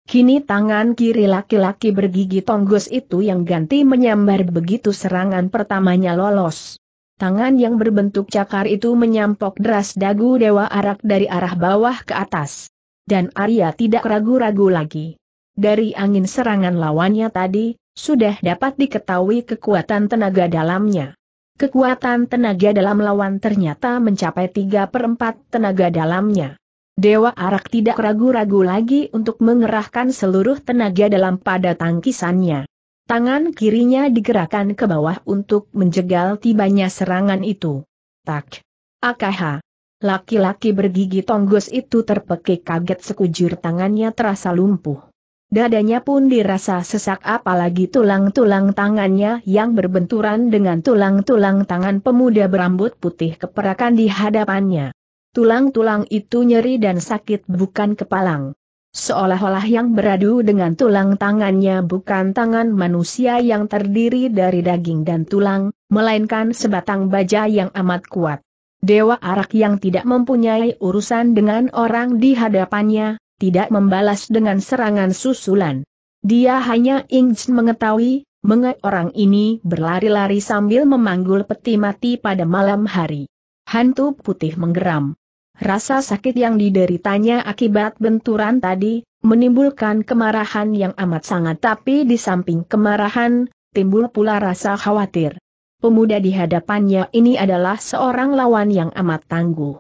Kini tangan kiri laki-laki bergigi tonggos itu yang ganti menyambar begitu serangan pertamanya lolos. Tangan yang berbentuk cakar itu menyampok deras dagu Dewa Arak dari arah bawah ke atas. Dan Arya tidak ragu-ragu lagi. Dari angin serangan lawannya tadi, sudah dapat diketahui kekuatan tenaga dalamnya. Kekuatan tenaga dalam lawan ternyata mencapai 3 per 4 tenaga dalamnya. Dewa Arak tidak ragu-ragu lagi untuk mengerahkan seluruh tenaga dalam pada tangkisannya. Tangan kirinya digerakkan ke bawah untuk menjegal tibanya serangan itu. Tak. Akaha. Laki-laki bergigi tonggos itu terpekik kaget sekujur tangannya terasa lumpuh. Dadanya pun dirasa sesak apalagi tulang-tulang tangannya yang berbenturan dengan tulang-tulang tangan pemuda berambut putih keperakan di hadapannya. Tulang-tulang itu nyeri dan sakit bukan kepalang. Seolah-olah yang beradu dengan tulang tangannya bukan tangan manusia yang terdiri dari daging dan tulang, melainkan sebatang baja yang amat kuat. Dewa arak yang tidak mempunyai urusan dengan orang di hadapannya, tidak membalas dengan serangan susulan. Dia hanya ingin mengetahui, mengenai orang ini berlari-lari sambil memanggul peti mati pada malam hari. Hantu putih menggeram. Rasa sakit yang dideritanya akibat benturan tadi, menimbulkan kemarahan yang amat sangat tapi di samping kemarahan, timbul pula rasa khawatir. Pemuda di hadapannya ini adalah seorang lawan yang amat tangguh.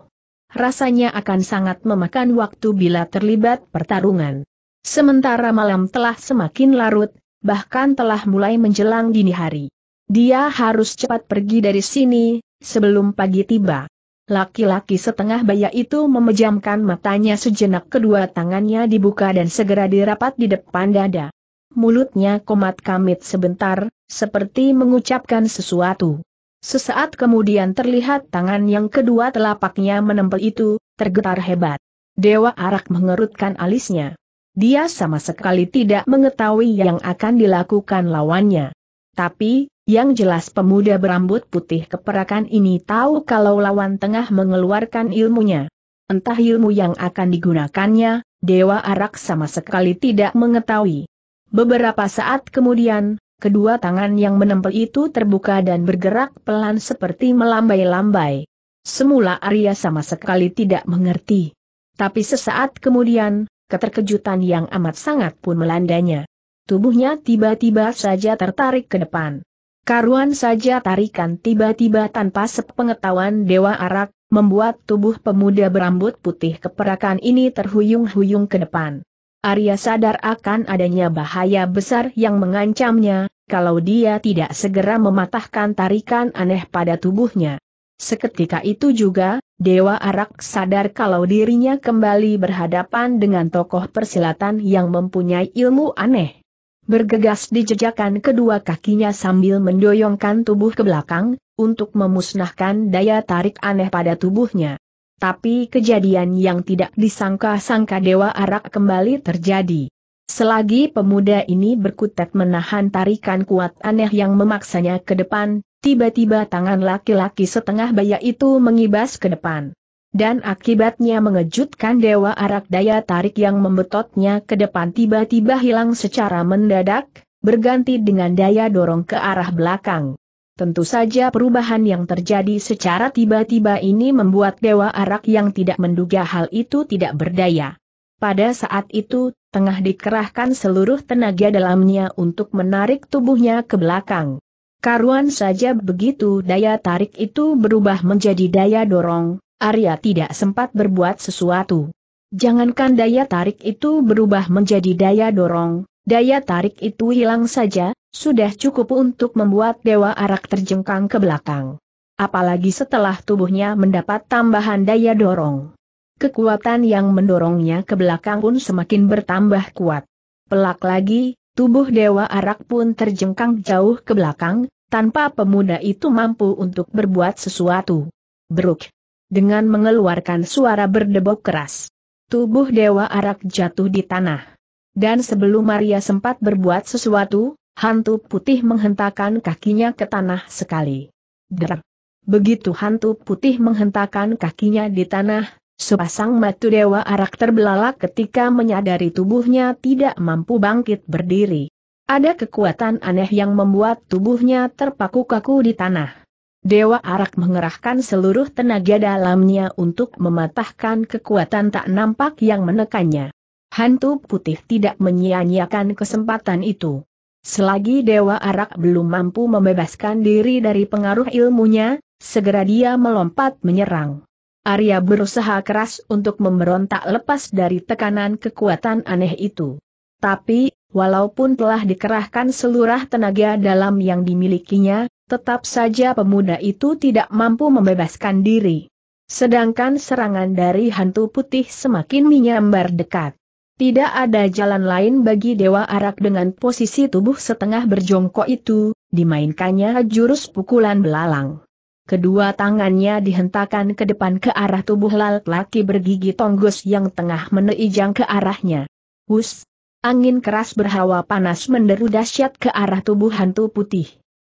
Rasanya akan sangat memakan waktu bila terlibat pertarungan. Sementara malam telah semakin larut, bahkan telah mulai menjelang dini hari. Dia harus cepat pergi dari sini, sebelum pagi tiba. Laki-laki setengah baya itu memejamkan matanya sejenak kedua tangannya dibuka dan segera dirapat di depan dada. Mulutnya komat kamit sebentar, seperti mengucapkan sesuatu. Sesaat kemudian terlihat tangan yang kedua telapaknya menempel itu, tergetar hebat. Dewa Arak mengerutkan alisnya. Dia sama sekali tidak mengetahui yang akan dilakukan lawannya. Tapi, yang jelas pemuda berambut putih keperakan ini tahu kalau lawan tengah mengeluarkan ilmunya. Entah ilmu yang akan digunakannya, Dewa Arak sama sekali tidak mengetahui. Beberapa saat kemudian, kedua tangan yang menempel itu terbuka dan bergerak pelan seperti melambai-lambai. Semula Arya sama sekali tidak mengerti. Tapi sesaat kemudian, keterkejutan yang amat sangat pun melandanya. Tubuhnya tiba-tiba saja tertarik ke depan. Karuan saja tarikan tiba-tiba tanpa sepengetahuan Dewa Arak, membuat tubuh pemuda berambut putih keperakan ini terhuyung-huyung ke depan. Arya sadar akan adanya bahaya besar yang mengancamnya, kalau dia tidak segera mematahkan tarikan aneh pada tubuhnya. Seketika itu juga, Dewa Arak sadar kalau dirinya kembali berhadapan dengan tokoh persilatan yang mempunyai ilmu aneh bergegas dijejakan kedua kakinya sambil mendoyongkan tubuh ke belakang, untuk memusnahkan daya tarik aneh pada tubuhnya. Tapi kejadian yang tidak disangka-sangka Dewa Arak kembali terjadi. Selagi pemuda ini berkutat menahan tarikan kuat aneh yang memaksanya ke depan, tiba-tiba tangan laki-laki setengah baya itu mengibas ke depan dan akibatnya mengejutkan Dewa Arak daya tarik yang membetotnya ke depan tiba-tiba hilang secara mendadak, berganti dengan daya dorong ke arah belakang. Tentu saja perubahan yang terjadi secara tiba-tiba ini membuat Dewa Arak yang tidak menduga hal itu tidak berdaya. Pada saat itu, tengah dikerahkan seluruh tenaga dalamnya untuk menarik tubuhnya ke belakang. Karuan saja begitu daya tarik itu berubah menjadi daya dorong, Arya tidak sempat berbuat sesuatu. Jangankan daya tarik itu berubah menjadi daya dorong, daya tarik itu hilang saja, sudah cukup untuk membuat Dewa Arak terjengkang ke belakang. Apalagi setelah tubuhnya mendapat tambahan daya dorong. Kekuatan yang mendorongnya ke belakang pun semakin bertambah kuat. Pelak lagi, tubuh Dewa Arak pun terjengkang jauh ke belakang, tanpa pemuda itu mampu untuk berbuat sesuatu. Bruk, dengan mengeluarkan suara berdebok keras. Tubuh Dewa Arak jatuh di tanah. Dan sebelum Maria sempat berbuat sesuatu, hantu putih menghentakkan kakinya ke tanah sekali. Derak. Begitu hantu putih menghentakkan kakinya di tanah, sepasang mata Dewa Arak terbelalak ketika menyadari tubuhnya tidak mampu bangkit berdiri. Ada kekuatan aneh yang membuat tubuhnya terpaku kaku di tanah. Dewa Arak mengerahkan seluruh tenaga dalamnya untuk mematahkan kekuatan tak nampak yang menekannya. Hantu putih tidak menyia-nyiakan kesempatan itu. Selagi Dewa Arak belum mampu membebaskan diri dari pengaruh ilmunya, segera dia melompat menyerang. Arya berusaha keras untuk memberontak lepas dari tekanan kekuatan aneh itu. Tapi, walaupun telah dikerahkan seluruh tenaga dalam yang dimilikinya, tetap saja pemuda itu tidak mampu membebaskan diri. Sedangkan serangan dari hantu putih semakin menyambar dekat. Tidak ada jalan lain bagi Dewa Arak dengan posisi tubuh setengah berjongkok itu, dimainkannya jurus pukulan belalang. Kedua tangannya dihentakkan ke depan ke arah tubuh lalat laki bergigi tonggos yang tengah meneijang ke arahnya. Hus! Angin keras berhawa panas menderu dahsyat ke arah tubuh hantu putih.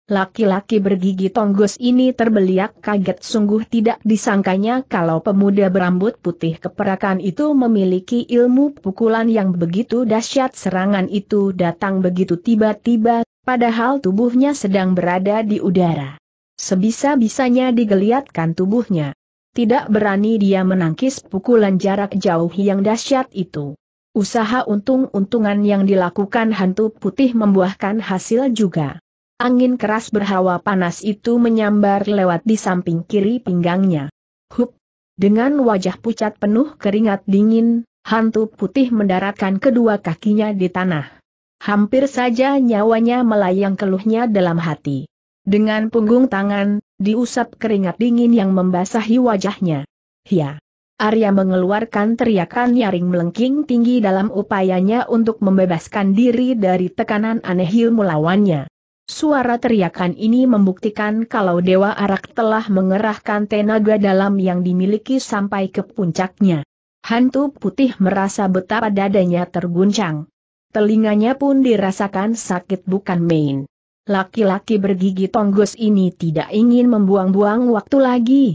Laki-laki bergigi tonggos ini terbeliak kaget sungguh tidak disangkanya kalau pemuda berambut putih keperakan itu memiliki ilmu pukulan yang begitu dahsyat serangan itu datang begitu tiba-tiba, padahal tubuhnya sedang berada di udara. Sebisa-bisanya digeliatkan tubuhnya. Tidak berani dia menangkis pukulan jarak jauh yang dahsyat itu. Usaha untung-untungan yang dilakukan hantu putih membuahkan hasil juga. Angin keras berhawa panas itu menyambar lewat di samping kiri pinggangnya. Hup! Dengan wajah pucat penuh keringat dingin, hantu putih mendaratkan kedua kakinya di tanah. Hampir saja nyawanya melayang keluhnya dalam hati. Dengan punggung tangan, diusap keringat dingin yang membasahi wajahnya. Hia! Arya mengeluarkan teriakan nyaring melengking tinggi dalam upayanya untuk membebaskan diri dari tekanan aneh ilmu lawannya. Suara teriakan ini membuktikan kalau Dewa Arak telah mengerahkan tenaga dalam yang dimiliki sampai ke puncaknya. Hantu putih merasa betapa dadanya terguncang. Telinganya pun dirasakan sakit bukan main. Laki-laki bergigi tonggos ini tidak ingin membuang-buang waktu lagi.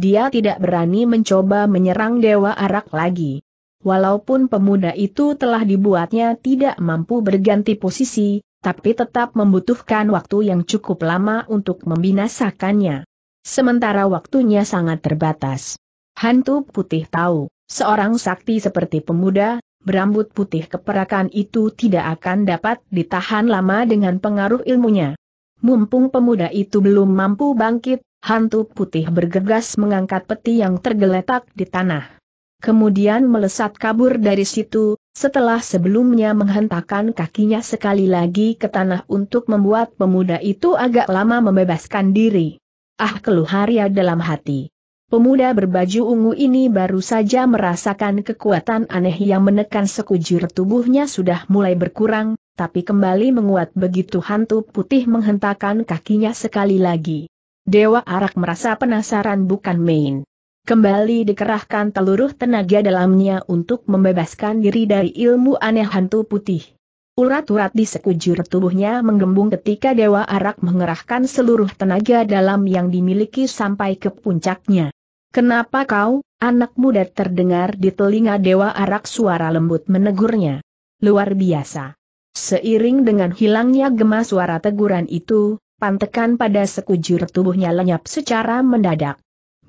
Dia tidak berani mencoba menyerang Dewa Arak lagi. Walaupun pemuda itu telah dibuatnya tidak mampu berganti posisi, tapi tetap membutuhkan waktu yang cukup lama untuk membinasakannya. Sementara waktunya sangat terbatas. Hantu putih tahu, seorang sakti seperti pemuda, berambut putih keperakan itu tidak akan dapat ditahan lama dengan pengaruh ilmunya. Mumpung pemuda itu belum mampu bangkit, hantu putih bergegas mengangkat peti yang tergeletak di tanah. Kemudian melesat kabur dari situ, setelah sebelumnya menghentakkan kakinya sekali lagi ke tanah untuk membuat pemuda itu agak lama membebaskan diri. Ah keluharia ya dalam hati. Pemuda berbaju ungu ini baru saja merasakan kekuatan aneh yang menekan sekujur tubuhnya sudah mulai berkurang, tapi kembali menguat begitu hantu putih menghentakkan kakinya sekali lagi. Dewa Arak merasa penasaran bukan main. Kembali dikerahkan seluruh tenaga dalamnya untuk membebaskan diri dari ilmu aneh hantu putih. Urat-urat di sekujur tubuhnya menggembung ketika Dewa Arak mengerahkan seluruh tenaga dalam yang dimiliki sampai ke puncaknya. Kenapa kau, anak muda terdengar di telinga Dewa Arak suara lembut menegurnya. Luar biasa. Seiring dengan hilangnya gemas suara teguran itu, pantekan pada sekujur tubuhnya lenyap secara mendadak.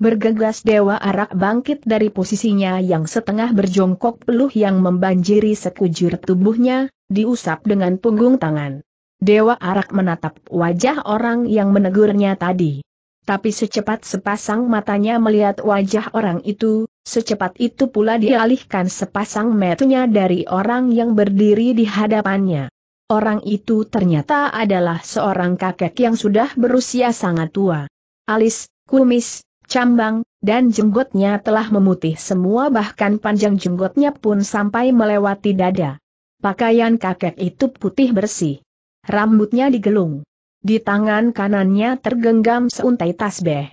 Bergegas Dewa Arak bangkit dari posisinya yang setengah berjongkok peluh yang membanjiri sekujur tubuhnya, diusap dengan punggung tangan. Dewa Arak menatap wajah orang yang menegurnya tadi. Tapi secepat sepasang matanya melihat wajah orang itu, secepat itu pula dialihkan sepasang matanya dari orang yang berdiri di hadapannya. Orang itu ternyata adalah seorang kakek yang sudah berusia sangat tua. Alis, kumis, cambang, dan jenggotnya telah memutih semua bahkan panjang jenggotnya pun sampai melewati dada. Pakaian kakek itu putih bersih. Rambutnya digelung. Di tangan kanannya tergenggam seuntai tasbih.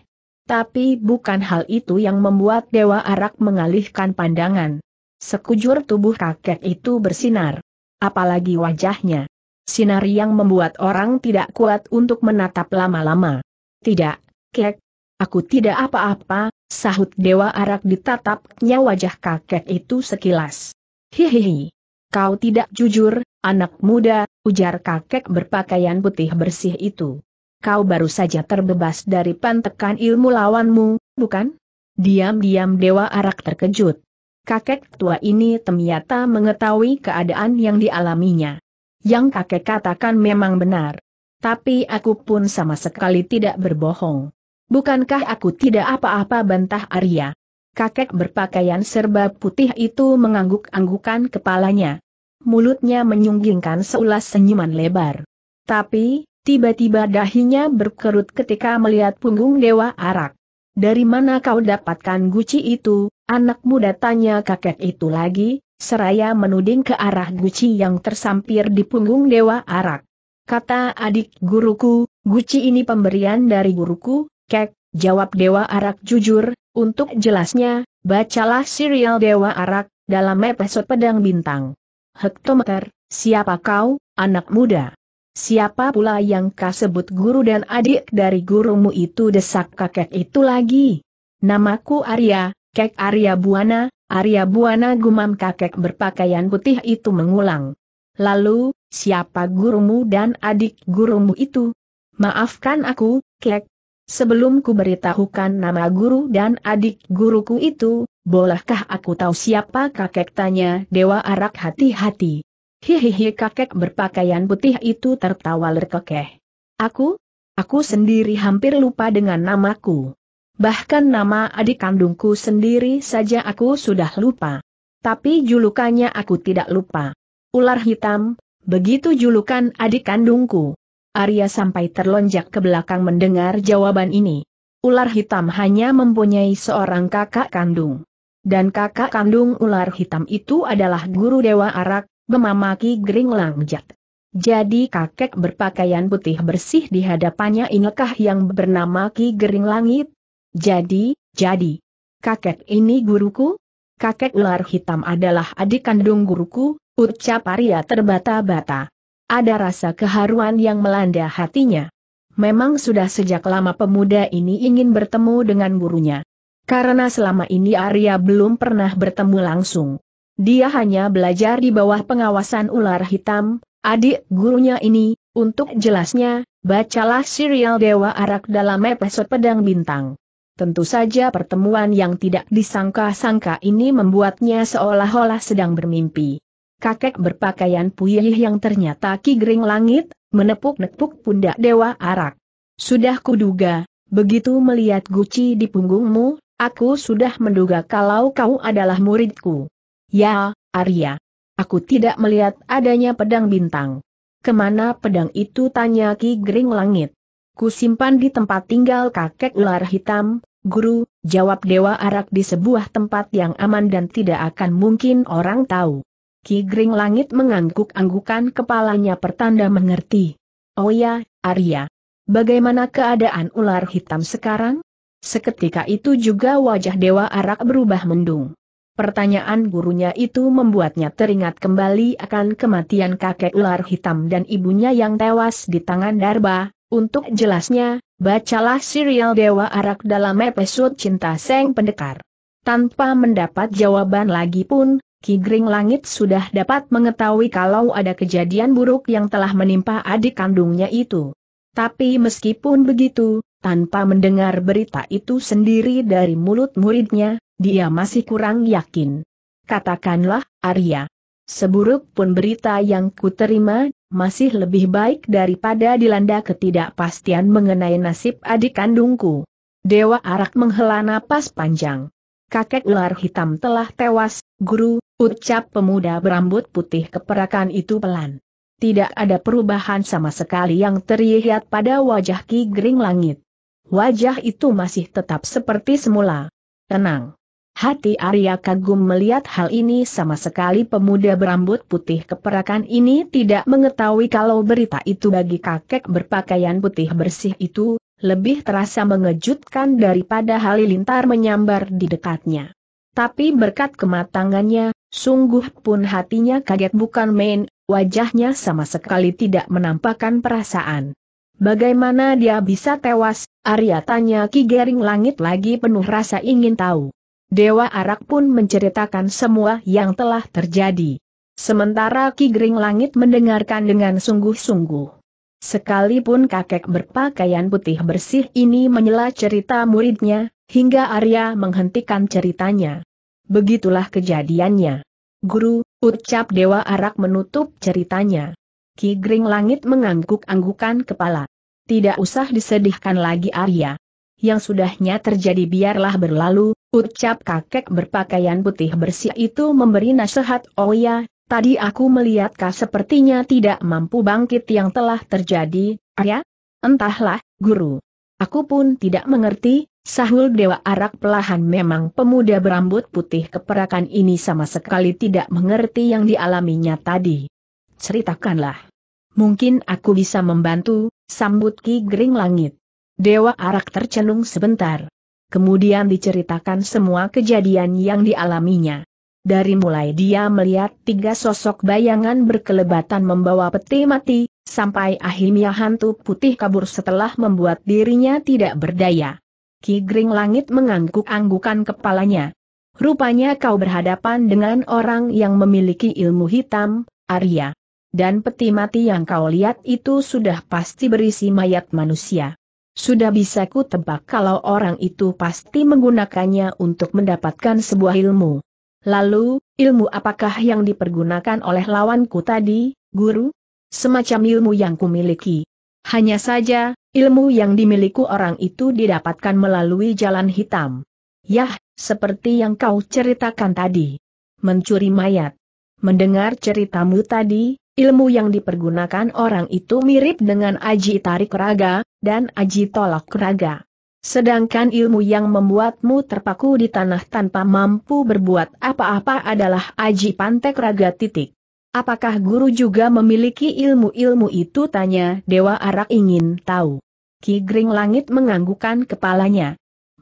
Tapi bukan hal itu yang membuat Dewa Arak mengalihkan pandangan. Sekujur tubuh kakek itu bersinar. Apalagi wajahnya. Sinar yang membuat orang tidak kuat untuk menatap lama-lama. Tidak, kek, Aku tidak apa-apa, sahut Dewa Arak ditatapnya wajah kakek itu sekilas. Hihihi. Kau tidak jujur, anak muda, ujar kakek berpakaian putih bersih itu. Kau baru saja terbebas dari pantekan ilmu lawanmu, bukan? Diam-diam Dewa Arak terkejut. Kakek tua ini ternyata mengetahui keadaan yang dialaminya. Yang kakek katakan memang benar. Tapi aku pun sama sekali tidak berbohong. Bukankah aku tidak apa-apa bantah Arya? Kakek berpakaian serba putih itu mengangguk-anggukan kepalanya. Mulutnya menyunggingkan seulas senyuman lebar. Tapi, tiba-tiba dahinya berkerut ketika melihat punggung Dewa Arak. Dari mana kau dapatkan guci itu, anak muda tanya kakek itu lagi, seraya menuding ke arah guci yang tersampir di punggung Dewa Arak. Kata adik guruku, guci ini pemberian dari guruku, Kek, jawab Dewa Arak jujur, untuk jelasnya, bacalah serial Dewa Arak, dalam episode Pedang Bintang. Hektometer, siapa kau, anak muda? Siapa pula yang kau sebut guru dan adik dari gurumu itu desak kakek itu lagi? Namaku Arya, kek Arya Buana, Arya Buana gumam kakek berpakaian putih itu mengulang. Lalu, siapa gurumu dan adik gurumu itu? Maafkan aku, kek, Sebelum ku beritahukan nama guru dan adik guruku itu, bolehkah aku tahu siapa kakek tanya Dewa Arak hati-hati. Hihihi kakek berpakaian putih itu tertawa lerkekeh. Aku? Aku sendiri hampir lupa dengan namaku. Bahkan nama adik kandungku sendiri saja aku sudah lupa. Tapi julukannya aku tidak lupa. Ular hitam, begitu julukan adik kandungku. Arya sampai terlonjak ke belakang mendengar jawaban ini. Ular hitam hanya mempunyai seorang kakak kandung. Dan kakak kandung ular hitam itu adalah guru Dewa Arak, memamaki Gering Langjat. Jadi kakek berpakaian putih bersih di hadapannya inekah yang bernama Ki Gering Langit? Jadi, jadi. Kakek ini guruku? Kakek ular hitam adalah adik kandung guruku, ucap Arya terbata-bata. Ada rasa keharuan yang melanda hatinya. Memang sudah sejak lama pemuda ini ingin bertemu dengan gurunya. Karena selama ini Arya belum pernah bertemu langsung. Dia hanya belajar di bawah pengawasan ular hitam, adik gurunya ini, untuk jelasnya, bacalah serial Dewa Arak dalam episode Pedang Bintang. Tentu saja pertemuan yang tidak disangka-sangka ini membuatnya seolah-olah sedang bermimpi kakek berpakaian puyih yang ternyata Ki Gering langit, menepuk-nepuk pundak Dewa Arak. Sudah kuduga, begitu melihat guci di punggungmu, aku sudah menduga kalau kau adalah muridku. Ya, Arya. Aku tidak melihat adanya pedang bintang. Kemana pedang itu tanya Ki Gering Langit. Ku simpan di tempat tinggal kakek ular hitam, guru, jawab Dewa Arak di sebuah tempat yang aman dan tidak akan mungkin orang tahu. Ki Gring Langit mengangguk-anggukan kepalanya pertanda mengerti. Oh ya, Arya. Bagaimana keadaan ular hitam sekarang? Seketika itu juga wajah Dewa Arak berubah mendung. Pertanyaan gurunya itu membuatnya teringat kembali akan kematian kakek ular hitam dan ibunya yang tewas di tangan Darba. Untuk jelasnya, bacalah serial Dewa Arak dalam episode Cinta Seng Pendekar. Tanpa mendapat jawaban lagi pun, Kigring Langit sudah dapat mengetahui kalau ada kejadian buruk yang telah menimpa adik kandungnya itu. Tapi meskipun begitu, tanpa mendengar berita itu sendiri dari mulut muridnya, dia masih kurang yakin. Katakanlah, Arya. Seburuk pun berita yang ku terima, masih lebih baik daripada dilanda ketidakpastian mengenai nasib adik kandungku. Dewa Arak menghela napas panjang. Kakek ular hitam telah tewas, guru, Ucap pemuda berambut putih keperakan itu pelan. Tidak ada perubahan sama sekali yang terlihat pada wajah Ki Gering Langit. Wajah itu masih tetap seperti semula. Tenang. Hati Arya kagum melihat hal ini sama sekali pemuda berambut putih keperakan ini tidak mengetahui kalau berita itu bagi kakek berpakaian putih bersih itu, lebih terasa mengejutkan daripada halilintar menyambar di dekatnya. Tapi berkat kematangannya, Sungguh pun hatinya kaget bukan main, wajahnya sama sekali tidak menampakkan perasaan. Bagaimana dia bisa tewas, Arya tanya Ki Gering Langit lagi penuh rasa ingin tahu. Dewa Arak pun menceritakan semua yang telah terjadi. Sementara Ki Gering Langit mendengarkan dengan sungguh-sungguh. Sekalipun kakek berpakaian putih bersih ini menyela cerita muridnya, hingga Arya menghentikan ceritanya. Begitulah kejadiannya. Guru, ucap Dewa Arak menutup ceritanya. Ki Gring Langit mengangguk-anggukan kepala. Tidak usah disedihkan lagi Arya. Yang sudahnya terjadi biarlah berlalu, ucap kakek berpakaian putih bersih itu memberi nasihat Oh ya, tadi aku melihat kah sepertinya tidak mampu bangkit yang telah terjadi, Arya? Entahlah, guru. Aku pun tidak mengerti, Sahul Dewa Arak pelahan memang pemuda berambut putih keperakan ini sama sekali tidak mengerti yang dialaminya tadi. Ceritakanlah. Mungkin aku bisa membantu, sambut Ki Gering Langit. Dewa Arak tercenung sebentar. Kemudian diceritakan semua kejadian yang dialaminya. Dari mulai dia melihat tiga sosok bayangan berkelebatan membawa peti mati, sampai akhirnya hantu putih kabur setelah membuat dirinya tidak berdaya. Ki Gring Langit mengangguk-anggukan kepalanya. Rupanya kau berhadapan dengan orang yang memiliki ilmu hitam, Arya. Dan peti mati yang kau lihat itu sudah pasti berisi mayat manusia. Sudah bisa ku tebak kalau orang itu pasti menggunakannya untuk mendapatkan sebuah ilmu. Lalu, ilmu apakah yang dipergunakan oleh lawanku tadi, guru? Semacam ilmu yang kumiliki. Hanya saja, ilmu yang dimiliki orang itu didapatkan melalui jalan hitam. Yah, seperti yang kau ceritakan tadi. Mencuri mayat. Mendengar ceritamu tadi, ilmu yang dipergunakan orang itu mirip dengan aji tarik raga, dan aji tolak raga. Sedangkan ilmu yang membuatmu terpaku di tanah tanpa mampu berbuat apa-apa adalah aji pantek raga titik. Apakah guru juga memiliki ilmu-ilmu itu tanya Dewa Arak ingin tahu. Ki Gring Langit menganggukkan kepalanya.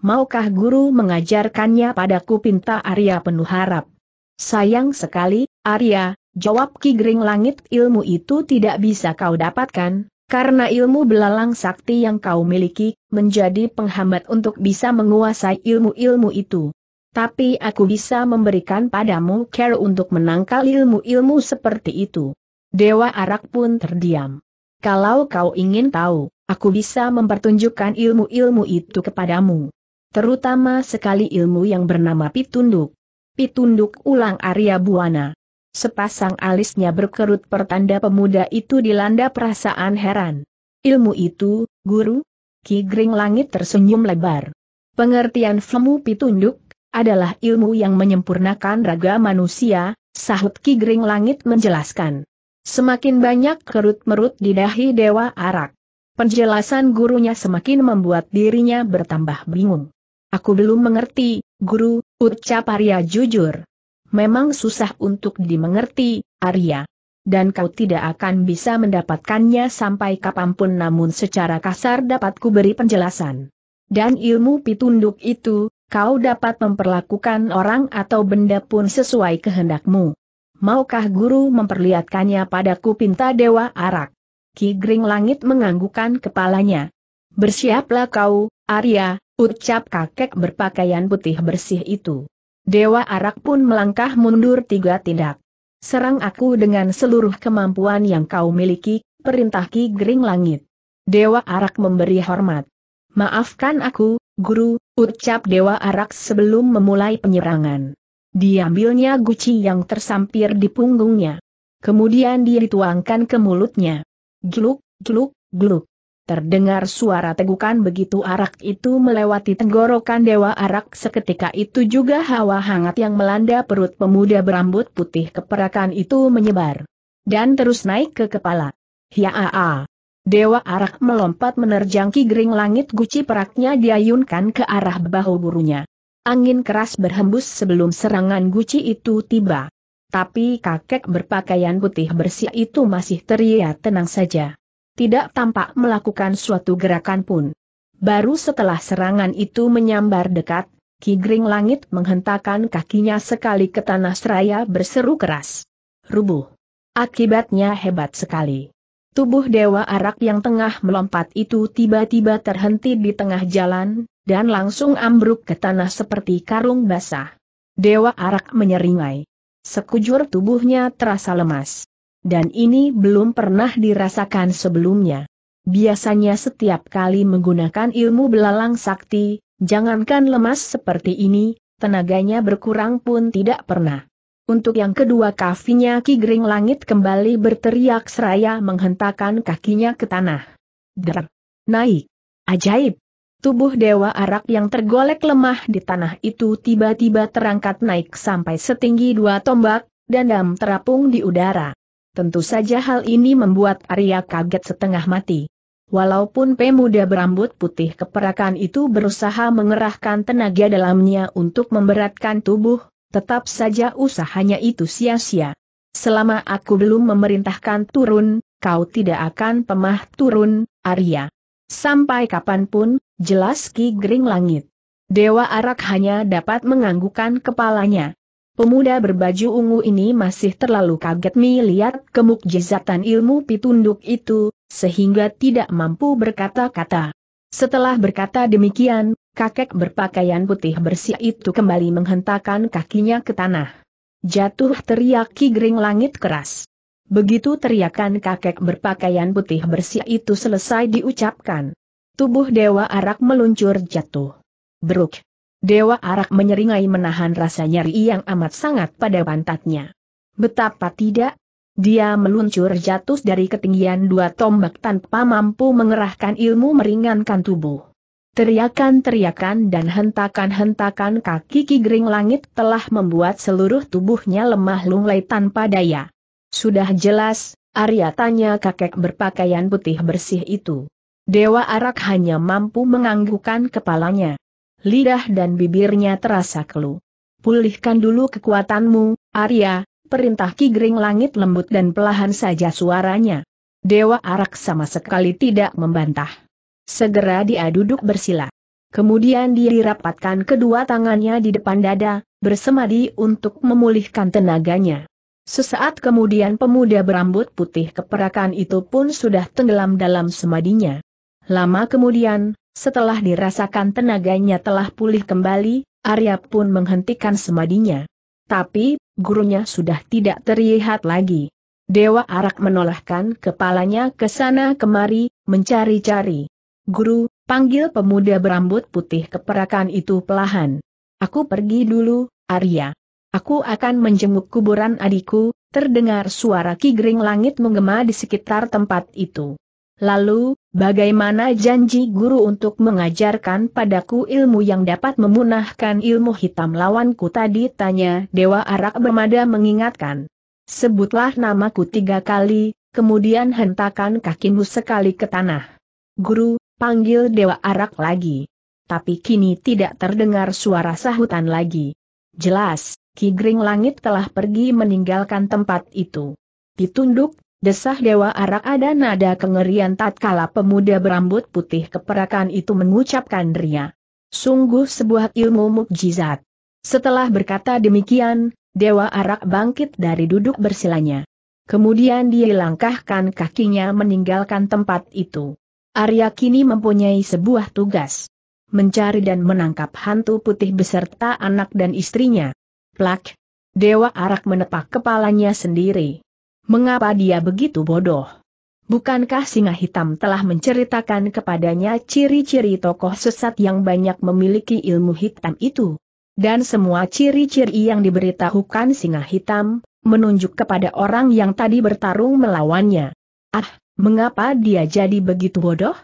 Maukah guru mengajarkannya padaku pinta Arya penuh harap. Sayang sekali, Arya, jawab Ki Gring Langit ilmu itu tidak bisa kau dapatkan, karena ilmu belalang sakti yang kau miliki, menjadi penghambat untuk bisa menguasai ilmu-ilmu itu. Tapi aku bisa memberikan padamu care untuk menangkal ilmu-ilmu seperti itu. Dewa Arak pun terdiam. Kalau kau ingin tahu, aku bisa mempertunjukkan ilmu-ilmu itu kepadamu. Terutama sekali ilmu yang bernama Pitunduk. Pitunduk ulang Arya Buana. Sepasang alisnya berkerut pertanda pemuda itu dilanda perasaan heran. Ilmu itu, guru? Ki Gring Langit tersenyum lebar. Pengertian Flemu Pitunduk? adalah ilmu yang menyempurnakan raga manusia, sahut Ki Gering Langit menjelaskan. Semakin banyak kerut-merut di dahi Dewa Arak. Penjelasan gurunya semakin membuat dirinya bertambah bingung. Aku belum mengerti, guru, ucap Arya jujur. Memang susah untuk dimengerti, Arya. Dan kau tidak akan bisa mendapatkannya sampai kapanpun namun secara kasar dapatku beri penjelasan. Dan ilmu pitunduk itu, kau dapat memperlakukan orang atau benda pun sesuai kehendakmu. Maukah guru memperlihatkannya padaku pinta Dewa Arak? Ki Gring Langit menganggukkan kepalanya. Bersiaplah kau, Arya, ucap kakek berpakaian putih bersih itu. Dewa Arak pun melangkah mundur tiga tindak. Serang aku dengan seluruh kemampuan yang kau miliki, perintah Ki Gring Langit. Dewa Arak memberi hormat. Maafkan aku, Guru, ucap Dewa Arak sebelum memulai penyerangan. Diambilnya guci yang tersampir di punggungnya. Kemudian dia dituangkan ke mulutnya. Gluk, gluk, gluk. Terdengar suara tegukan begitu arak itu melewati tenggorokan Dewa Arak seketika itu juga hawa hangat yang melanda perut pemuda berambut putih keperakan itu menyebar. Dan terus naik ke kepala. Hiaa. Dewa Arak melompat menerjang Ki Gering Langit guci peraknya diayunkan ke arah bahu burunya. Angin keras berhembus sebelum serangan guci itu tiba. Tapi kakek berpakaian putih bersih itu masih teriak tenang saja. Tidak tampak melakukan suatu gerakan pun. Baru setelah serangan itu menyambar dekat, Ki Gering Langit menghentakkan kakinya sekali ke tanah seraya berseru keras. Rubuh. Akibatnya hebat sekali. Tubuh Dewa Arak yang tengah melompat itu tiba-tiba terhenti di tengah jalan, dan langsung ambruk ke tanah seperti karung basah. Dewa Arak menyeringai. Sekujur tubuhnya terasa lemas. Dan ini belum pernah dirasakan sebelumnya. Biasanya setiap kali menggunakan ilmu belalang sakti, jangankan lemas seperti ini, tenaganya berkurang pun tidak pernah. Untuk yang kedua kafinya Ki Gering Langit kembali berteriak seraya menghentakkan kakinya ke tanah. Der. Naik. Ajaib. Tubuh Dewa Arak yang tergolek lemah di tanah itu tiba-tiba terangkat naik sampai setinggi dua tombak, dan dam terapung di udara. Tentu saja hal ini membuat Arya kaget setengah mati. Walaupun pemuda berambut putih keperakan itu berusaha mengerahkan tenaga dalamnya untuk memberatkan tubuh, tetap saja usahanya itu sia-sia. Selama aku belum memerintahkan turun, kau tidak akan pemah turun, Arya. Sampai kapanpun, jelas Ki Gering Langit. Dewa Arak hanya dapat menganggukkan kepalanya. Pemuda berbaju ungu ini masih terlalu kaget melihat kemukjizatan ilmu pitunduk itu, sehingga tidak mampu berkata-kata. Setelah berkata demikian, kakek berpakaian putih bersih itu kembali menghentakkan kakinya ke tanah. Jatuh teriak Ki langit keras. Begitu teriakan kakek berpakaian putih bersih itu selesai diucapkan. Tubuh Dewa Arak meluncur jatuh. Beruk. Dewa Arak menyeringai menahan rasa nyeri yang amat sangat pada pantatnya. Betapa tidak, dia meluncur jatuh dari ketinggian dua tombak tanpa mampu mengerahkan ilmu meringankan tubuh. Teriakan-teriakan dan hentakan-hentakan kaki Ki Gering Langit telah membuat seluruh tubuhnya lemah lunglai tanpa daya. Sudah jelas, Arya tanya kakek berpakaian putih bersih itu. Dewa Arak hanya mampu menganggukkan kepalanya. Lidah dan bibirnya terasa keluh. Pulihkan dulu kekuatanmu, Arya, perintah Ki Gering Langit lembut dan pelahan saja suaranya. Dewa Arak sama sekali tidak membantah. Segera dia duduk bersila. Kemudian dia dirapatkan kedua tangannya di depan dada, bersemadi untuk memulihkan tenaganya. Sesaat kemudian pemuda berambut putih keperakan itu pun sudah tenggelam dalam semadinya. Lama kemudian, setelah dirasakan tenaganya telah pulih kembali, Arya pun menghentikan semadinya. Tapi, gurunya sudah tidak terlihat lagi. Dewa Arak menolakkan kepalanya ke sana kemari, mencari-cari. Guru, panggil pemuda berambut putih keperakan itu pelahan. Aku pergi dulu, Arya. Aku akan menjenguk kuburan adikku, terdengar suara kigring Langit menggema di sekitar tempat itu. Lalu, bagaimana janji guru untuk mengajarkan padaku ilmu yang dapat memunahkan ilmu hitam lawanku tadi? Tanya Dewa Arak Bermada mengingatkan. Sebutlah namaku tiga kali, kemudian hentakan kakimu sekali ke tanah. Guru, panggil Dewa Arak lagi. Tapi kini tidak terdengar suara sahutan lagi. Jelas, Ki Gring Langit telah pergi meninggalkan tempat itu. Ditunduk, desah Dewa Arak ada nada kengerian tatkala pemuda berambut putih keperakan itu mengucapkan ria. Sungguh sebuah ilmu mukjizat. Setelah berkata demikian, Dewa Arak bangkit dari duduk bersilanya. Kemudian dia langkahkan kakinya meninggalkan tempat itu. Arya kini mempunyai sebuah tugas. Mencari dan menangkap hantu putih beserta anak dan istrinya. Plak! Dewa Arak menepak kepalanya sendiri. Mengapa dia begitu bodoh? Bukankah singa hitam telah menceritakan kepadanya ciri-ciri tokoh sesat yang banyak memiliki ilmu hitam itu? Dan semua ciri-ciri yang diberitahukan singa hitam, menunjuk kepada orang yang tadi bertarung melawannya. Ah, Mengapa dia jadi begitu bodoh?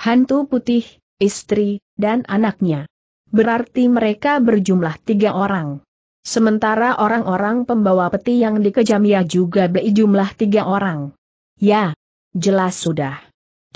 Hantu putih, istri, dan anaknya. Berarti mereka berjumlah tiga orang. Sementara orang-orang pembawa peti yang dikejam ya juga berjumlah tiga orang. Ya, jelas sudah.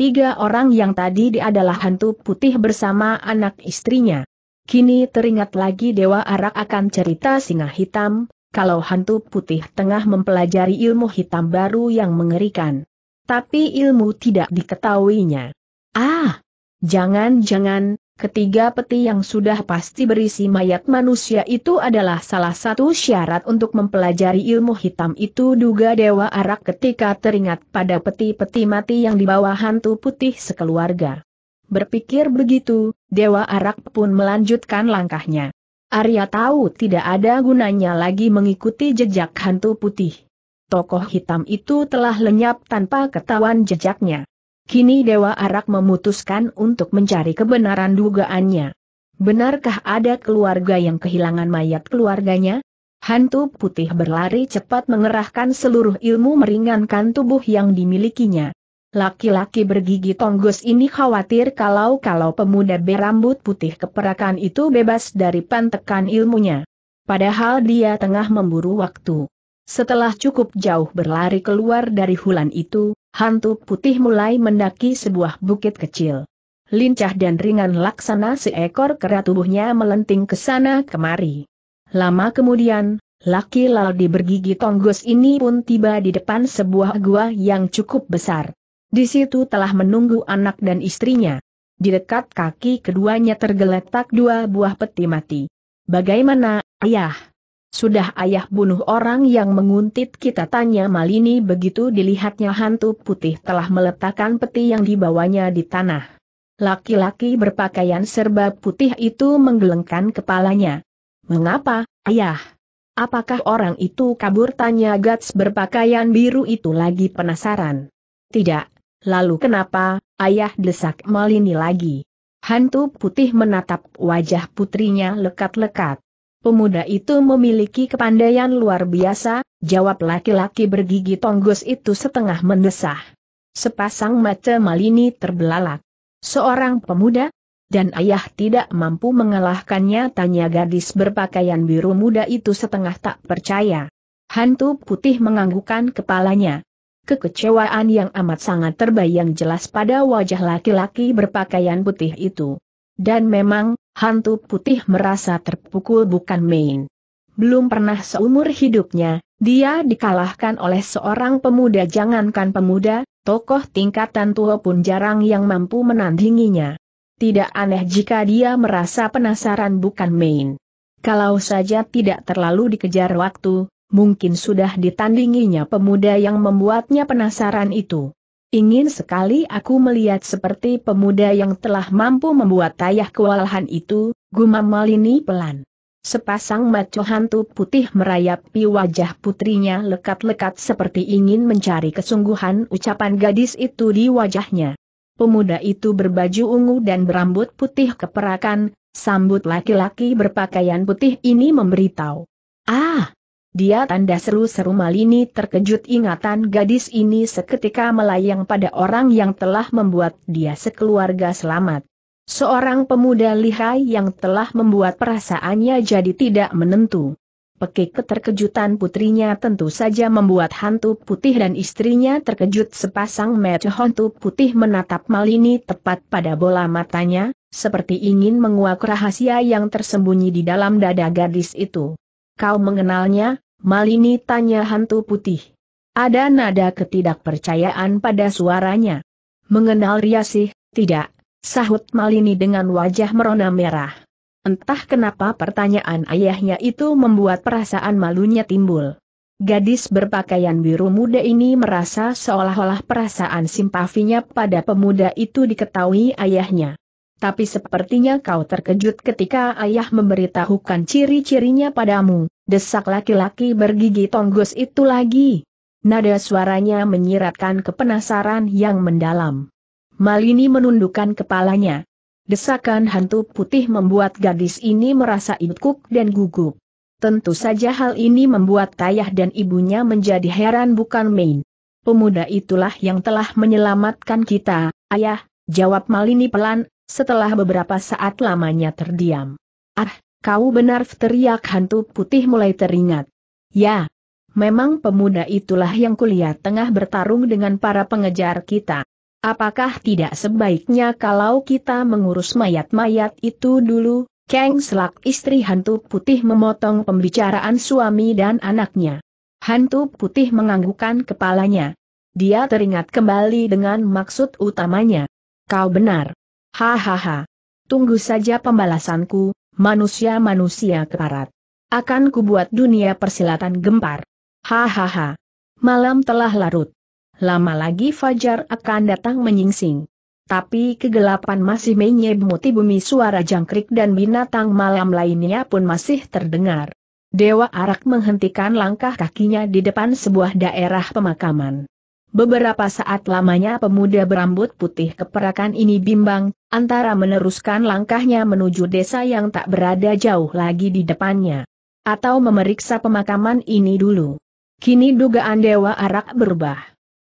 Tiga orang yang tadi di adalah hantu putih bersama anak istrinya. Kini teringat lagi Dewa Arak akan cerita singa hitam, kalau hantu putih tengah mempelajari ilmu hitam baru yang mengerikan tapi ilmu tidak diketahuinya. Ah! Jangan-jangan, ketiga peti yang sudah pasti berisi mayat manusia itu adalah salah satu syarat untuk mempelajari ilmu hitam itu duga Dewa Arak ketika teringat pada peti-peti mati yang dibawa hantu putih sekeluarga. Berpikir begitu, Dewa Arak pun melanjutkan langkahnya. Arya tahu tidak ada gunanya lagi mengikuti jejak hantu putih tokoh hitam itu telah lenyap tanpa ketahuan jejaknya. Kini Dewa Arak memutuskan untuk mencari kebenaran dugaannya. Benarkah ada keluarga yang kehilangan mayat keluarganya? Hantu putih berlari cepat mengerahkan seluruh ilmu meringankan tubuh yang dimilikinya. Laki-laki bergigi tonggos ini khawatir kalau-kalau pemuda berambut putih keperakan itu bebas dari pantekan ilmunya. Padahal dia tengah memburu waktu. Setelah cukup jauh berlari keluar dari hulan itu, hantu putih mulai mendaki sebuah bukit kecil. Lincah dan ringan laksana seekor kera tubuhnya melenting ke sana kemari. Lama kemudian, laki laldi bergigi tonggos ini pun tiba di depan sebuah gua yang cukup besar. Di situ telah menunggu anak dan istrinya. Di dekat kaki keduanya tergeletak dua buah peti mati. Bagaimana, ayah? Sudah ayah bunuh orang yang menguntit kita tanya Malini begitu dilihatnya hantu putih telah meletakkan peti yang dibawanya di tanah. Laki-laki berpakaian serba putih itu menggelengkan kepalanya. Mengapa, ayah? Apakah orang itu kabur tanya Gats berpakaian biru itu lagi penasaran? Tidak. Lalu kenapa, ayah desak Malini lagi? Hantu putih menatap wajah putrinya lekat-lekat. Pemuda itu memiliki kepandaian luar biasa, jawab laki-laki bergigi tonggos itu setengah mendesah. Sepasang mata Malini terbelalak. Seorang pemuda? Dan ayah tidak mampu mengalahkannya tanya gadis berpakaian biru muda itu setengah tak percaya. Hantu putih menganggukkan kepalanya. Kekecewaan yang amat sangat terbayang jelas pada wajah laki-laki berpakaian putih itu. Dan memang, hantu putih merasa terpukul bukan main. Belum pernah seumur hidupnya, dia dikalahkan oleh seorang pemuda jangankan pemuda, tokoh tingkatan tua pun jarang yang mampu menandinginya. Tidak aneh jika dia merasa penasaran bukan main. Kalau saja tidak terlalu dikejar waktu, mungkin sudah ditandinginya pemuda yang membuatnya penasaran itu. Ingin sekali aku melihat seperti pemuda yang telah mampu membuat tayah kewalahan itu, gumam Malini pelan. Sepasang maco hantu putih merayapi wajah putrinya lekat-lekat seperti ingin mencari kesungguhan ucapan gadis itu di wajahnya. Pemuda itu berbaju ungu dan berambut putih keperakan, sambut laki-laki berpakaian putih ini memberitahu. Ah, dia tanda seru-seru Malini terkejut ingatan gadis ini seketika melayang pada orang yang telah membuat dia sekeluarga selamat. Seorang pemuda lihai yang telah membuat perasaannya jadi tidak menentu. Pekik keterkejutan putrinya tentu saja membuat hantu putih dan istrinya terkejut sepasang mata hantu putih menatap Malini tepat pada bola matanya, seperti ingin menguak rahasia yang tersembunyi di dalam dada gadis itu. Kau mengenalnya, Malini tanya hantu putih. Ada nada ketidakpercayaan pada suaranya. Mengenal Riasih, tidak, sahut Malini dengan wajah merona merah. Entah kenapa pertanyaan ayahnya itu membuat perasaan malunya timbul. Gadis berpakaian biru muda ini merasa seolah-olah perasaan simpatinya pada pemuda itu diketahui ayahnya tapi sepertinya kau terkejut ketika ayah memberitahukan ciri-cirinya padamu, desak laki-laki bergigi tonggos itu lagi. Nada suaranya menyiratkan kepenasaran yang mendalam. Malini menundukkan kepalanya. Desakan hantu putih membuat gadis ini merasa ikuk dan gugup. Tentu saja hal ini membuat ayah dan ibunya menjadi heran bukan main. Pemuda itulah yang telah menyelamatkan kita, ayah, jawab Malini pelan, setelah beberapa saat lamanya terdiam. Ah, kau benar teriak hantu putih mulai teringat. Ya, memang pemuda itulah yang kulihat tengah bertarung dengan para pengejar kita. Apakah tidak sebaiknya kalau kita mengurus mayat-mayat itu dulu? Kang Selak istri hantu putih memotong pembicaraan suami dan anaknya. Hantu putih menganggukkan kepalanya. Dia teringat kembali dengan maksud utamanya. Kau benar. Hahaha. Tunggu saja pembalasanku, manusia-manusia keparat. Akan kubuat dunia persilatan gempar. Hahaha. Malam telah larut. Lama lagi Fajar akan datang menyingsing. Tapi kegelapan masih menyebuti bumi suara jangkrik dan binatang malam lainnya pun masih terdengar. Dewa Arak menghentikan langkah kakinya di depan sebuah daerah pemakaman. Beberapa saat lamanya pemuda berambut putih keperakan ini bimbang, antara meneruskan langkahnya menuju desa yang tak berada jauh lagi di depannya. Atau memeriksa pemakaman ini dulu. Kini dugaan Dewa Arak berubah.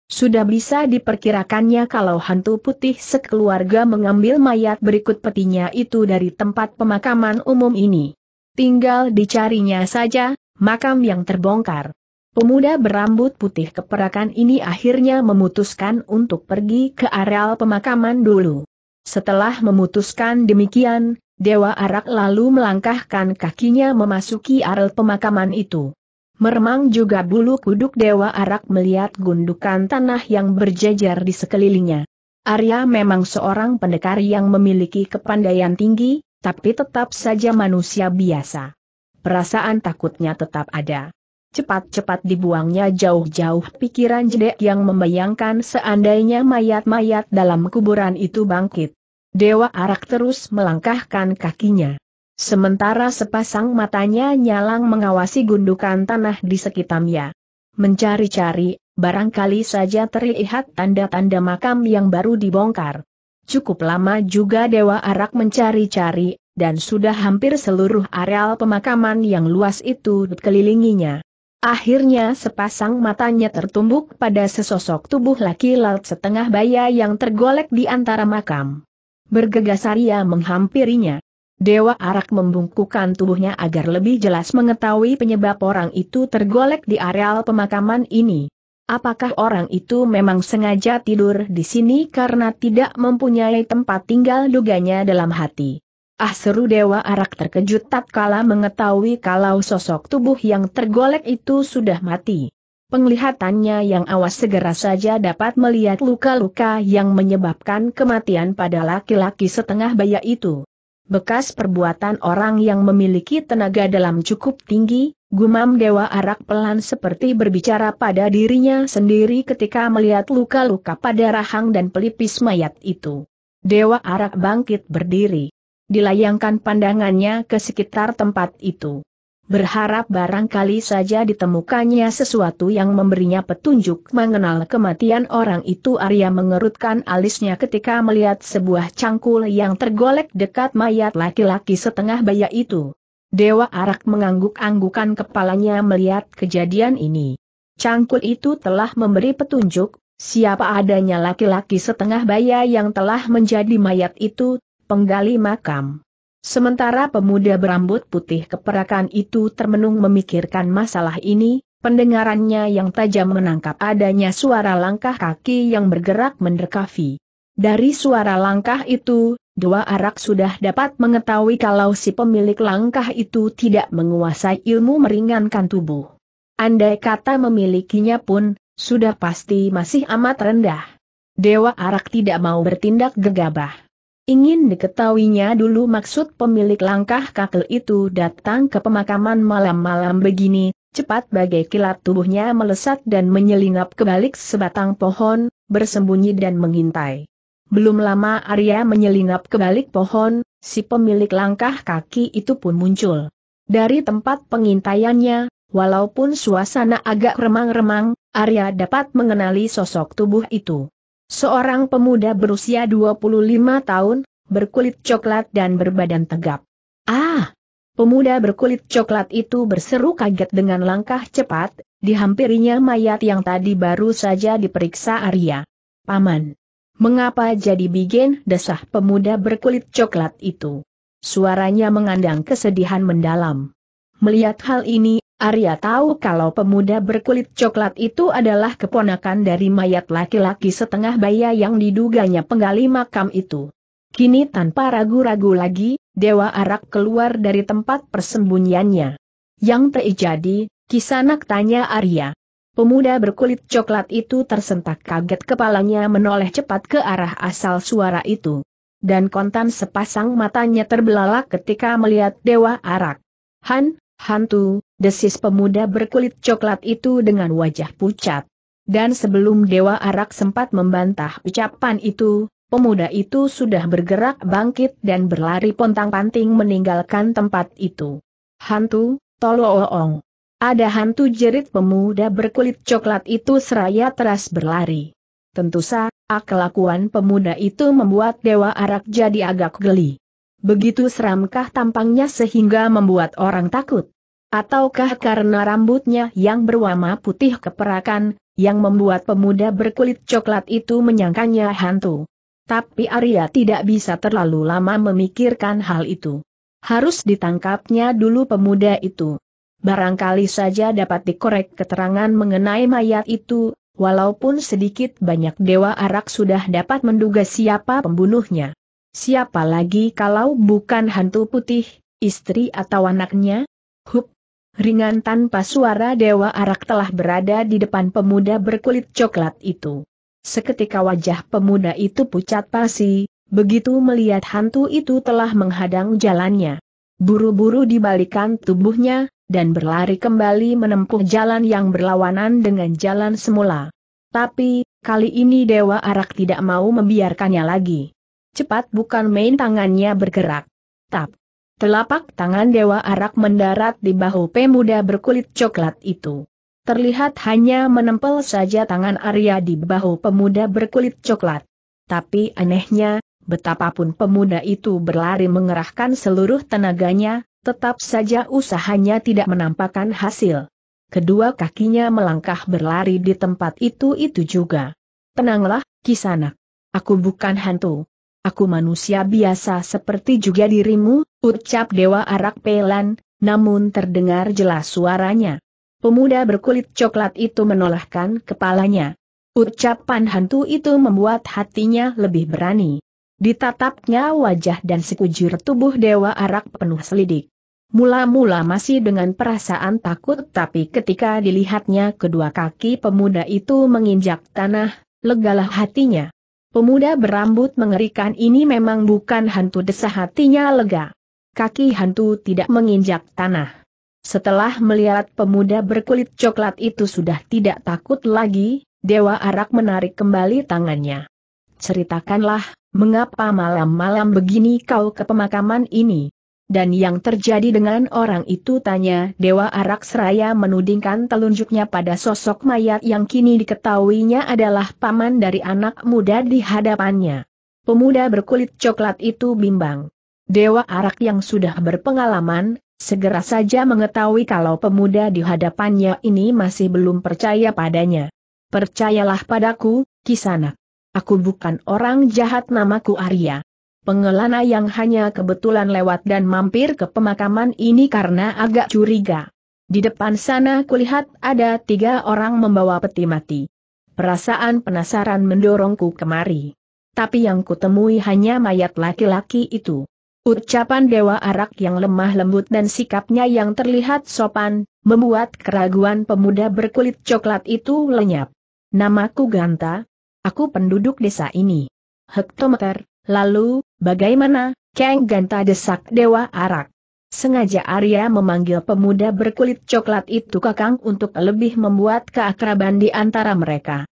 Sudah bisa diperkirakannya kalau hantu putih sekeluarga mengambil mayat berikut petinya itu dari tempat pemakaman umum ini. Tinggal dicarinya saja, makam yang terbongkar. Pemuda berambut putih keperakan ini akhirnya memutuskan untuk pergi ke areal pemakaman dulu. Setelah memutuskan demikian, Dewa Arak lalu melangkahkan kakinya memasuki areal pemakaman itu. Meremang juga bulu kuduk Dewa Arak melihat gundukan tanah yang berjejer di sekelilingnya. Arya memang seorang pendekar yang memiliki kepandaian tinggi, tapi tetap saja manusia biasa. Perasaan takutnya tetap ada. Cepat-cepat dibuangnya jauh-jauh pikiran jedek yang membayangkan seandainya mayat-mayat dalam kuburan itu bangkit. Dewa Arak terus melangkahkan kakinya. Sementara sepasang matanya nyalang mengawasi gundukan tanah di sekitarnya. Mencari-cari, barangkali saja terlihat tanda-tanda makam yang baru dibongkar. Cukup lama juga Dewa Arak mencari-cari, dan sudah hampir seluruh areal pemakaman yang luas itu dikelilinginya. Akhirnya sepasang matanya tertumbuk pada sesosok tubuh laki laut setengah baya yang tergolek di antara makam. Bergegas Arya menghampirinya. Dewa Arak membungkukan tubuhnya agar lebih jelas mengetahui penyebab orang itu tergolek di areal pemakaman ini. Apakah orang itu memang sengaja tidur di sini karena tidak mempunyai tempat tinggal duganya dalam hati? Ah seru Dewa Arak terkejut tatkala mengetahui kalau sosok tubuh yang tergolek itu sudah mati. Penglihatannya yang awas segera saja dapat melihat luka-luka yang menyebabkan kematian pada laki-laki setengah baya itu. Bekas perbuatan orang yang memiliki tenaga dalam cukup tinggi, gumam Dewa Arak pelan seperti berbicara pada dirinya sendiri ketika melihat luka-luka pada rahang dan pelipis mayat itu. Dewa Arak bangkit berdiri dilayangkan pandangannya ke sekitar tempat itu. Berharap barangkali saja ditemukannya sesuatu yang memberinya petunjuk mengenal kematian orang itu Arya mengerutkan alisnya ketika melihat sebuah cangkul yang tergolek dekat mayat laki-laki setengah baya itu. Dewa Arak mengangguk-anggukan kepalanya melihat kejadian ini. Cangkul itu telah memberi petunjuk, siapa adanya laki-laki setengah baya yang telah menjadi mayat itu, penggali makam. Sementara pemuda berambut putih keperakan itu termenung memikirkan masalah ini, pendengarannya yang tajam menangkap adanya suara langkah kaki yang bergerak mendekati. Dari suara langkah itu, dua arak sudah dapat mengetahui kalau si pemilik langkah itu tidak menguasai ilmu meringankan tubuh. Andai kata memilikinya pun, sudah pasti masih amat rendah. Dewa Arak tidak mau bertindak gegabah. Ingin diketahuinya dulu maksud pemilik langkah kakel itu datang ke pemakaman malam-malam begini, cepat bagai kilat tubuhnya melesat dan menyelinap ke balik sebatang pohon, bersembunyi dan mengintai. Belum lama Arya menyelinap ke balik pohon, si pemilik langkah kaki itu pun muncul. Dari tempat pengintaiannya, walaupun suasana agak remang-remang, Arya dapat mengenali sosok tubuh itu. Seorang pemuda berusia 25 tahun, berkulit coklat dan berbadan tegap. Ah! Pemuda berkulit coklat itu berseru kaget dengan langkah cepat, dihampirinya mayat yang tadi baru saja diperiksa Arya. Paman! Mengapa jadi bigen desah pemuda berkulit coklat itu? Suaranya mengandang kesedihan mendalam. Melihat hal ini, Arya tahu kalau pemuda berkulit coklat itu adalah keponakan dari mayat laki-laki setengah baya yang diduganya penggali makam itu. Kini tanpa ragu-ragu lagi, Dewa Arak keluar dari tempat persembunyiannya. Yang terjadi, Kisanak tanya Arya. Pemuda berkulit coklat itu tersentak kaget kepalanya menoleh cepat ke arah asal suara itu. Dan kontan sepasang matanya terbelalak ketika melihat Dewa Arak. Han, Hantu, desis pemuda berkulit coklat itu dengan wajah pucat. Dan sebelum Dewa Arak sempat membantah ucapan itu, pemuda itu sudah bergerak bangkit dan berlari pontang-panting meninggalkan tempat itu. Hantu, tolong. Ada hantu jerit pemuda berkulit coklat itu seraya teras berlari. Tentu saja, kelakuan pemuda itu membuat Dewa Arak jadi agak geli. Begitu seramkah tampangnya sehingga membuat orang takut? Ataukah karena rambutnya yang berwarna putih keperakan, yang membuat pemuda berkulit coklat itu menyangkanya hantu? Tapi Arya tidak bisa terlalu lama memikirkan hal itu. Harus ditangkapnya dulu pemuda itu. Barangkali saja dapat dikorek keterangan mengenai mayat itu, walaupun sedikit banyak Dewa Arak sudah dapat menduga siapa pembunuhnya. Siapa lagi kalau bukan hantu putih, istri atau anaknya? Hup! Ringan tanpa suara Dewa Arak telah berada di depan pemuda berkulit coklat itu. Seketika wajah pemuda itu pucat pasi, begitu melihat hantu itu telah menghadang jalannya. Buru-buru dibalikan tubuhnya, dan berlari kembali menempuh jalan yang berlawanan dengan jalan semula. Tapi, kali ini Dewa Arak tidak mau membiarkannya lagi. Cepat bukan main tangannya bergerak. Tap. Telapak tangan Dewa Arak mendarat di bahu pemuda berkulit coklat itu. Terlihat hanya menempel saja tangan Arya di bahu pemuda berkulit coklat. Tapi anehnya, betapapun pemuda itu berlari mengerahkan seluruh tenaganya, tetap saja usahanya tidak menampakkan hasil. Kedua kakinya melangkah berlari di tempat itu-itu juga. Tenanglah, Kisanak. Aku bukan hantu aku manusia biasa seperti juga dirimu, ucap Dewa Arak Pelan, namun terdengar jelas suaranya. Pemuda berkulit coklat itu menolakkan kepalanya. Ucapan hantu itu membuat hatinya lebih berani. Ditatapnya wajah dan sekujur tubuh Dewa Arak penuh selidik. Mula-mula masih dengan perasaan takut tapi ketika dilihatnya kedua kaki pemuda itu menginjak tanah, legalah hatinya. Pemuda berambut mengerikan ini memang bukan hantu desah hatinya lega. Kaki hantu tidak menginjak tanah. Setelah melihat pemuda berkulit coklat itu sudah tidak takut lagi, Dewa Arak menarik kembali tangannya. Ceritakanlah, mengapa malam-malam begini kau ke pemakaman ini? Dan yang terjadi dengan orang itu tanya Dewa Arak Seraya menudingkan telunjuknya pada sosok mayat yang kini diketahuinya adalah paman dari anak muda di hadapannya. Pemuda berkulit coklat itu bimbang. Dewa Arak yang sudah berpengalaman, segera saja mengetahui kalau pemuda di hadapannya ini masih belum percaya padanya. Percayalah padaku, Kisana. Aku bukan orang jahat namaku Arya. Pengelana yang hanya kebetulan lewat dan mampir ke pemakaman ini karena agak curiga. Di depan sana kulihat ada tiga orang membawa peti mati. Perasaan penasaran mendorongku kemari. Tapi yang kutemui hanya mayat laki-laki itu. Ucapan Dewa Arak yang lemah lembut dan sikapnya yang terlihat sopan, membuat keraguan pemuda berkulit coklat itu lenyap. Namaku Ganta. Aku penduduk desa ini. Hektometer, Lalu, bagaimana, Kang Ganta desak Dewa Arak? Sengaja Arya memanggil pemuda berkulit coklat itu kakang untuk lebih membuat keakraban di antara mereka.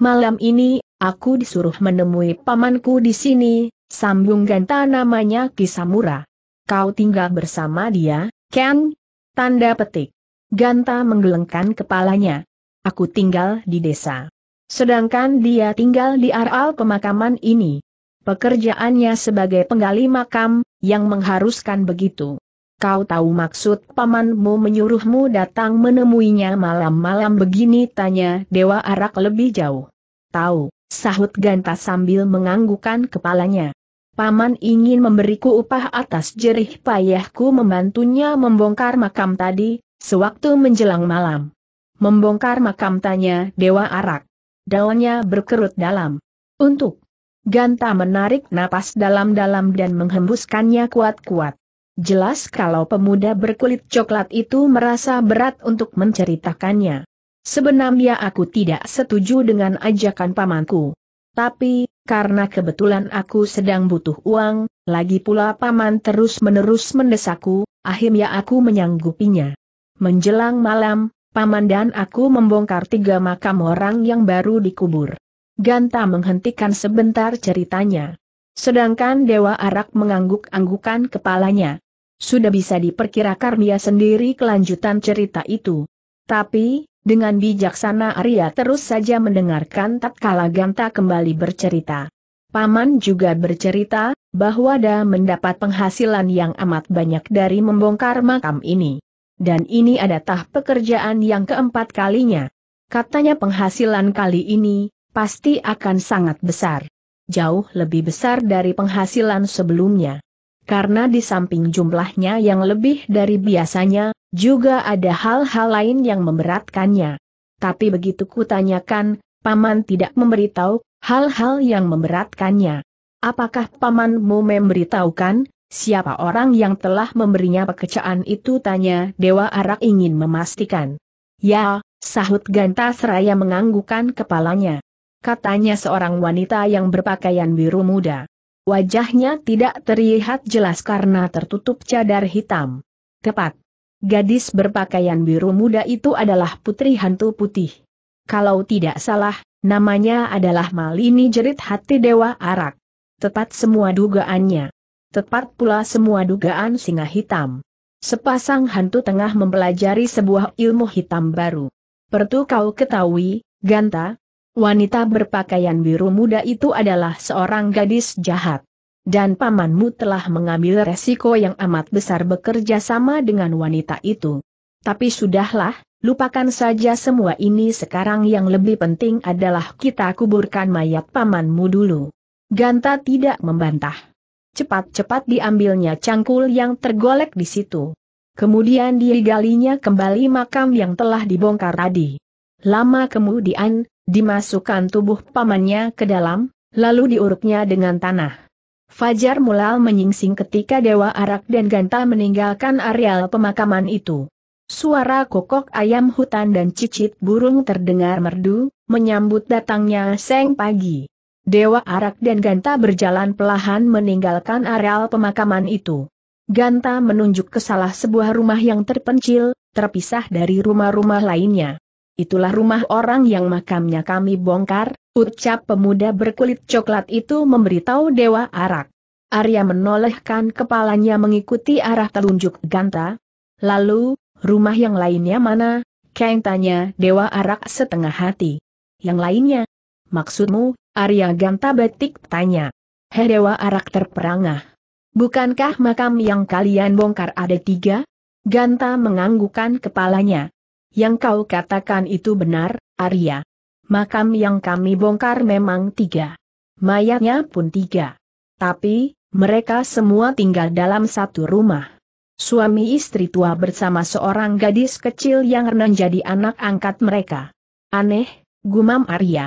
Malam ini, aku disuruh menemui pamanku di sini, sambung ganta namanya Kisamura. Kau tinggal bersama dia, Ken? Tanda petik. Ganta menggelengkan kepalanya. Aku tinggal di desa. Sedangkan dia tinggal di aral pemakaman ini. Pekerjaannya sebagai penggali makam, yang mengharuskan begitu. Kau tahu maksud pamanmu menyuruhmu datang menemuinya malam-malam begini tanya Dewa Arak lebih jauh. Tahu, sahut Ganta sambil menganggukan kepalanya. Paman ingin memberiku upah atas jerih payahku membantunya membongkar makam tadi, sewaktu menjelang malam. Membongkar makam tanya Dewa Arak. Daunnya berkerut dalam. Untuk Ganta menarik napas dalam-dalam dan menghembuskannya kuat-kuat. Jelas kalau pemuda berkulit coklat itu merasa berat untuk menceritakannya. Sebenarnya aku tidak setuju dengan ajakan pamanku. Tapi, karena kebetulan aku sedang butuh uang, lagi pula paman terus-menerus mendesakku, akhirnya aku menyanggupinya. Menjelang malam, paman dan aku membongkar tiga makam orang yang baru dikubur. Ganta menghentikan sebentar ceritanya. Sedangkan Dewa Arak mengangguk-anggukan kepalanya. Sudah bisa diperkirakan dia sendiri kelanjutan cerita itu. Tapi, dengan bijaksana Arya terus saja mendengarkan tatkala Ganta kembali bercerita. Paman juga bercerita, bahwa dia mendapat penghasilan yang amat banyak dari membongkar makam ini. Dan ini adalah pekerjaan yang keempat kalinya. Katanya penghasilan kali ini, pasti akan sangat besar. Jauh lebih besar dari penghasilan sebelumnya. Karena di samping jumlahnya yang lebih dari biasanya, juga ada hal-hal lain yang memberatkannya. Tapi begitu kutanyakan, Paman tidak memberitahu hal-hal yang memberatkannya. Apakah Pamanmu memberitahukan, siapa orang yang telah memberinya pekerjaan itu tanya Dewa Arak ingin memastikan. Ya, sahut Ganta Seraya menganggukan kepalanya katanya seorang wanita yang berpakaian biru muda. Wajahnya tidak terlihat jelas karena tertutup cadar hitam. Tepat. Gadis berpakaian biru muda itu adalah putri hantu putih. Kalau tidak salah, namanya adalah Malini jerit hati Dewa Arak. Tepat semua dugaannya. Tepat pula semua dugaan singa hitam. Sepasang hantu tengah mempelajari sebuah ilmu hitam baru. Pertu kau ketahui, Ganta, Wanita berpakaian biru muda itu adalah seorang gadis jahat. Dan pamanmu telah mengambil resiko yang amat besar bekerja sama dengan wanita itu. Tapi sudahlah, lupakan saja semua ini sekarang yang lebih penting adalah kita kuburkan mayat pamanmu dulu. Ganta tidak membantah. Cepat-cepat diambilnya cangkul yang tergolek di situ. Kemudian digalinya kembali makam yang telah dibongkar tadi. Lama kemudian, dimasukkan tubuh pamannya ke dalam, lalu diuruknya dengan tanah. Fajar mulal menyingsing ketika Dewa Arak dan Ganta meninggalkan areal pemakaman itu. Suara kokok ayam hutan dan cicit burung terdengar merdu, menyambut datangnya seng pagi. Dewa Arak dan Ganta berjalan pelahan meninggalkan areal pemakaman itu. Ganta menunjuk ke salah sebuah rumah yang terpencil, terpisah dari rumah-rumah lainnya itulah rumah orang yang makamnya kami bongkar, ucap pemuda berkulit coklat itu memberitahu Dewa Arak. Arya menolehkan kepalanya mengikuti arah telunjuk Ganta. Lalu, rumah yang lainnya mana? Kang tanya Dewa Arak setengah hati. Yang lainnya? Maksudmu, Arya Ganta betik tanya. Hei, Dewa Arak terperangah. Bukankah makam yang kalian bongkar ada tiga? Ganta menganggukan kepalanya. Yang kau katakan itu benar, Arya. Makam yang kami bongkar memang tiga. Mayatnya pun tiga. Tapi, mereka semua tinggal dalam satu rumah. Suami istri tua bersama seorang gadis kecil yang renang jadi anak angkat mereka. Aneh, gumam Arya.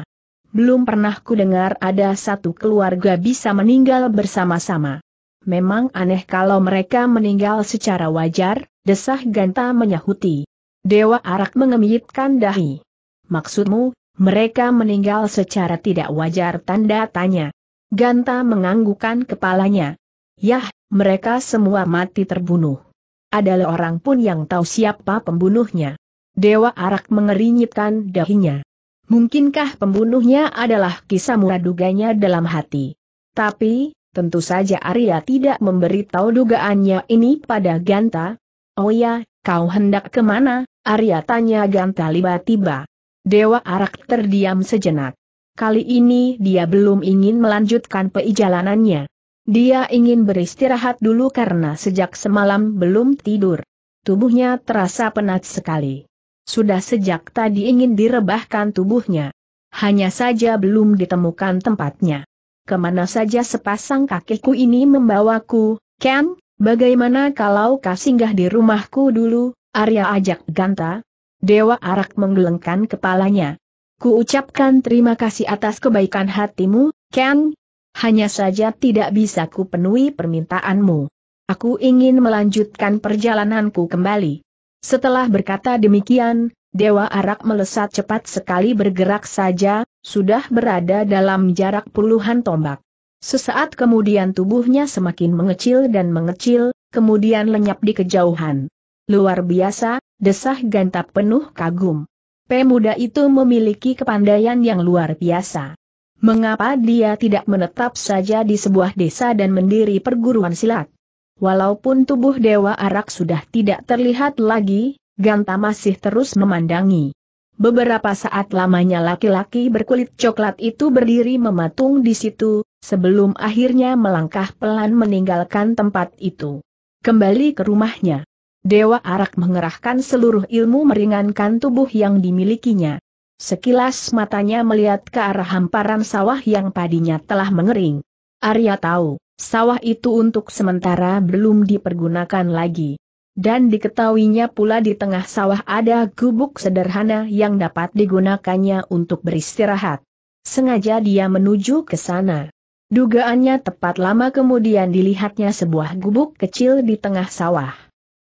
Belum pernah ku dengar ada satu keluarga bisa meninggal bersama-sama. Memang aneh kalau mereka meninggal secara wajar, desah Ganta menyahuti. Dewa Arak mengemitkan dahi. Maksudmu, mereka meninggal secara tidak wajar tanda tanya. Ganta menganggukan kepalanya. Yah, mereka semua mati terbunuh. Adalah orang pun yang tahu siapa pembunuhnya. Dewa Arak mengerinyitkan dahinya. Mungkinkah pembunuhnya adalah kisah muraduganya dalam hati? Tapi, tentu saja Arya tidak memberitahu dugaannya ini pada Ganta, Oh ya, kau hendak kemana? Arya tanya Ganta tiba-tiba. Dewa Arak terdiam sejenak. Kali ini dia belum ingin melanjutkan perjalanannya. Dia ingin beristirahat dulu karena sejak semalam belum tidur. Tubuhnya terasa penat sekali. Sudah sejak tadi ingin direbahkan tubuhnya. Hanya saja belum ditemukan tempatnya. Kemana saja sepasang kakiku ini membawaku, Ken? Bagaimana kalau kau singgah di rumahku dulu, Arya ajak Ganta? Dewa Arak menggelengkan kepalanya. Ku ucapkan terima kasih atas kebaikan hatimu, Ken. Hanya saja tidak bisa ku penuhi permintaanmu. Aku ingin melanjutkan perjalananku kembali. Setelah berkata demikian, Dewa Arak melesat cepat sekali bergerak saja, sudah berada dalam jarak puluhan tombak. Sesaat kemudian tubuhnya semakin mengecil dan mengecil, kemudian lenyap di kejauhan. Luar biasa, desah gantap penuh kagum. Pemuda itu memiliki kepandaian yang luar biasa. Mengapa dia tidak menetap saja di sebuah desa dan mendiri perguruan silat? Walaupun tubuh Dewa Arak sudah tidak terlihat lagi, Ganta masih terus memandangi. Beberapa saat lamanya laki-laki berkulit coklat itu berdiri mematung di situ, sebelum akhirnya melangkah pelan meninggalkan tempat itu. Kembali ke rumahnya. Dewa Arak mengerahkan seluruh ilmu meringankan tubuh yang dimilikinya. Sekilas matanya melihat ke arah hamparan sawah yang padinya telah mengering. Arya tahu, sawah itu untuk sementara belum dipergunakan lagi. Dan diketahuinya pula di tengah sawah ada gubuk sederhana yang dapat digunakannya untuk beristirahat. Sengaja dia menuju ke sana. Dugaannya tepat lama kemudian dilihatnya sebuah gubuk kecil di tengah sawah.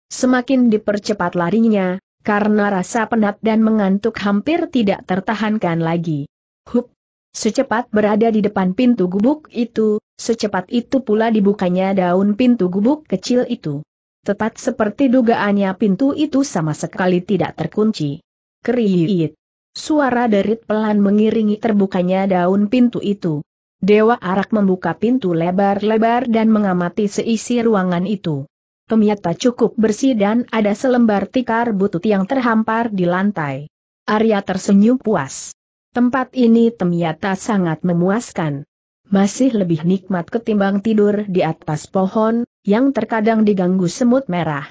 Semakin dipercepat larinya, karena rasa penat dan mengantuk hampir tidak tertahankan lagi. Hup! Secepat berada di depan pintu gubuk itu, secepat itu pula dibukanya daun pintu gubuk kecil itu. Tepat seperti dugaannya pintu itu sama sekali tidak terkunci. Keriit. Suara derit pelan mengiringi terbukanya daun pintu itu. Dewa Arak membuka pintu lebar-lebar dan mengamati seisi ruangan itu. Pemiata cukup bersih dan ada selembar tikar butut yang terhampar di lantai. Arya tersenyum puas. Tempat ini Temiata sangat memuaskan. Masih lebih nikmat ketimbang tidur di atas pohon, yang terkadang diganggu semut merah.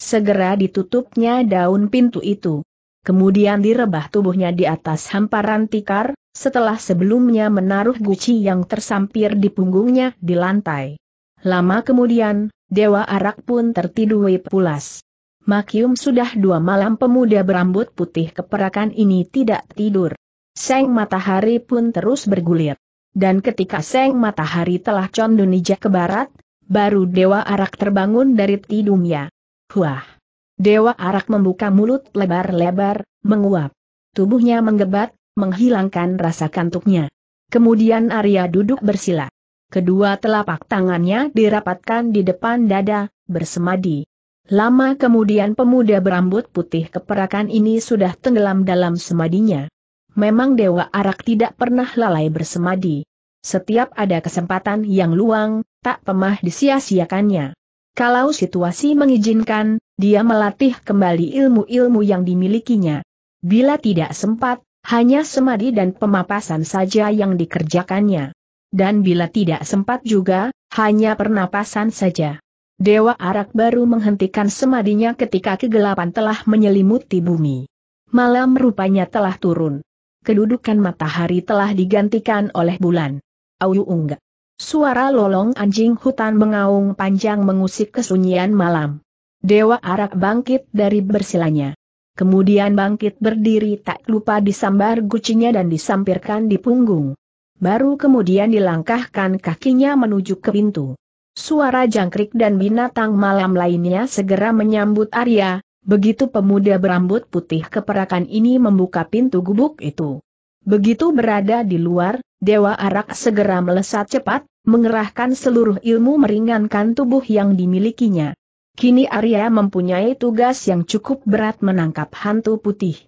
Segera ditutupnya daun pintu itu. Kemudian direbah tubuhnya di atas hamparan tikar, setelah sebelumnya menaruh guci yang tersampir di punggungnya di lantai. Lama kemudian, Dewa Arak pun tertidui pulas. Makium sudah dua malam pemuda berambut putih keperakan ini tidak tidur. Seng matahari pun terus bergulir. Dan ketika seng matahari telah condonijah ke barat, baru Dewa Arak terbangun dari tidumnya. Huah! Dewa Arak membuka mulut lebar-lebar, menguap. Tubuhnya menggebat, menghilangkan rasa kantuknya. Kemudian Arya duduk bersila. Kedua telapak tangannya dirapatkan di depan dada, bersemadi. Lama kemudian pemuda berambut putih keperakan ini sudah tenggelam dalam semadinya. Memang Dewa Arak tidak pernah lalai bersemadi. Setiap ada kesempatan yang luang, tak pemah disia-siakannya. Kalau situasi mengizinkan, dia melatih kembali ilmu-ilmu yang dimilikinya. Bila tidak sempat, hanya semadi dan pemapasan saja yang dikerjakannya. Dan bila tidak sempat juga, hanya pernapasan saja. Dewa Arak baru menghentikan semadinya ketika kegelapan telah menyelimuti bumi. Malam rupanya telah turun. Kedudukan matahari telah digantikan oleh bulan. Auyu unggah. Suara lolong anjing hutan mengaung panjang mengusik kesunyian malam. Dewa Arak bangkit dari bersilanya. Kemudian bangkit berdiri tak lupa disambar gucinya dan disampirkan di punggung. Baru kemudian dilangkahkan kakinya menuju ke pintu. Suara jangkrik dan binatang malam lainnya segera menyambut Arya, begitu pemuda berambut putih keperakan ini membuka pintu gubuk itu. Begitu berada di luar, Dewa Arak segera melesat cepat, mengerahkan seluruh ilmu meringankan tubuh yang dimilikinya. Kini Arya mempunyai tugas yang cukup berat menangkap hantu putih.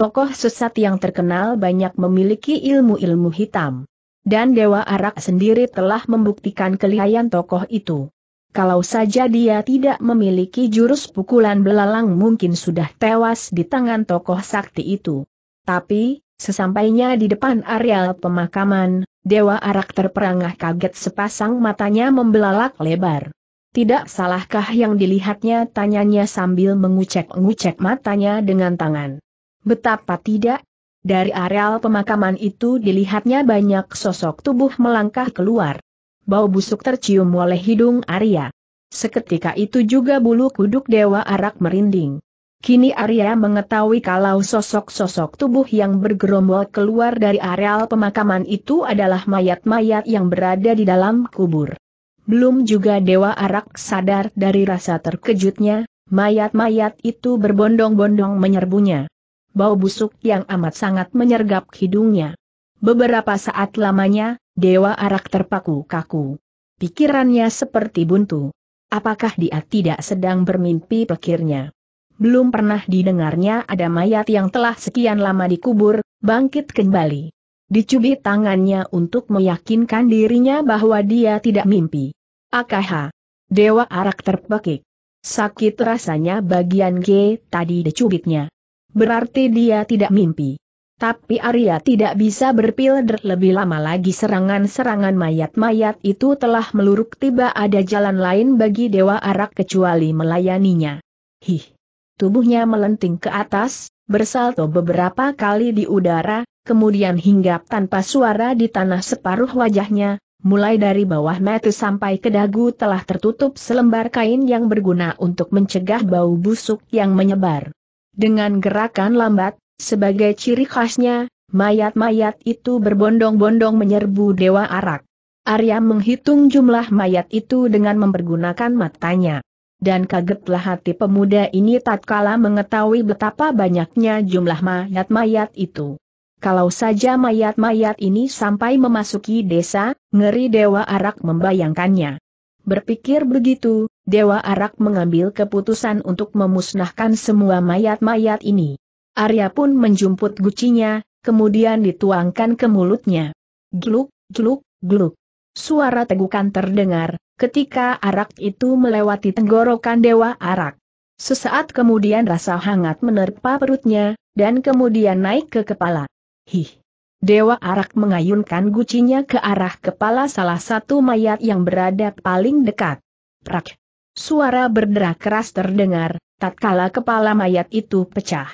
Tokoh sesat yang terkenal banyak memiliki ilmu-ilmu hitam. Dan Dewa Arak sendiri telah membuktikan kelihayan tokoh itu. Kalau saja dia tidak memiliki jurus pukulan belalang mungkin sudah tewas di tangan tokoh sakti itu. Tapi, Sesampainya di depan areal pemakaman, Dewa Arak terperangah kaget sepasang matanya membelalak lebar. Tidak salahkah yang dilihatnya tanyanya sambil mengucek-ngucek matanya dengan tangan. Betapa tidak, dari areal pemakaman itu dilihatnya banyak sosok tubuh melangkah keluar. Bau busuk tercium oleh hidung Arya. Seketika itu juga bulu kuduk Dewa Arak merinding. Kini Arya mengetahui kalau sosok-sosok tubuh yang bergerombol keluar dari areal pemakaman itu adalah mayat-mayat yang berada di dalam kubur. Belum juga Dewa Arak sadar dari rasa terkejutnya, mayat-mayat itu berbondong-bondong menyerbunya. Bau busuk yang amat sangat menyergap hidungnya. Beberapa saat lamanya, Dewa Arak terpaku kaku. Pikirannya seperti buntu. Apakah dia tidak sedang bermimpi pikirnya? belum pernah didengarnya ada mayat yang telah sekian lama dikubur, bangkit kembali. Dicubit tangannya untuk meyakinkan dirinya bahwa dia tidak mimpi. AKH. Dewa Arak terpekik. Sakit rasanya bagian G tadi dicubitnya. Berarti dia tidak mimpi. Tapi Arya tidak bisa berpilder lebih lama lagi serangan-serangan mayat-mayat itu telah meluruk tiba ada jalan lain bagi Dewa Arak kecuali melayaninya. Hih! tubuhnya melenting ke atas, bersalto beberapa kali di udara, kemudian hinggap tanpa suara di tanah separuh wajahnya, mulai dari bawah mata sampai ke dagu telah tertutup selembar kain yang berguna untuk mencegah bau busuk yang menyebar. Dengan gerakan lambat, sebagai ciri khasnya, mayat-mayat itu berbondong-bondong menyerbu Dewa Arak. Arya menghitung jumlah mayat itu dengan mempergunakan matanya dan kagetlah hati pemuda ini tatkala mengetahui betapa banyaknya jumlah mayat-mayat itu. Kalau saja mayat-mayat ini sampai memasuki desa, ngeri Dewa Arak membayangkannya. Berpikir begitu, Dewa Arak mengambil keputusan untuk memusnahkan semua mayat-mayat ini. Arya pun menjumput gucinya, kemudian dituangkan ke mulutnya. Gluk, gluk, gluk. Suara tegukan terdengar, ketika arak itu melewati tenggorokan Dewa Arak. Sesaat kemudian rasa hangat menerpa perutnya, dan kemudian naik ke kepala. Hih! Dewa Arak mengayunkan gucinya ke arah kepala salah satu mayat yang berada paling dekat. Prak! Suara berderak keras terdengar, tatkala kepala mayat itu pecah.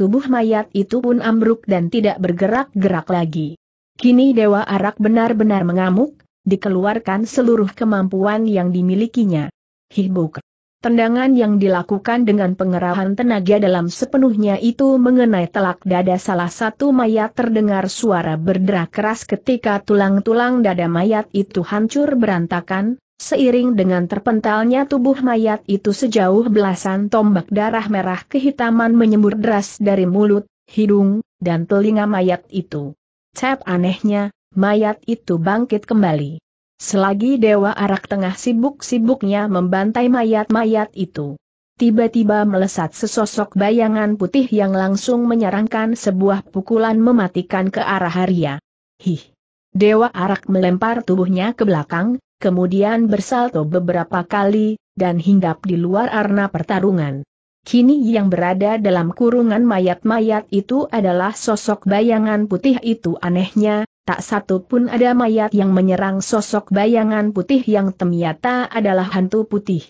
Tubuh mayat itu pun ambruk dan tidak bergerak-gerak lagi. Kini Dewa Arak benar-benar mengamuk, dikeluarkan seluruh kemampuan yang dimilikinya. Hibuk. Tendangan yang dilakukan dengan pengerahan tenaga dalam sepenuhnya itu mengenai telak dada salah satu mayat terdengar suara berderak keras ketika tulang-tulang dada mayat itu hancur berantakan, seiring dengan terpentalnya tubuh mayat itu sejauh belasan tombak darah merah kehitaman menyembur deras dari mulut, hidung, dan telinga mayat itu. Cep anehnya, mayat itu bangkit kembali. Selagi Dewa Arak tengah sibuk-sibuknya membantai mayat-mayat itu. Tiba-tiba melesat sesosok bayangan putih yang langsung menyerangkan sebuah pukulan mematikan ke arah Arya. Hih! Dewa Arak melempar tubuhnya ke belakang, kemudian bersalto beberapa kali, dan hinggap di luar arena pertarungan. Kini yang berada dalam kurungan mayat-mayat itu adalah sosok bayangan putih itu anehnya, tak satu pun ada mayat yang menyerang sosok bayangan putih yang ternyata adalah hantu putih.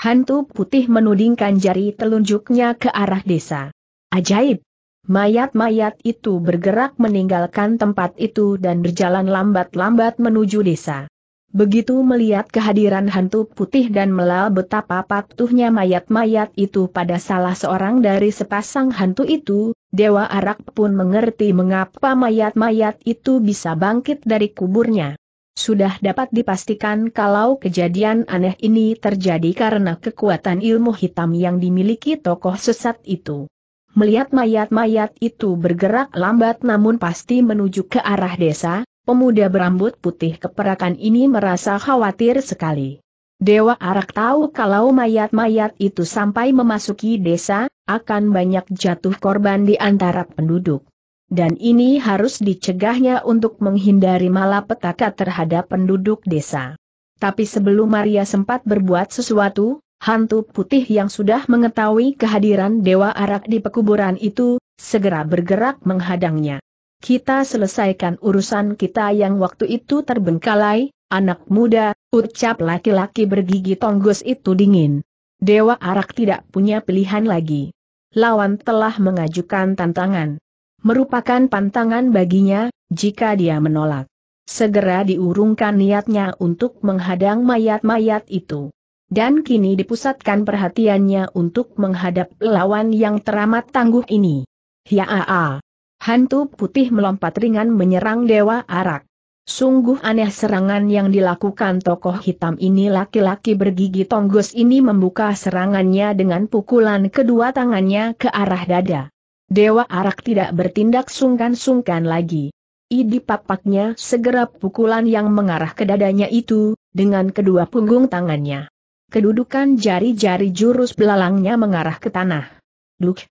Hantu putih menudingkan jari telunjuknya ke arah desa. Ajaib! Mayat-mayat itu bergerak meninggalkan tempat itu dan berjalan lambat-lambat menuju desa. Begitu melihat kehadiran hantu putih dan melal betapa patuhnya mayat-mayat itu pada salah seorang dari sepasang hantu itu, Dewa Arak pun mengerti mengapa mayat-mayat itu bisa bangkit dari kuburnya. Sudah dapat dipastikan kalau kejadian aneh ini terjadi karena kekuatan ilmu hitam yang dimiliki tokoh sesat itu. Melihat mayat-mayat itu bergerak lambat namun pasti menuju ke arah desa, Pemuda berambut putih keperakan ini merasa khawatir sekali. Dewa Arak tahu kalau mayat-mayat itu sampai memasuki desa, akan banyak jatuh korban di antara penduduk. Dan ini harus dicegahnya untuk menghindari malapetaka terhadap penduduk desa. Tapi sebelum Maria sempat berbuat sesuatu, hantu putih yang sudah mengetahui kehadiran Dewa Arak di pekuburan itu, segera bergerak menghadangnya. Kita selesaikan urusan kita yang waktu itu terbengkalai, anak muda, ucap laki-laki bergigi tonggos itu dingin. Dewa Arak tidak punya pilihan lagi. Lawan telah mengajukan tantangan. Merupakan pantangan baginya, jika dia menolak. Segera diurungkan niatnya untuk menghadang mayat-mayat itu. Dan kini dipusatkan perhatiannya untuk menghadap lawan yang teramat tangguh ini. Ya-a-a. Hantu putih melompat ringan menyerang Dewa Arak. Sungguh aneh serangan yang dilakukan tokoh hitam ini laki-laki bergigi tonggos ini membuka serangannya dengan pukulan kedua tangannya ke arah dada. Dewa Arak tidak bertindak sungkan-sungkan lagi. Idi papaknya segera pukulan yang mengarah ke dadanya itu, dengan kedua punggung tangannya. Kedudukan jari-jari jurus belalangnya mengarah ke tanah. Duk,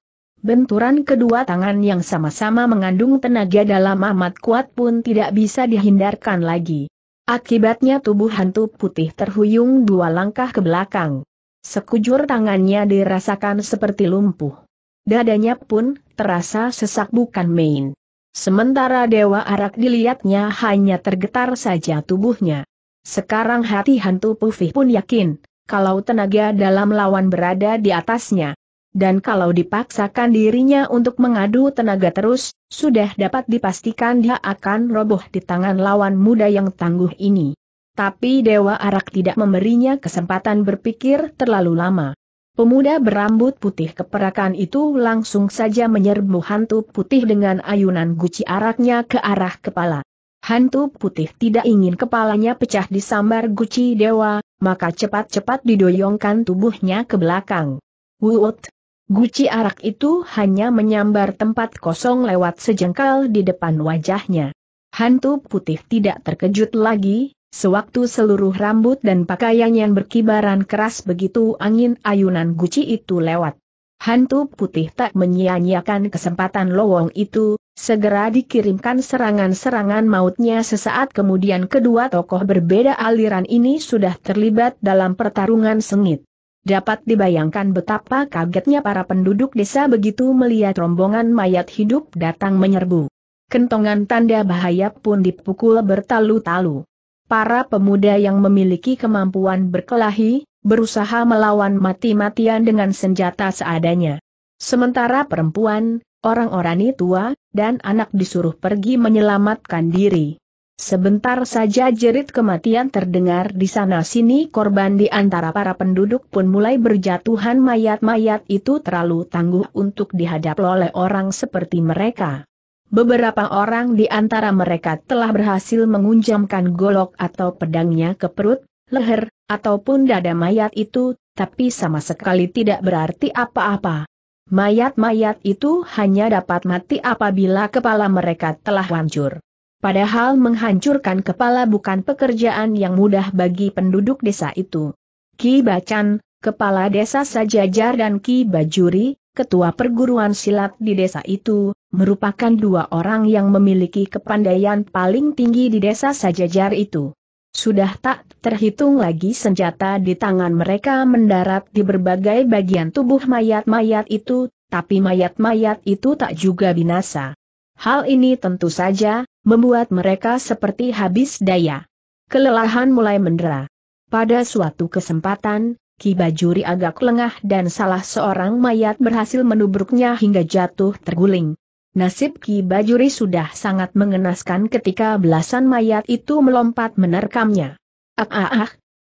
benturan kedua tangan yang sama-sama mengandung tenaga dalam amat kuat pun tidak bisa dihindarkan lagi. Akibatnya tubuh hantu putih terhuyung dua langkah ke belakang. Sekujur tangannya dirasakan seperti lumpuh. Dadanya pun terasa sesak bukan main. Sementara Dewa Arak dilihatnya hanya tergetar saja tubuhnya. Sekarang hati hantu putih pun yakin, kalau tenaga dalam lawan berada di atasnya, dan kalau dipaksakan dirinya untuk mengadu tenaga terus, sudah dapat dipastikan dia akan roboh di tangan lawan muda yang tangguh ini. Tapi Dewa Arak tidak memberinya kesempatan berpikir terlalu lama. Pemuda berambut putih keperakan itu langsung saja menyerbu hantu putih dengan ayunan guci araknya ke arah kepala. Hantu putih tidak ingin kepalanya pecah di sambar guci dewa, maka cepat-cepat didoyongkan tubuhnya ke belakang. Wuut! Guci arak itu hanya menyambar tempat kosong lewat sejengkal di depan wajahnya. Hantu putih tidak terkejut lagi, sewaktu seluruh rambut dan pakaian yang berkibaran keras begitu angin ayunan guci itu lewat. Hantu putih tak menyia-nyiakan kesempatan lowong itu, segera dikirimkan serangan-serangan mautnya sesaat kemudian kedua tokoh berbeda aliran ini sudah terlibat dalam pertarungan sengit. Dapat dibayangkan betapa kagetnya para penduduk desa begitu melihat rombongan mayat hidup datang menyerbu. Kentongan tanda bahaya pun dipukul bertalu-talu. Para pemuda yang memiliki kemampuan berkelahi, berusaha melawan mati-matian dengan senjata seadanya. Sementara perempuan, orang-orang tua, dan anak disuruh pergi menyelamatkan diri. Sebentar saja jerit kematian terdengar di sana-sini korban di antara para penduduk pun mulai berjatuhan mayat-mayat itu terlalu tangguh untuk dihadap oleh orang seperti mereka. Beberapa orang di antara mereka telah berhasil mengunjamkan golok atau pedangnya ke perut, leher, ataupun dada mayat itu, tapi sama sekali tidak berarti apa-apa. Mayat-mayat itu hanya dapat mati apabila kepala mereka telah hancur. Padahal menghancurkan kepala bukan pekerjaan yang mudah bagi penduduk desa itu. Ki Bacan, kepala desa Sajajar dan Ki Bajuri, ketua perguruan silat di desa itu, merupakan dua orang yang memiliki kepandaian paling tinggi di desa Sajajar itu. Sudah tak terhitung lagi senjata di tangan mereka mendarat di berbagai bagian tubuh mayat-mayat itu, tapi mayat-mayat itu tak juga binasa. Hal ini tentu saja, membuat mereka seperti habis daya. Kelelahan mulai mendera. Pada suatu kesempatan, Ki Bajuri agak lengah dan salah seorang mayat berhasil menubruknya hingga jatuh terguling. Nasib Ki Bajuri sudah sangat mengenaskan ketika belasan mayat itu melompat menerkamnya. Ah ah ah!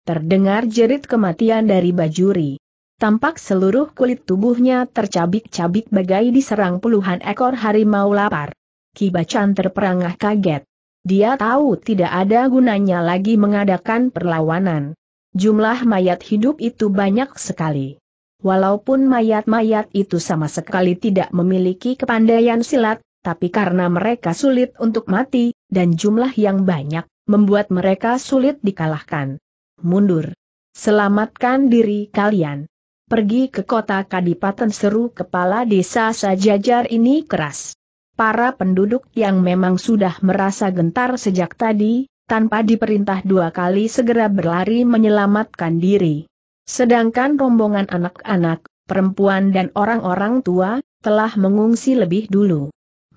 Terdengar jerit kematian dari Bajuri. Tampak seluruh kulit tubuhnya tercabik-cabik bagai diserang puluhan ekor harimau lapar. Kibacan terperangah kaget. Dia tahu tidak ada gunanya lagi mengadakan perlawanan. Jumlah mayat hidup itu banyak sekali. Walaupun mayat-mayat itu sama sekali tidak memiliki kepandaian silat, tapi karena mereka sulit untuk mati, dan jumlah yang banyak, membuat mereka sulit dikalahkan. Mundur. Selamatkan diri kalian. Pergi ke kota Kadipaten seru kepala desa sajajar ini keras para penduduk yang memang sudah merasa gentar sejak tadi, tanpa diperintah dua kali segera berlari menyelamatkan diri. Sedangkan rombongan anak-anak, perempuan dan orang-orang tua, telah mengungsi lebih dulu.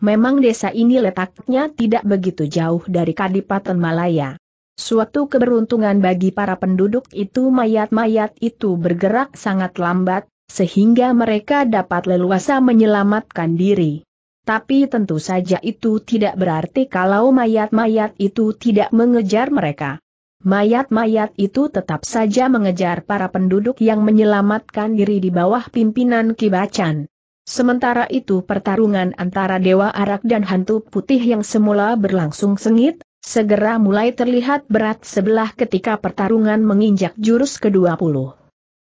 Memang desa ini letaknya tidak begitu jauh dari Kadipaten Malaya. Suatu keberuntungan bagi para penduduk itu mayat-mayat itu bergerak sangat lambat, sehingga mereka dapat leluasa menyelamatkan diri. Tapi tentu saja itu tidak berarti kalau mayat-mayat itu tidak mengejar mereka. Mayat-mayat itu tetap saja mengejar para penduduk yang menyelamatkan diri di bawah pimpinan Kibacan. Sementara itu pertarungan antara Dewa Arak dan Hantu Putih yang semula berlangsung sengit, segera mulai terlihat berat sebelah ketika pertarungan menginjak jurus ke-20.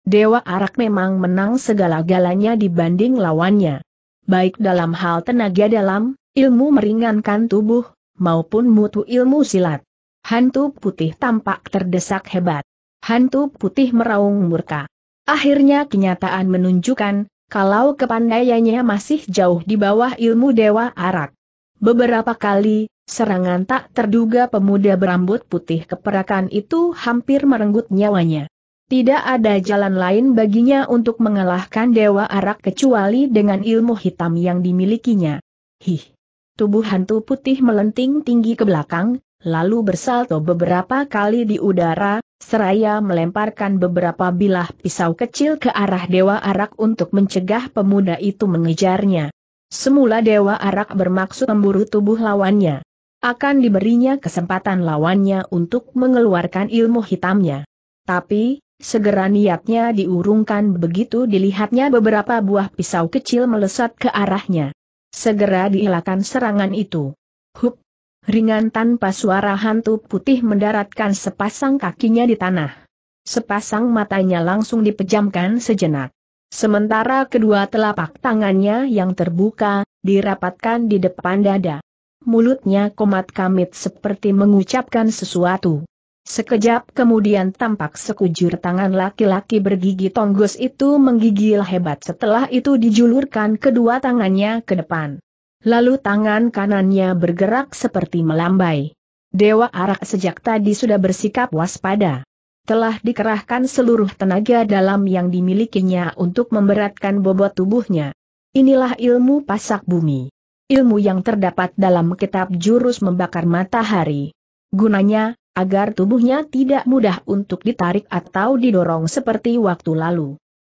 Dewa Arak memang menang segala-galanya dibanding lawannya baik dalam hal tenaga dalam, ilmu meringankan tubuh, maupun mutu ilmu silat. Hantu putih tampak terdesak hebat. Hantu putih meraung murka. Akhirnya kenyataan menunjukkan, kalau kepandaiannya masih jauh di bawah ilmu Dewa Arak. Beberapa kali, serangan tak terduga pemuda berambut putih keperakan itu hampir merenggut nyawanya. Tidak ada jalan lain baginya untuk mengalahkan Dewa Arak kecuali dengan ilmu hitam yang dimilikinya. Hih! Tubuh hantu putih melenting tinggi ke belakang, lalu bersalto beberapa kali di udara, seraya melemparkan beberapa bilah pisau kecil ke arah Dewa Arak untuk mencegah pemuda itu mengejarnya. Semula Dewa Arak bermaksud memburu tubuh lawannya. Akan diberinya kesempatan lawannya untuk mengeluarkan ilmu hitamnya. Tapi, Segera niatnya diurungkan begitu dilihatnya beberapa buah pisau kecil melesat ke arahnya. Segera dielakkan serangan itu. Hup! Ringan tanpa suara hantu putih mendaratkan sepasang kakinya di tanah. Sepasang matanya langsung dipejamkan sejenak. Sementara kedua telapak tangannya yang terbuka, dirapatkan di depan dada. Mulutnya komat kamit seperti mengucapkan sesuatu. Sekejap kemudian tampak sekujur tangan laki-laki bergigi tonggos itu menggigil hebat setelah itu dijulurkan kedua tangannya ke depan. Lalu tangan kanannya bergerak seperti melambai. Dewa Arak sejak tadi sudah bersikap waspada. Telah dikerahkan seluruh tenaga dalam yang dimilikinya untuk memberatkan bobot tubuhnya. Inilah ilmu pasak bumi. Ilmu yang terdapat dalam kitab jurus membakar matahari. Gunanya, agar tubuhnya tidak mudah untuk ditarik atau didorong seperti waktu lalu.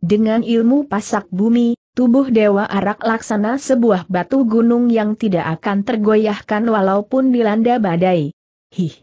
Dengan ilmu pasak bumi, tubuh Dewa Arak laksana sebuah batu gunung yang tidak akan tergoyahkan walaupun dilanda badai. Hih!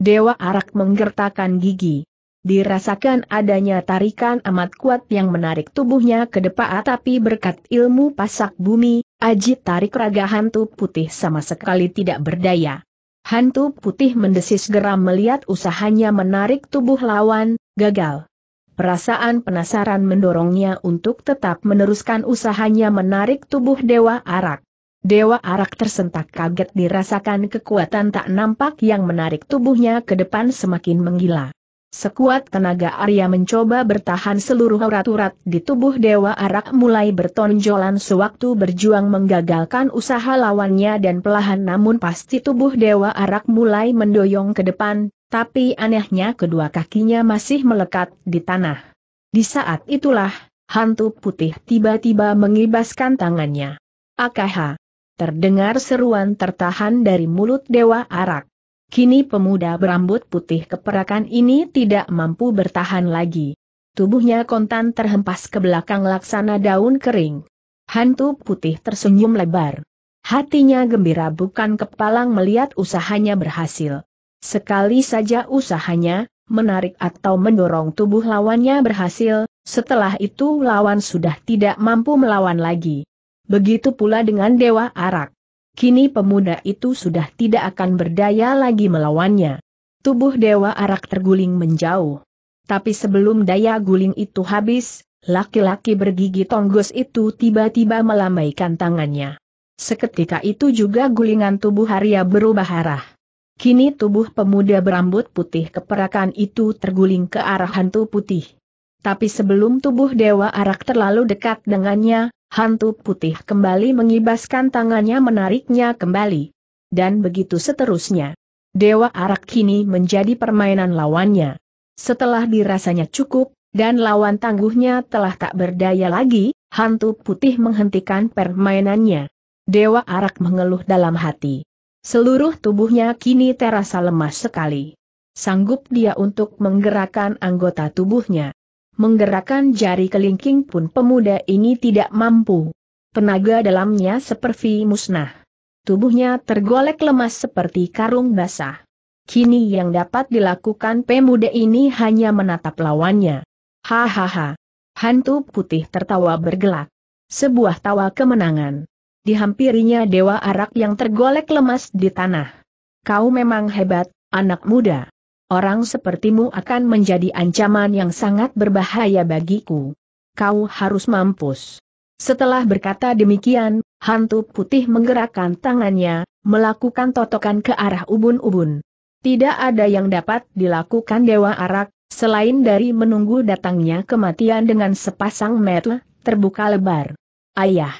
Dewa Arak menggertakkan gigi. Dirasakan adanya tarikan amat kuat yang menarik tubuhnya ke depan tapi berkat ilmu pasak bumi, Aji tarik raga hantu putih sama sekali tidak berdaya. Hantu putih mendesis geram melihat usahanya menarik tubuh lawan, gagal. Perasaan penasaran mendorongnya untuk tetap meneruskan usahanya menarik tubuh Dewa Arak. Dewa Arak tersentak kaget dirasakan kekuatan tak nampak yang menarik tubuhnya ke depan semakin menggila. Sekuat tenaga Arya mencoba bertahan seluruh urat-urat di tubuh Dewa Arak mulai bertonjolan sewaktu berjuang menggagalkan usaha lawannya dan pelahan namun pasti tubuh Dewa Arak mulai mendoyong ke depan, tapi anehnya kedua kakinya masih melekat di tanah. Di saat itulah, hantu putih tiba-tiba mengibaskan tangannya. Akaha! Terdengar seruan tertahan dari mulut Dewa Arak. Kini pemuda berambut putih keperakan ini tidak mampu bertahan lagi. Tubuhnya kontan terhempas ke belakang laksana daun kering. Hantu putih tersenyum lebar. Hatinya gembira bukan kepalang melihat usahanya berhasil. Sekali saja usahanya, menarik atau mendorong tubuh lawannya berhasil, setelah itu lawan sudah tidak mampu melawan lagi. Begitu pula dengan Dewa Arak kini pemuda itu sudah tidak akan berdaya lagi melawannya. Tubuh Dewa Arak terguling menjauh. Tapi sebelum daya guling itu habis, laki-laki bergigi tonggos itu tiba-tiba melambaikan tangannya. Seketika itu juga gulingan tubuh Arya berubah arah. Kini tubuh pemuda berambut putih keperakan itu terguling ke arah hantu putih. Tapi sebelum tubuh Dewa Arak terlalu dekat dengannya, Hantu putih kembali mengibaskan tangannya menariknya kembali. Dan begitu seterusnya. Dewa arak kini menjadi permainan lawannya. Setelah dirasanya cukup, dan lawan tangguhnya telah tak berdaya lagi, hantu putih menghentikan permainannya. Dewa arak mengeluh dalam hati. Seluruh tubuhnya kini terasa lemas sekali. Sanggup dia untuk menggerakkan anggota tubuhnya menggerakkan jari kelingking pun pemuda ini tidak mampu. Tenaga dalamnya seperti musnah. Tubuhnya tergolek lemas seperti karung basah. Kini yang dapat dilakukan pemuda ini hanya menatap lawannya. Hahaha. Hantu putih tertawa bergelak. Sebuah tawa kemenangan. Dihampirinya dewa arak yang tergolek lemas di tanah. Kau memang hebat, anak muda orang sepertimu akan menjadi ancaman yang sangat berbahaya bagiku. Kau harus mampus. Setelah berkata demikian, hantu putih menggerakkan tangannya, melakukan totokan ke arah ubun-ubun. Tidak ada yang dapat dilakukan Dewa Arak, selain dari menunggu datangnya kematian dengan sepasang mata terbuka lebar. Ayah!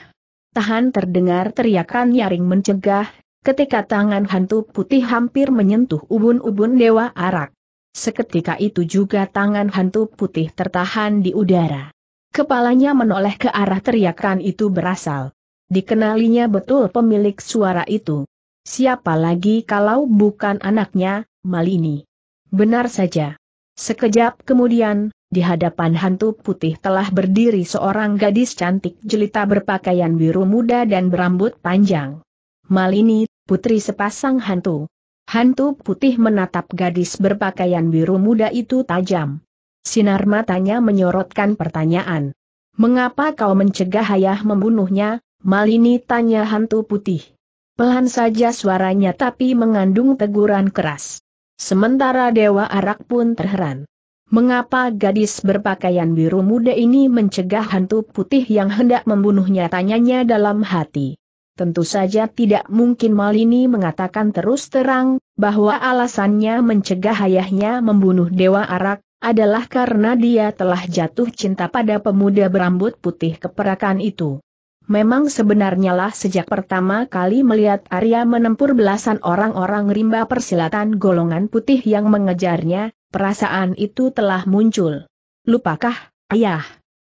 Tahan terdengar teriakan nyaring mencegah, ketika tangan hantu putih hampir menyentuh ubun-ubun dewa arak. Seketika itu juga tangan hantu putih tertahan di udara. Kepalanya menoleh ke arah teriakan itu berasal. Dikenalinya betul pemilik suara itu. Siapa lagi kalau bukan anaknya, Malini. Benar saja. Sekejap kemudian, di hadapan hantu putih telah berdiri seorang gadis cantik jelita berpakaian biru muda dan berambut panjang. Malini putri sepasang hantu. Hantu putih menatap gadis berpakaian biru muda itu tajam. Sinar matanya menyorotkan pertanyaan. Mengapa kau mencegah ayah membunuhnya, Malini tanya hantu putih. Pelan saja suaranya tapi mengandung teguran keras. Sementara Dewa Arak pun terheran. Mengapa gadis berpakaian biru muda ini mencegah hantu putih yang hendak membunuhnya tanyanya dalam hati. Tentu saja tidak mungkin Malini mengatakan terus terang, bahwa alasannya mencegah ayahnya membunuh Dewa Arak, adalah karena dia telah jatuh cinta pada pemuda berambut putih keperakan itu. Memang sebenarnya lah sejak pertama kali melihat Arya menempur belasan orang-orang rimba persilatan golongan putih yang mengejarnya, perasaan itu telah muncul. Lupakah, ayah?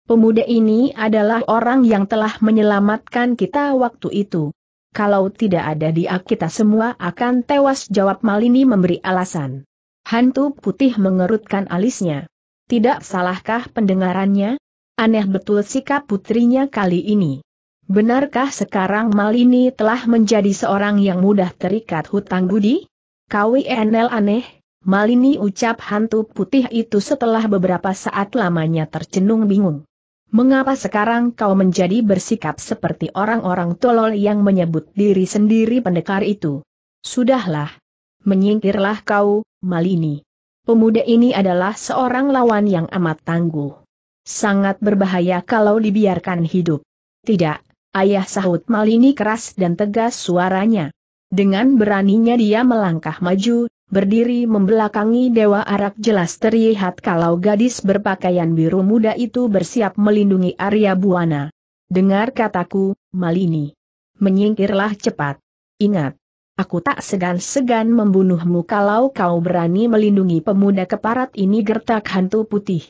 Pemuda ini adalah orang yang telah menyelamatkan kita waktu itu. Kalau tidak ada dia kita semua akan tewas jawab Malini memberi alasan. Hantu putih mengerutkan alisnya. Tidak salahkah pendengarannya? Aneh betul sikap putrinya kali ini. Benarkah sekarang Malini telah menjadi seorang yang mudah terikat hutang budi? KWNL aneh, Malini ucap hantu putih itu setelah beberapa saat lamanya tercenung bingung. Mengapa sekarang kau menjadi bersikap seperti orang-orang tolol yang menyebut diri sendiri pendekar itu? Sudahlah. Menyingkirlah kau, Malini. Pemuda ini adalah seorang lawan yang amat tangguh. Sangat berbahaya kalau dibiarkan hidup. Tidak, ayah sahut Malini keras dan tegas suaranya. Dengan beraninya dia melangkah maju, berdiri membelakangi Dewa Arak jelas terlihat kalau gadis berpakaian biru muda itu bersiap melindungi Arya Buana. Dengar kataku, Malini. Menyingkirlah cepat. Ingat. Aku tak segan-segan membunuhmu kalau kau berani melindungi pemuda keparat ini gertak hantu putih.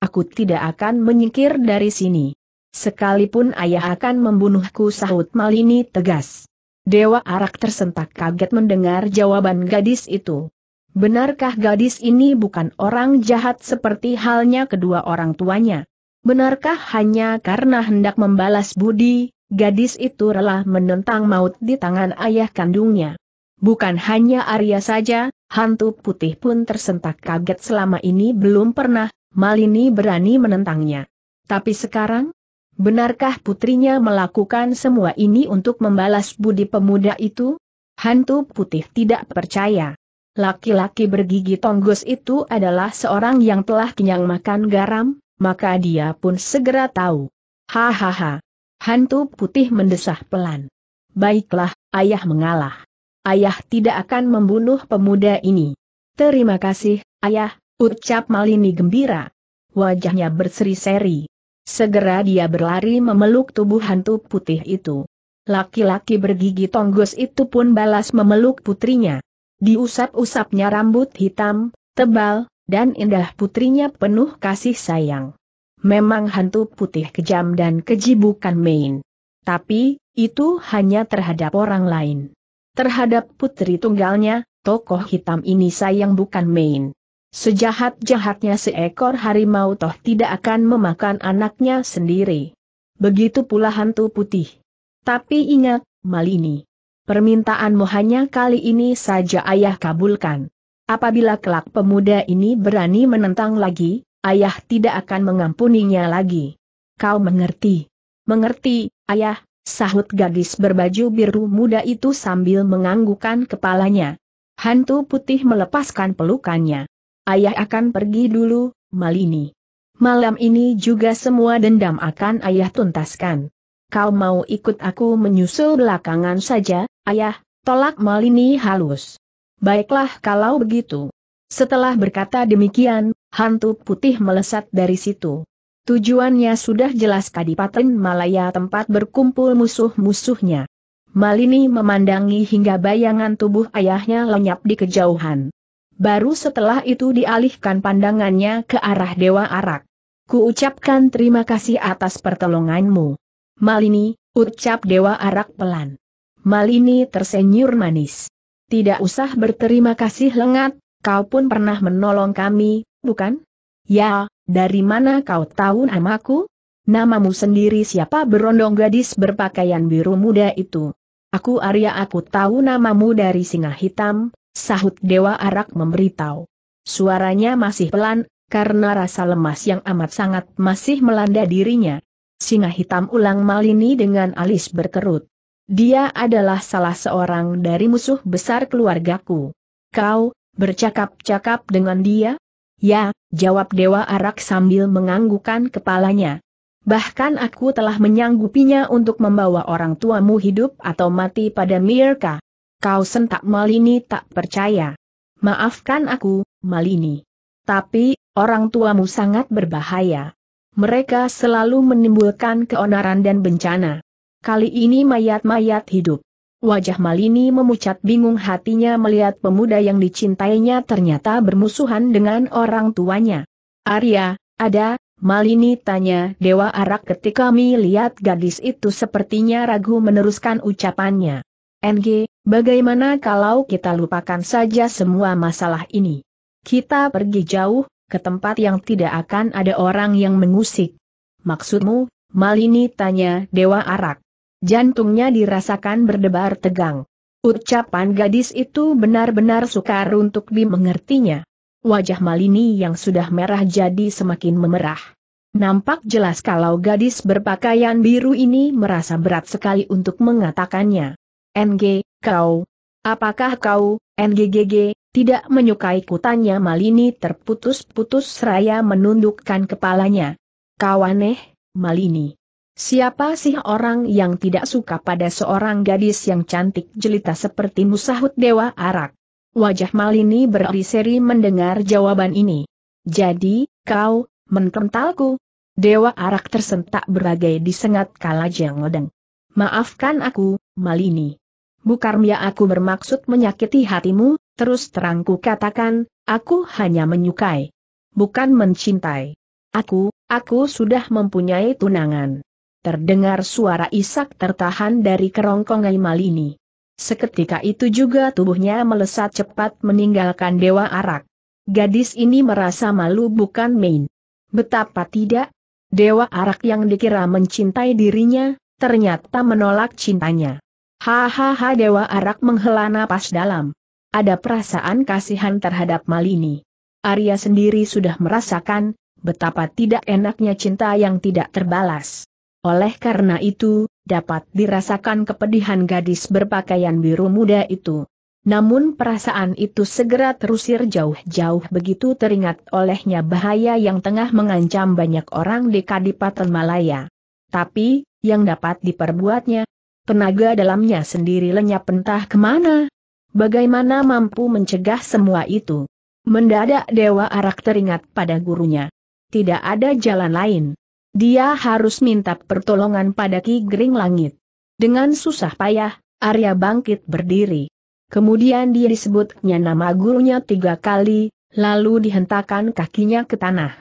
Aku tidak akan menyingkir dari sini. Sekalipun ayah akan membunuhku sahut Malini tegas. Dewa Arak tersentak kaget mendengar jawaban gadis itu. Benarkah gadis ini bukan orang jahat seperti halnya kedua orang tuanya? Benarkah hanya karena hendak membalas budi, gadis itu rela menentang maut di tangan ayah kandungnya? Bukan hanya Arya saja, hantu putih pun tersentak kaget selama ini belum pernah, Malini berani menentangnya. Tapi sekarang, Benarkah putrinya melakukan semua ini untuk membalas budi pemuda itu? Hantu putih tidak percaya. Laki-laki bergigi tonggos itu adalah seorang yang telah kenyang makan garam, maka dia pun segera tahu. Hahaha. Hantu putih mendesah pelan. Baiklah, ayah mengalah. Ayah tidak akan membunuh pemuda ini. Terima kasih, ayah, ucap Malini gembira. Wajahnya berseri-seri. Segera dia berlari memeluk tubuh hantu putih itu. Laki-laki bergigi tonggos itu pun balas memeluk putrinya. Diusap-usapnya rambut hitam, tebal, dan indah putrinya penuh kasih sayang. Memang hantu putih kejam dan keji bukan main. Tapi, itu hanya terhadap orang lain. Terhadap putri tunggalnya, tokoh hitam ini sayang bukan main. Sejahat-jahatnya seekor harimau toh tidak akan memakan anaknya sendiri. Begitu pula hantu putih. Tapi ingat, Malini. Permintaanmu hanya kali ini saja ayah kabulkan. Apabila kelak pemuda ini berani menentang lagi, ayah tidak akan mengampuninya lagi. Kau mengerti? Mengerti, ayah, sahut gadis berbaju biru muda itu sambil menganggukan kepalanya. Hantu putih melepaskan pelukannya ayah akan pergi dulu, Malini. Malam ini juga semua dendam akan ayah tuntaskan. Kau mau ikut aku menyusul belakangan saja, ayah, tolak Malini halus. Baiklah kalau begitu. Setelah berkata demikian, hantu putih melesat dari situ. Tujuannya sudah jelas Kadipaten Malaya tempat berkumpul musuh-musuhnya. Malini memandangi hingga bayangan tubuh ayahnya lenyap di kejauhan. Baru setelah itu dialihkan pandangannya ke arah Dewa Arak. Ku ucapkan terima kasih atas pertolonganmu. Malini, ucap Dewa Arak pelan. Malini tersenyur manis. Tidak usah berterima kasih lengat, kau pun pernah menolong kami, bukan? Ya, dari mana kau tahu namaku? Namamu sendiri siapa berondong gadis berpakaian biru muda itu? Aku Arya aku tahu namamu dari singa hitam, sahut Dewa Arak memberitahu. Suaranya masih pelan, karena rasa lemas yang amat sangat masih melanda dirinya. Singa hitam ulang Malini dengan alis berkerut. Dia adalah salah seorang dari musuh besar keluargaku. Kau, bercakap-cakap dengan dia? Ya, jawab Dewa Arak sambil menganggukkan kepalanya. Bahkan aku telah menyanggupinya untuk membawa orang tuamu hidup atau mati pada Mirka. Kau sentak Malini tak percaya. Maafkan aku, Malini. Tapi, orang tuamu sangat berbahaya. Mereka selalu menimbulkan keonaran dan bencana. Kali ini mayat-mayat hidup. Wajah Malini memucat bingung hatinya melihat pemuda yang dicintainya ternyata bermusuhan dengan orang tuanya. Arya, ada, Malini tanya Dewa Arak ketika melihat gadis itu sepertinya ragu meneruskan ucapannya. NG, Bagaimana kalau kita lupakan saja semua masalah ini? Kita pergi jauh, ke tempat yang tidak akan ada orang yang mengusik. Maksudmu, Malini tanya Dewa Arak. Jantungnya dirasakan berdebar tegang. Ucapan gadis itu benar-benar sukar untuk dimengertinya. Wajah Malini yang sudah merah jadi semakin memerah. Nampak jelas kalau gadis berpakaian biru ini merasa berat sekali untuk mengatakannya. NG, Kau, apakah kau, NGGG, tidak menyukai kutanya Malini terputus-putus seraya menundukkan kepalanya. Kau aneh, Malini. Siapa sih orang yang tidak suka pada seorang gadis yang cantik jelita seperti musahut dewa arak? Wajah Malini berseri-seri mendengar jawaban ini. Jadi, kau, mententalku? Dewa arak tersentak berbagai disengat kalajeng ledeng. Maafkan aku, Malini bukarnya aku bermaksud menyakiti hatimu, terus terangku katakan, aku hanya menyukai. Bukan mencintai. Aku, aku sudah mempunyai tunangan. Terdengar suara isak tertahan dari kerongkongan Malini. Seketika itu juga tubuhnya melesat cepat meninggalkan Dewa Arak. Gadis ini merasa malu bukan main. Betapa tidak, Dewa Arak yang dikira mencintai dirinya, ternyata menolak cintanya. Hahaha Dewa Arak menghela napas dalam. Ada perasaan kasihan terhadap Malini. Arya sendiri sudah merasakan, betapa tidak enaknya cinta yang tidak terbalas. Oleh karena itu, dapat dirasakan kepedihan gadis berpakaian biru muda itu. Namun perasaan itu segera terusir jauh-jauh begitu teringat olehnya bahaya yang tengah mengancam banyak orang di Kadipaten Malaya. Tapi, yang dapat diperbuatnya, tenaga dalamnya sendiri lenyap entah kemana. Bagaimana mampu mencegah semua itu? Mendadak Dewa Arak teringat pada gurunya. Tidak ada jalan lain. Dia harus minta pertolongan pada Ki Gering Langit. Dengan susah payah, Arya bangkit berdiri. Kemudian dia disebutnya nama gurunya tiga kali, lalu dihentakkan kakinya ke tanah.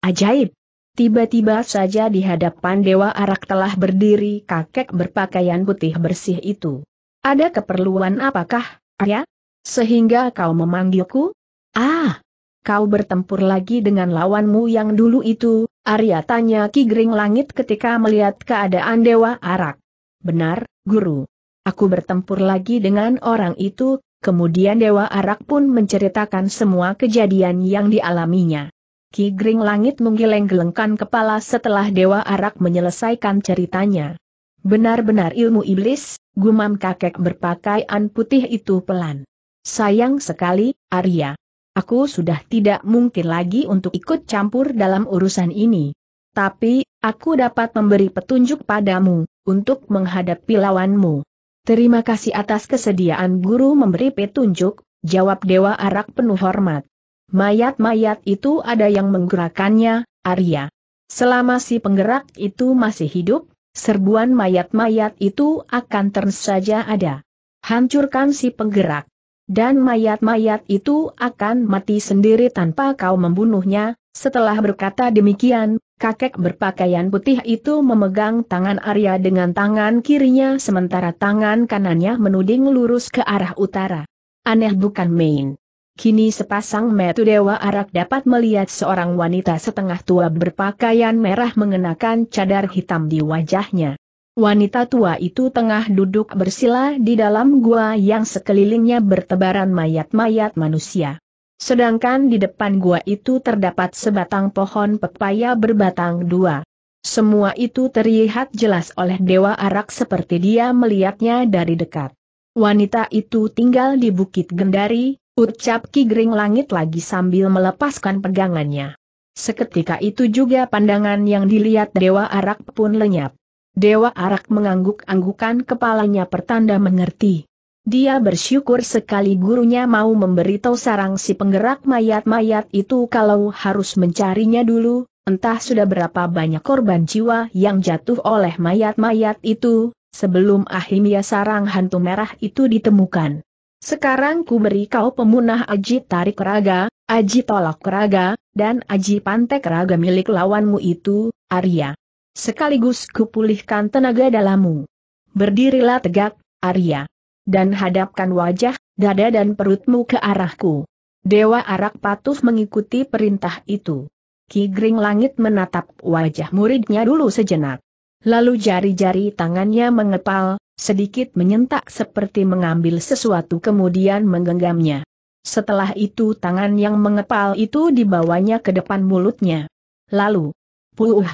Ajaib! Tiba-tiba saja di hadapan Dewa Arak telah berdiri kakek berpakaian putih bersih itu. Ada keperluan apakah, Arya? Sehingga kau memanggilku? Ah! Kau bertempur lagi dengan lawanmu yang dulu itu, Arya tanya Ki Gering Langit ketika melihat keadaan Dewa Arak. Benar, Guru. Aku bertempur lagi dengan orang itu, kemudian Dewa Arak pun menceritakan semua kejadian yang dialaminya. Ki Gring Langit menggeleng-gelengkan kepala setelah Dewa Arak menyelesaikan ceritanya. Benar-benar ilmu iblis, gumam kakek berpakaian putih itu pelan. Sayang sekali, Arya. Aku sudah tidak mungkin lagi untuk ikut campur dalam urusan ini. Tapi, aku dapat memberi petunjuk padamu, untuk menghadapi lawanmu. Terima kasih atas kesediaan guru memberi petunjuk, jawab Dewa Arak penuh hormat. Mayat-mayat itu ada yang menggerakkannya, Arya. Selama si penggerak itu masih hidup, serbuan mayat-mayat itu akan terus saja ada. Hancurkan si penggerak. Dan mayat-mayat itu akan mati sendiri tanpa kau membunuhnya, setelah berkata demikian, kakek berpakaian putih itu memegang tangan Arya dengan tangan kirinya sementara tangan kanannya menuding lurus ke arah utara. Aneh bukan main. Kini sepasang metu dewa arak dapat melihat seorang wanita setengah tua berpakaian merah mengenakan cadar hitam di wajahnya. Wanita tua itu tengah duduk bersila di dalam gua yang sekelilingnya bertebaran mayat-mayat manusia. Sedangkan di depan gua itu terdapat sebatang pohon pepaya berbatang dua. Semua itu terlihat jelas oleh Dewa Arak seperti dia melihatnya dari dekat. Wanita itu tinggal di Bukit Gendari, Ucap Ki Gering Langit lagi sambil melepaskan pegangannya. Seketika itu juga pandangan yang dilihat Dewa Arak pun lenyap. Dewa Arak mengangguk-anggukan kepalanya pertanda mengerti. Dia bersyukur sekali gurunya mau memberitahu sarang si penggerak mayat-mayat itu kalau harus mencarinya dulu, entah sudah berapa banyak korban jiwa yang jatuh oleh mayat-mayat itu, sebelum akhirnya sarang hantu merah itu ditemukan. Sekarang ku beri kau pemunah aji tarik raga, aji tolak raga, dan aji pantek raga milik lawanmu itu, Arya. Sekaligus kupulihkan tenaga dalammu. Berdirilah tegak, Arya. Dan hadapkan wajah, dada dan perutmu ke arahku. Dewa Arak patuh mengikuti perintah itu. Ki Gring Langit menatap wajah muridnya dulu sejenak. Lalu jari-jari tangannya mengepal, sedikit menyentak seperti mengambil sesuatu kemudian menggenggamnya. Setelah itu tangan yang mengepal itu dibawanya ke depan mulutnya. Lalu, puuh,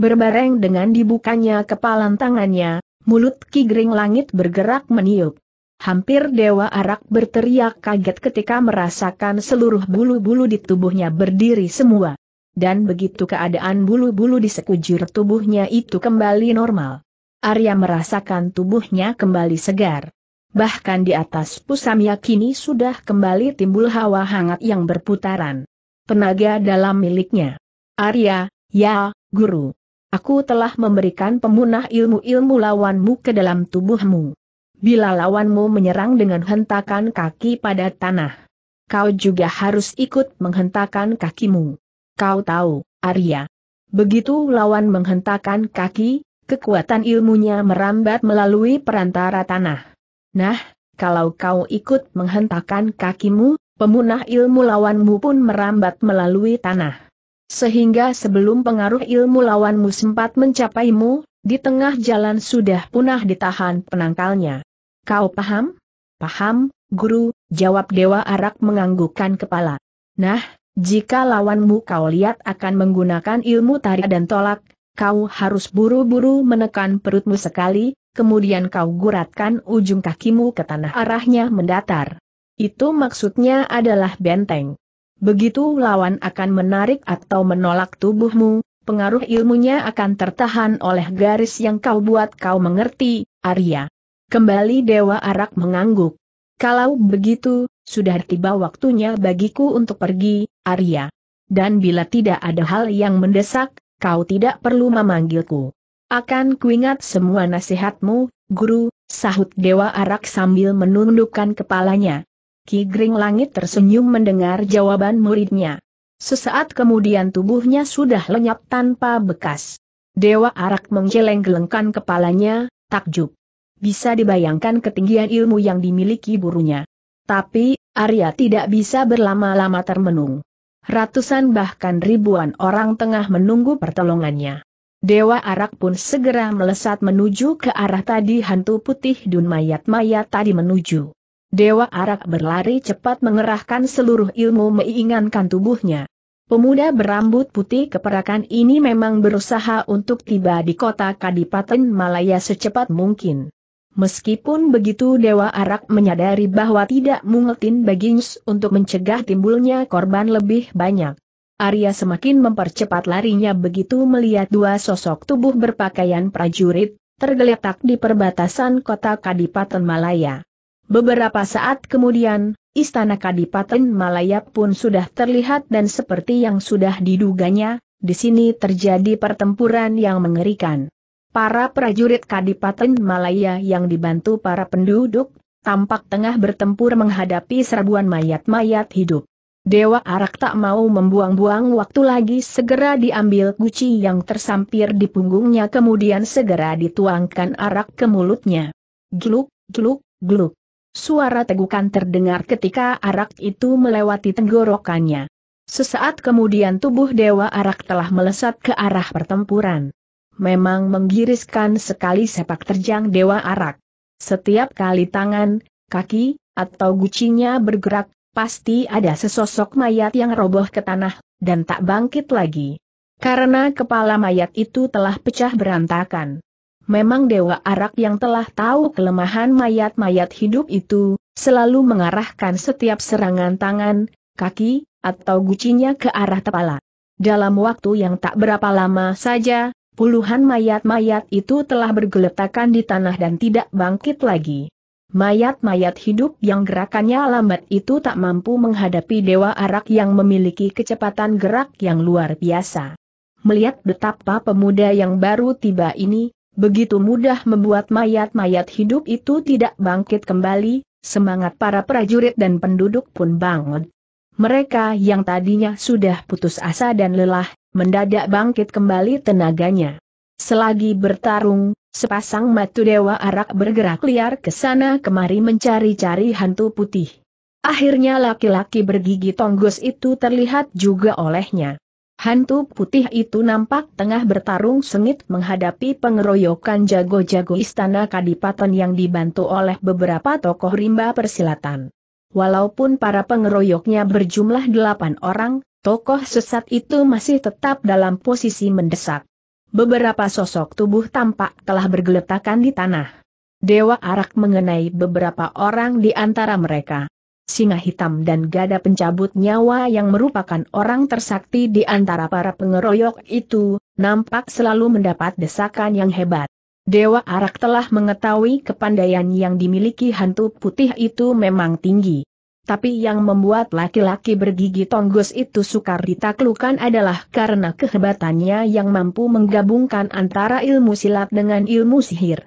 berbareng dengan dibukanya kepalan tangannya, mulut kigring Langit bergerak meniup. Hampir Dewa Arak berteriak kaget ketika merasakan seluruh bulu-bulu di tubuhnya berdiri semua dan begitu keadaan bulu-bulu di sekujur tubuhnya itu kembali normal. Arya merasakan tubuhnya kembali segar. Bahkan di atas pusamnya kini sudah kembali timbul hawa hangat yang berputaran. Penaga dalam miliknya. Arya, ya, guru. Aku telah memberikan pemunah ilmu-ilmu lawanmu ke dalam tubuhmu. Bila lawanmu menyerang dengan hentakan kaki pada tanah, kau juga harus ikut menghentakan kakimu. Kau tahu, Arya. Begitu lawan menghentakkan kaki, kekuatan ilmunya merambat melalui perantara tanah. Nah, kalau kau ikut menghentakkan kakimu, pemunah ilmu lawanmu pun merambat melalui tanah. Sehingga sebelum pengaruh ilmu lawanmu sempat mencapaimu, di tengah jalan sudah punah ditahan penangkalnya. Kau paham? Paham, guru, jawab Dewa Arak menganggukkan kepala. Nah, jika lawanmu kau lihat akan menggunakan ilmu tarik dan tolak, kau harus buru-buru menekan perutmu sekali, kemudian kau guratkan ujung kakimu ke tanah arahnya mendatar. Itu maksudnya adalah benteng. Begitu lawan akan menarik atau menolak tubuhmu, pengaruh ilmunya akan tertahan oleh garis yang kau buat kau mengerti, Arya. Kembali Dewa Arak mengangguk. Kalau begitu, sudah tiba waktunya bagiku untuk pergi, Arya. Dan bila tidak ada hal yang mendesak, kau tidak perlu memanggilku. Akan kuingat semua nasihatmu, guru, sahut Dewa Arak sambil menundukkan kepalanya. Ki Gring Langit tersenyum mendengar jawaban muridnya. Sesaat kemudian tubuhnya sudah lenyap tanpa bekas. Dewa Arak menggeleng-gelengkan kepalanya, takjub. Bisa dibayangkan ketinggian ilmu yang dimiliki burunya. Tapi, Arya tidak bisa berlama-lama termenung. Ratusan bahkan ribuan orang tengah menunggu pertolongannya. Dewa Arak pun segera melesat menuju ke arah tadi hantu putih dun mayat-mayat tadi menuju. Dewa Arak berlari cepat mengerahkan seluruh ilmu menginginkan tubuhnya. Pemuda berambut putih keperakan ini memang berusaha untuk tiba di kota Kadipaten Malaya secepat mungkin. Meskipun begitu Dewa Arak menyadari bahwa tidak mungkin Baggins untuk mencegah timbulnya korban lebih banyak. Arya semakin mempercepat larinya begitu melihat dua sosok tubuh berpakaian prajurit, tergeletak di perbatasan kota Kadipaten Malaya. Beberapa saat kemudian, istana Kadipaten Malaya pun sudah terlihat dan seperti yang sudah diduganya, di sini terjadi pertempuran yang mengerikan. Para prajurit Kadipaten Malaya yang dibantu para penduduk, tampak tengah bertempur menghadapi serbuan mayat-mayat hidup. Dewa Arak tak mau membuang-buang waktu lagi segera diambil guci yang tersampir di punggungnya kemudian segera dituangkan arak ke mulutnya. Gluk, gluk, gluk. Suara tegukan terdengar ketika arak itu melewati tenggorokannya. Sesaat kemudian tubuh Dewa Arak telah melesat ke arah pertempuran memang menggiriskan sekali sepak terjang Dewa Arak. Setiap kali tangan, kaki, atau gucinya bergerak, pasti ada sesosok mayat yang roboh ke tanah, dan tak bangkit lagi. Karena kepala mayat itu telah pecah berantakan. Memang Dewa Arak yang telah tahu kelemahan mayat-mayat hidup itu, selalu mengarahkan setiap serangan tangan, kaki, atau gucinya ke arah kepala. Dalam waktu yang tak berapa lama saja, Puluhan mayat-mayat itu telah bergeletakan di tanah dan tidak bangkit lagi. Mayat-mayat hidup yang gerakannya lambat itu tak mampu menghadapi Dewa Arak yang memiliki kecepatan gerak yang luar biasa. Melihat betapa pemuda yang baru tiba ini, begitu mudah membuat mayat-mayat hidup itu tidak bangkit kembali, semangat para prajurit dan penduduk pun bangun. Mereka yang tadinya sudah putus asa dan lelah, Mendadak bangkit kembali tenaganya. Selagi bertarung, sepasang matu dewa arak bergerak liar ke sana kemari mencari-cari hantu putih. Akhirnya laki-laki bergigi tonggos itu terlihat juga olehnya. Hantu putih itu nampak tengah bertarung sengit menghadapi pengeroyokan jago-jago istana kadipaten yang dibantu oleh beberapa tokoh rimba persilatan. Walaupun para pengeroyoknya berjumlah delapan orang, tokoh sesat itu masih tetap dalam posisi mendesak. Beberapa sosok tubuh tampak telah bergeletakan di tanah. Dewa Arak mengenai beberapa orang di antara mereka. Singa hitam dan gada pencabut nyawa yang merupakan orang tersakti di antara para pengeroyok itu, nampak selalu mendapat desakan yang hebat. Dewa Arak telah mengetahui kepandaian yang dimiliki hantu putih itu memang tinggi tapi yang membuat laki-laki bergigi tonggos itu sukar ditaklukan adalah karena kehebatannya yang mampu menggabungkan antara ilmu silat dengan ilmu sihir.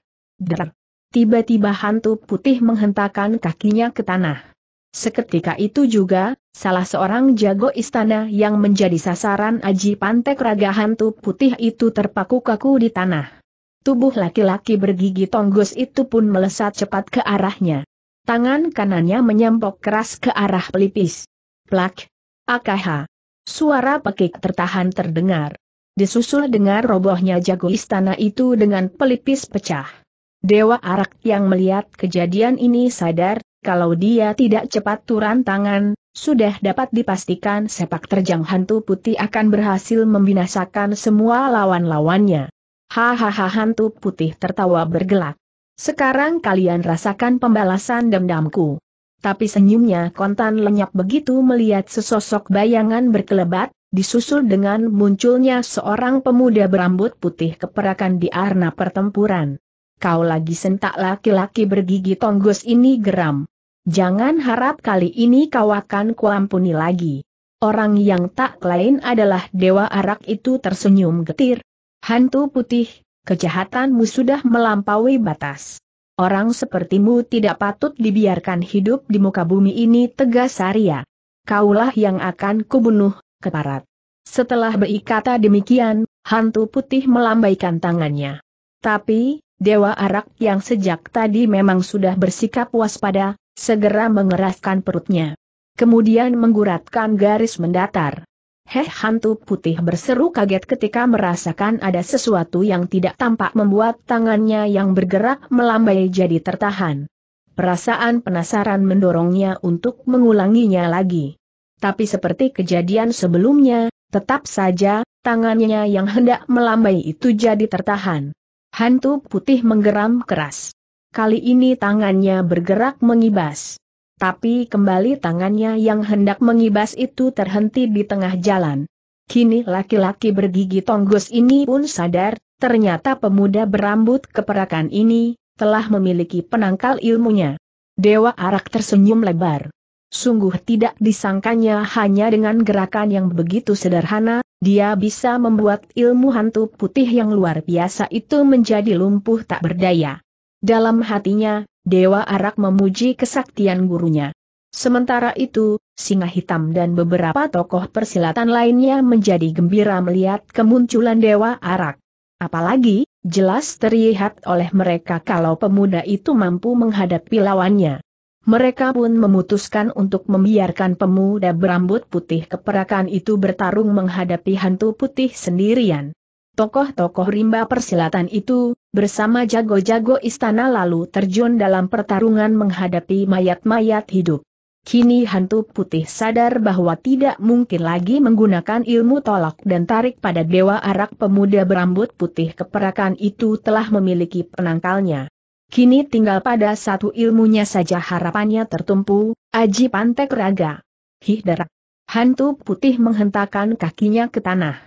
Tiba-tiba hantu putih menghentakkan kakinya ke tanah. Seketika itu juga, salah seorang jago istana yang menjadi sasaran Aji Pantek Raga hantu putih itu terpaku kaku di tanah. Tubuh laki-laki bergigi tonggos itu pun melesat cepat ke arahnya. Tangan kanannya menyempok keras ke arah pelipis. Plak! AKH! Suara pekik tertahan terdengar. Disusul dengar robohnya jago istana itu dengan pelipis pecah. Dewa Arak yang melihat kejadian ini sadar, kalau dia tidak cepat turun tangan, sudah dapat dipastikan sepak terjang hantu putih akan berhasil membinasakan semua lawan-lawannya. Hahaha hantu putih tertawa bergelak. Sekarang kalian rasakan pembalasan dendamku. Tapi senyumnya kontan lenyap begitu melihat sesosok bayangan berkelebat, disusul dengan munculnya seorang pemuda berambut putih keperakan di arena pertempuran. Kau lagi sentak laki-laki bergigi tonggos ini geram. Jangan harap kali ini kau akan kuampuni lagi. Orang yang tak lain adalah Dewa Arak itu tersenyum getir. Hantu putih, kejahatanmu sudah melampaui batas. Orang sepertimu tidak patut dibiarkan hidup di muka bumi ini tegas Arya. Kaulah yang akan kubunuh, keparat. Setelah berikata demikian, hantu putih melambaikan tangannya. Tapi, Dewa Arak yang sejak tadi memang sudah bersikap waspada, segera mengeraskan perutnya. Kemudian mengguratkan garis mendatar. Heh hantu putih berseru kaget ketika merasakan ada sesuatu yang tidak tampak membuat tangannya yang bergerak melambai jadi tertahan. Perasaan penasaran mendorongnya untuk mengulanginya lagi. Tapi seperti kejadian sebelumnya, tetap saja, tangannya yang hendak melambai itu jadi tertahan. Hantu putih menggeram keras. Kali ini tangannya bergerak mengibas. Tapi kembali tangannya yang hendak mengibas itu terhenti di tengah jalan. Kini laki-laki bergigi tonggos ini pun sadar, ternyata pemuda berambut keperakan ini, telah memiliki penangkal ilmunya. Dewa Arak tersenyum lebar. Sungguh tidak disangkanya hanya dengan gerakan yang begitu sederhana, dia bisa membuat ilmu hantu putih yang luar biasa itu menjadi lumpuh tak berdaya. Dalam hatinya, Dewa Arak memuji kesaktian gurunya. Sementara itu, Singa Hitam dan beberapa tokoh persilatan lainnya menjadi gembira melihat kemunculan Dewa Arak. Apalagi, jelas terlihat oleh mereka kalau pemuda itu mampu menghadapi lawannya. Mereka pun memutuskan untuk membiarkan pemuda berambut putih keperakan itu bertarung menghadapi hantu putih sendirian. Tokoh-tokoh rimba persilatan itu, bersama jago-jago istana lalu terjun dalam pertarungan menghadapi mayat-mayat hidup. Kini hantu putih sadar bahwa tidak mungkin lagi menggunakan ilmu tolak dan tarik pada dewa arak pemuda berambut putih keperakan itu telah memiliki penangkalnya. Kini tinggal pada satu ilmunya saja harapannya tertumpu, Aji Pantek Raga. Hih darah. Hantu putih menghentakkan kakinya ke tanah.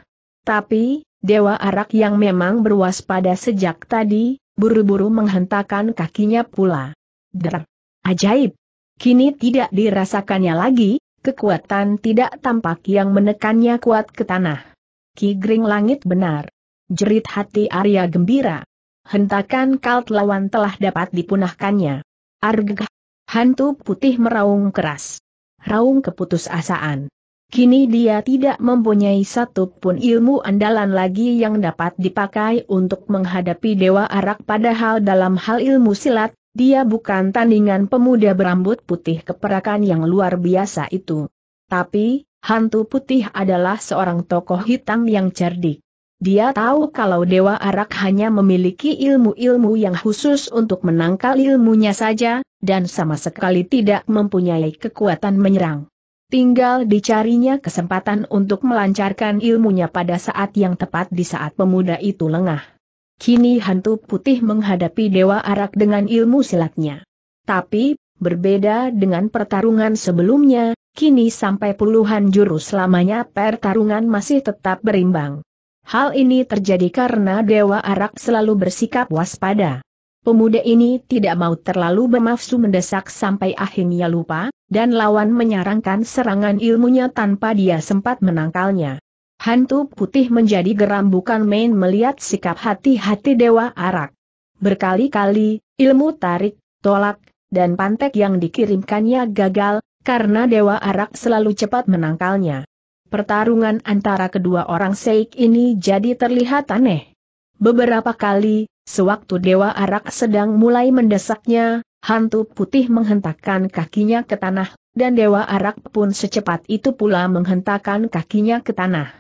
Tapi, Dewa Arak yang memang berwaspada sejak tadi, buru-buru menghentakkan kakinya pula. Der. Ajaib. Kini tidak dirasakannya lagi, kekuatan tidak tampak yang menekannya kuat ke tanah. Ki Gring Langit benar. Jerit hati Arya gembira. Hentakan kalt lawan telah dapat dipunahkannya. Argh. Hantu putih meraung keras. Raung keputusasaan. Kini dia tidak mempunyai satupun ilmu andalan lagi yang dapat dipakai untuk menghadapi Dewa Arak padahal dalam hal ilmu silat, dia bukan tandingan pemuda berambut putih keperakan yang luar biasa itu. Tapi, hantu putih adalah seorang tokoh hitam yang cerdik. Dia tahu kalau Dewa Arak hanya memiliki ilmu-ilmu yang khusus untuk menangkal ilmunya saja, dan sama sekali tidak mempunyai kekuatan menyerang. Tinggal dicarinya kesempatan untuk melancarkan ilmunya pada saat yang tepat di saat pemuda itu lengah. Kini hantu putih menghadapi Dewa Arak dengan ilmu silatnya. Tapi, berbeda dengan pertarungan sebelumnya, kini sampai puluhan jurus lamanya pertarungan masih tetap berimbang. Hal ini terjadi karena Dewa Arak selalu bersikap waspada. Pemuda ini tidak mau terlalu bermafsu mendesak sampai akhirnya lupa, dan lawan menyarankan serangan ilmunya tanpa dia sempat menangkalnya. Hantu putih menjadi geram bukan main melihat sikap hati-hati Dewa Arak. Berkali-kali, ilmu tarik, tolak, dan pantek yang dikirimkannya gagal, karena Dewa Arak selalu cepat menangkalnya. Pertarungan antara kedua orang seik ini jadi terlihat aneh. Beberapa kali, sewaktu Dewa Arak sedang mulai mendesaknya, hantu putih menghentakkan kakinya ke tanah, dan Dewa Arak pun secepat itu pula menghentakkan kakinya ke tanah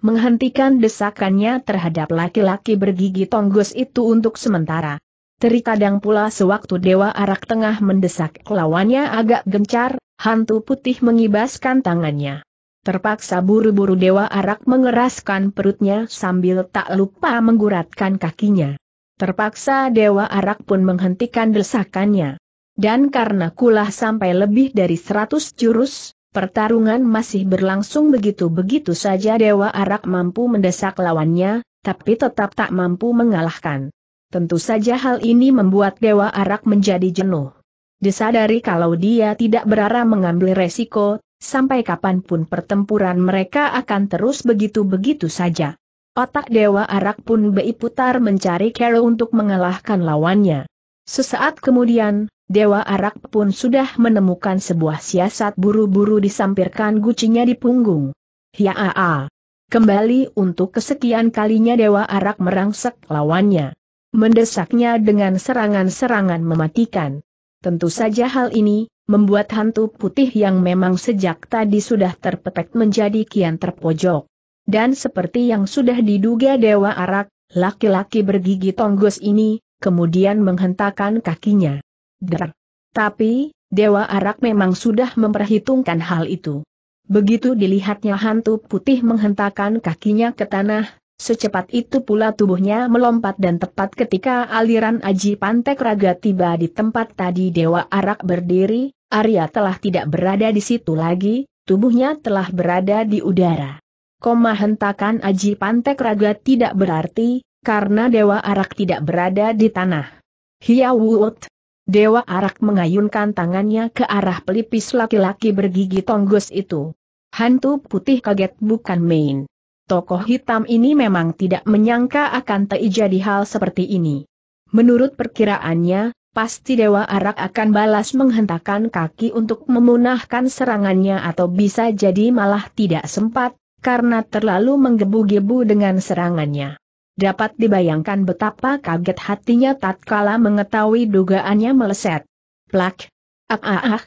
menghentikan desakannya terhadap laki-laki bergigi tonggos itu untuk sementara. Terkadang pula sewaktu Dewa Arak tengah mendesak lawannya agak gencar, hantu putih mengibaskan tangannya. Terpaksa buru-buru Dewa Arak mengeraskan perutnya sambil tak lupa mengguratkan kakinya. Terpaksa Dewa Arak pun menghentikan desakannya. Dan karena kulah sampai lebih dari seratus jurus, pertarungan masih berlangsung begitu-begitu saja Dewa Arak mampu mendesak lawannya, tapi tetap tak mampu mengalahkan. Tentu saja hal ini membuat Dewa Arak menjadi jenuh. Disadari kalau dia tidak berarah mengambil resiko, sampai kapanpun pertempuran mereka akan terus begitu-begitu saja. Otak Dewa Arak pun beiputar mencari Carol untuk mengalahkan lawannya. Sesaat kemudian, Dewa Arak pun sudah menemukan sebuah siasat buru-buru disampirkan gucinya di punggung. Hiaa. Kembali untuk kesekian kalinya Dewa Arak merangsek lawannya. Mendesaknya dengan serangan-serangan mematikan. Tentu saja hal ini, membuat hantu putih yang memang sejak tadi sudah terpetek menjadi kian terpojok. Dan seperti yang sudah diduga Dewa Arak, laki-laki bergigi tonggos ini, kemudian menghentakkan kakinya. Der. Tapi, Dewa Arak memang sudah memperhitungkan hal itu. Begitu dilihatnya hantu putih menghentakkan kakinya ke tanah, secepat itu pula tubuhnya melompat dan tepat ketika aliran Aji Pantek Raga tiba di tempat tadi Dewa Arak berdiri, Arya telah tidak berada di situ lagi, tubuhnya telah berada di udara. Koma hentakan Aji Pantek Raga tidak berarti, karena Dewa Arak tidak berada di tanah. Wut. Dewa Arak mengayunkan tangannya ke arah pelipis laki-laki bergigi tonggos itu. Hantu putih kaget bukan main. Tokoh hitam ini memang tidak menyangka akan terjadi hal seperti ini. Menurut perkiraannya, pasti Dewa Arak akan balas menghentakkan kaki untuk memunahkan serangannya atau bisa jadi malah tidak sempat, karena terlalu menggebu-gebu dengan serangannya. Dapat dibayangkan betapa kaget hatinya tatkala mengetahui dugaannya meleset. Plak! Ah ah ah!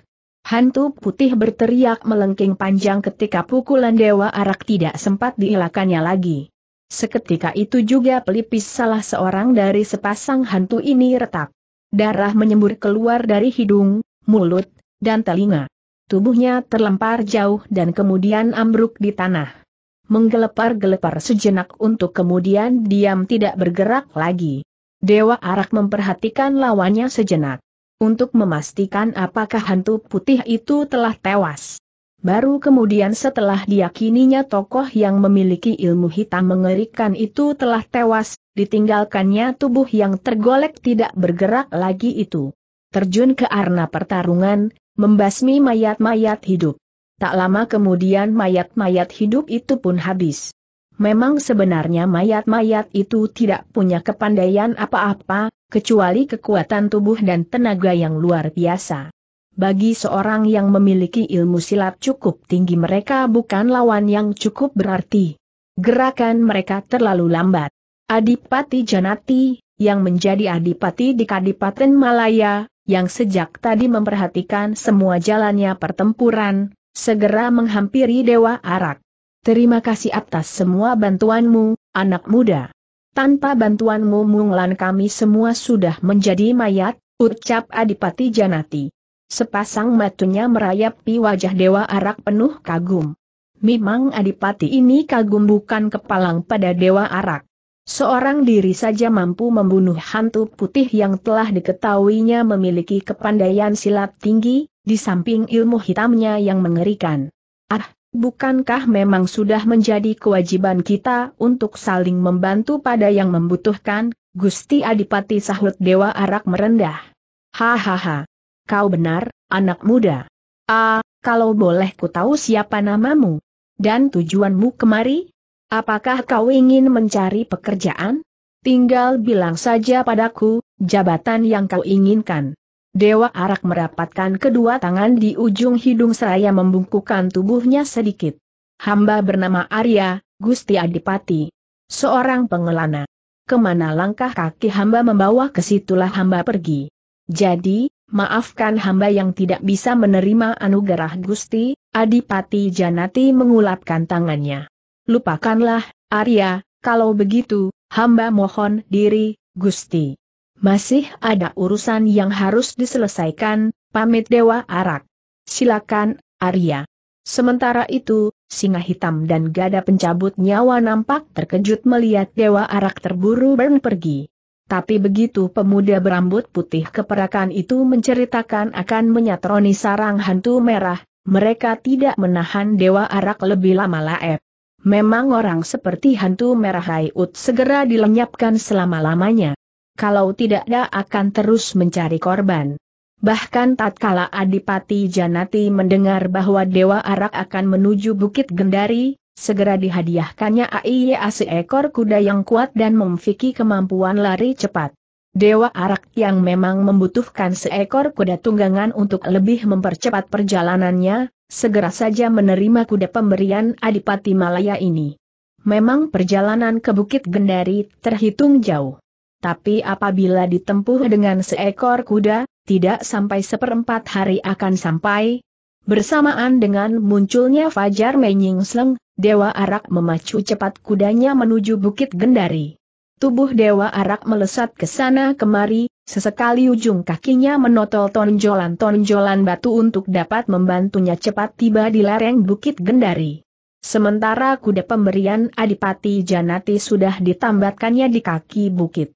Hantu putih berteriak melengking panjang ketika pukulan Dewa Arak tidak sempat diilakannya lagi. Seketika itu juga pelipis salah seorang dari sepasang hantu ini retak. Darah menyembur keluar dari hidung, mulut, dan telinga. Tubuhnya terlempar jauh dan kemudian ambruk di tanah. Menggelepar-gelepar sejenak untuk kemudian diam tidak bergerak lagi. Dewa Arak memperhatikan lawannya sejenak. Untuk memastikan apakah hantu putih itu telah tewas. Baru kemudian setelah diyakininya tokoh yang memiliki ilmu hitam mengerikan itu telah tewas, ditinggalkannya tubuh yang tergolek tidak bergerak lagi itu. Terjun ke arena pertarungan, membasmi mayat-mayat hidup. Tak lama kemudian mayat-mayat hidup itu pun habis. Memang sebenarnya mayat-mayat itu tidak punya kepandaian apa-apa, kecuali kekuatan tubuh dan tenaga yang luar biasa. Bagi seorang yang memiliki ilmu silat cukup tinggi mereka bukan lawan yang cukup berarti. Gerakan mereka terlalu lambat. Adipati Janati, yang menjadi adipati di Kadipaten Malaya, yang sejak tadi memperhatikan semua jalannya pertempuran, segera menghampiri Dewa Arak. Terima kasih atas semua bantuanmu, anak muda. Tanpa bantuanmu munglan kami semua sudah menjadi mayat, ucap Adipati Janati. Sepasang matunya merayapi wajah Dewa Arak penuh kagum. Memang Adipati ini kagum bukan kepalang pada Dewa Arak. Seorang diri saja mampu membunuh hantu putih yang telah diketahuinya memiliki kepandaian silat tinggi, di samping ilmu hitamnya yang mengerikan. Ah, bukankah memang sudah menjadi kewajiban kita untuk saling membantu pada yang membutuhkan, Gusti Adipati sahut Dewa Arak merendah. Hahaha. Kau benar, anak muda. Ah, kalau boleh ku tahu siapa namamu? Dan tujuanmu kemari? Apakah kau ingin mencari pekerjaan? Tinggal bilang saja padaku, jabatan yang kau inginkan. Dewa Arak merapatkan kedua tangan di ujung hidung seraya membungkukkan tubuhnya sedikit. Hamba bernama Arya, Gusti Adipati. Seorang pengelana. Kemana langkah kaki hamba membawa ke situlah hamba pergi. Jadi, maafkan hamba yang tidak bisa menerima anugerah Gusti, Adipati Janati mengulapkan tangannya. Lupakanlah, Arya, kalau begitu, hamba mohon diri, Gusti. Masih ada urusan yang harus diselesaikan, pamit Dewa Arak. Silakan, Arya. Sementara itu, singa hitam dan gada pencabut nyawa nampak terkejut melihat Dewa Arak terburu buru pergi. Tapi begitu pemuda berambut putih keperakan itu menceritakan akan menyatroni sarang hantu merah, mereka tidak menahan Dewa Arak lebih lama laep. Memang orang seperti hantu merah Raiut segera dilenyapkan selama-lamanya. Kalau tidak dia akan terus mencari korban. Bahkan tatkala Adipati Janati mendengar bahwa Dewa Arak akan menuju Bukit Gendari, segera dihadiahkannya AIA seekor kuda yang kuat dan memiliki kemampuan lari cepat. Dewa Arak yang memang membutuhkan seekor kuda tunggangan untuk lebih mempercepat perjalanannya, segera saja menerima kuda pemberian Adipati Malaya ini. Memang perjalanan ke Bukit Gendari terhitung jauh. Tapi apabila ditempuh dengan seekor kuda, tidak sampai seperempat hari akan sampai. Bersamaan dengan munculnya Fajar Menyingsleng, Dewa Arak memacu cepat kudanya menuju Bukit Gendari. Tubuh Dewa Arak melesat ke sana kemari, Sesekali ujung kakinya menotol tonjolan-tonjolan batu untuk dapat membantunya cepat tiba di lereng Bukit Gendari. Sementara kuda pemberian Adipati Janati sudah ditambatkannya di kaki bukit.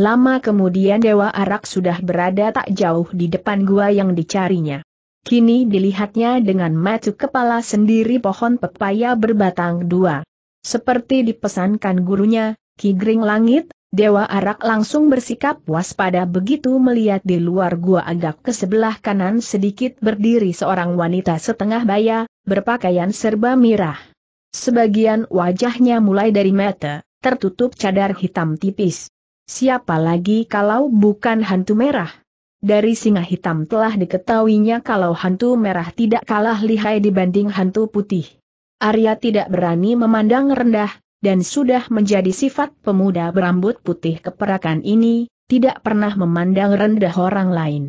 Lama kemudian Dewa Arak sudah berada tak jauh di depan gua yang dicarinya. Kini dilihatnya dengan maju kepala sendiri pohon pepaya berbatang dua. Seperti dipesankan gurunya, Ki Langit, Dewa Arak langsung bersikap waspada begitu melihat di luar gua agak ke sebelah kanan sedikit berdiri seorang wanita setengah baya, berpakaian serba merah. Sebagian wajahnya mulai dari mata, tertutup cadar hitam tipis. Siapa lagi kalau bukan hantu merah? Dari singa hitam telah diketahuinya kalau hantu merah tidak kalah lihai dibanding hantu putih. Arya tidak berani memandang rendah, dan sudah menjadi sifat pemuda berambut putih keperakan ini, tidak pernah memandang rendah orang lain.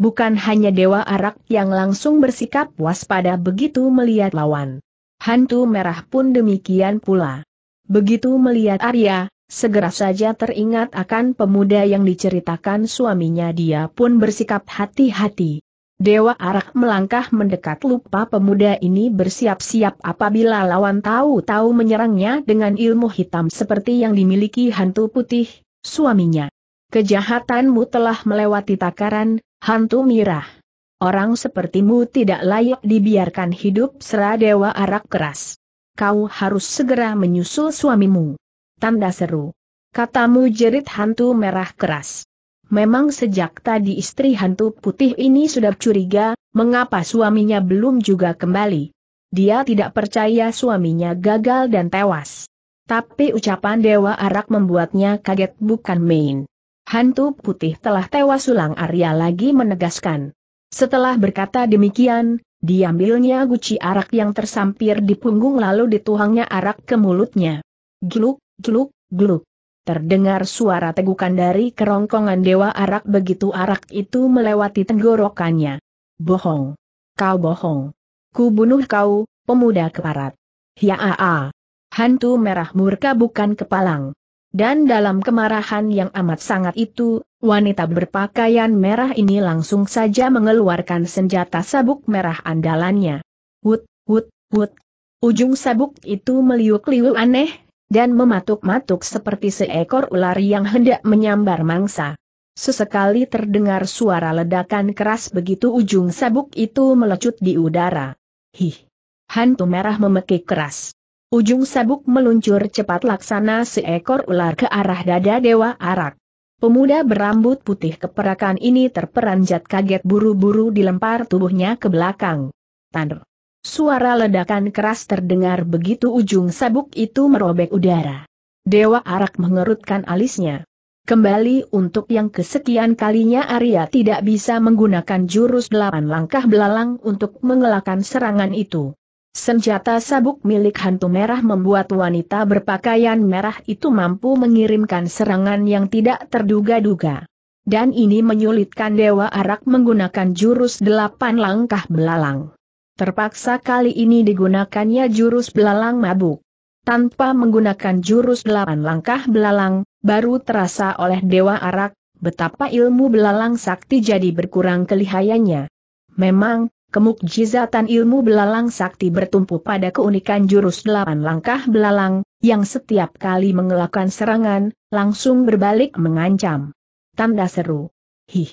Bukan hanya Dewa Arak yang langsung bersikap waspada begitu melihat lawan. Hantu merah pun demikian pula. Begitu melihat Arya, segera saja teringat akan pemuda yang diceritakan suaminya dia pun bersikap hati-hati. Dewa Arak melangkah mendekat lupa pemuda ini bersiap-siap apabila lawan tahu-tahu menyerangnya dengan ilmu hitam seperti yang dimiliki hantu putih, suaminya. Kejahatanmu telah melewati takaran, hantu mirah. Orang sepertimu tidak layak dibiarkan hidup serah Dewa Arak keras. Kau harus segera menyusul suamimu. Tanda seru. Katamu jerit hantu merah keras. Memang sejak tadi istri hantu putih ini sudah curiga, mengapa suaminya belum juga kembali. Dia tidak percaya suaminya gagal dan tewas. Tapi ucapan Dewa Arak membuatnya kaget bukan main. Hantu putih telah tewas ulang Arya lagi menegaskan. Setelah berkata demikian, diambilnya guci arak yang tersampir di punggung lalu dituangnya arak ke mulutnya. Gluk, gluk, gluk. Terdengar suara tegukan dari kerongkongan dewa arak begitu arak itu melewati tenggorokannya. Bohong. Kau bohong. Ku bunuh kau, pemuda keparat. Ya a. Hantu merah murka bukan kepalang. Dan dalam kemarahan yang amat sangat itu, wanita berpakaian merah ini langsung saja mengeluarkan senjata sabuk merah andalannya. Wut, wut, wut. Ujung sabuk itu meliuk-liuk aneh, dan mematuk-matuk seperti seekor ular yang hendak menyambar mangsa. Sesekali terdengar suara ledakan keras begitu ujung sabuk itu melecut di udara. Hih! Hantu merah memekik keras. Ujung sabuk meluncur cepat laksana seekor ular ke arah dada Dewa Arak. Pemuda berambut putih keperakan ini terperanjat kaget buru-buru dilempar tubuhnya ke belakang. Tandr. Suara ledakan keras terdengar begitu ujung sabuk itu merobek udara. Dewa Arak mengerutkan alisnya. Kembali untuk yang kesekian kalinya Arya tidak bisa menggunakan jurus delapan langkah belalang untuk mengelakkan serangan itu. Senjata sabuk milik hantu merah membuat wanita berpakaian merah itu mampu mengirimkan serangan yang tidak terduga-duga. Dan ini menyulitkan Dewa Arak menggunakan jurus delapan langkah belalang. Terpaksa kali ini digunakannya jurus belalang mabuk. Tanpa menggunakan jurus delapan langkah belalang, baru terasa oleh Dewa Arak, betapa ilmu belalang sakti jadi berkurang kelihayannya. Memang, kemukjizatan ilmu belalang sakti bertumpu pada keunikan jurus delapan langkah belalang, yang setiap kali mengelakkan serangan, langsung berbalik mengancam. Tanda seru. Hih.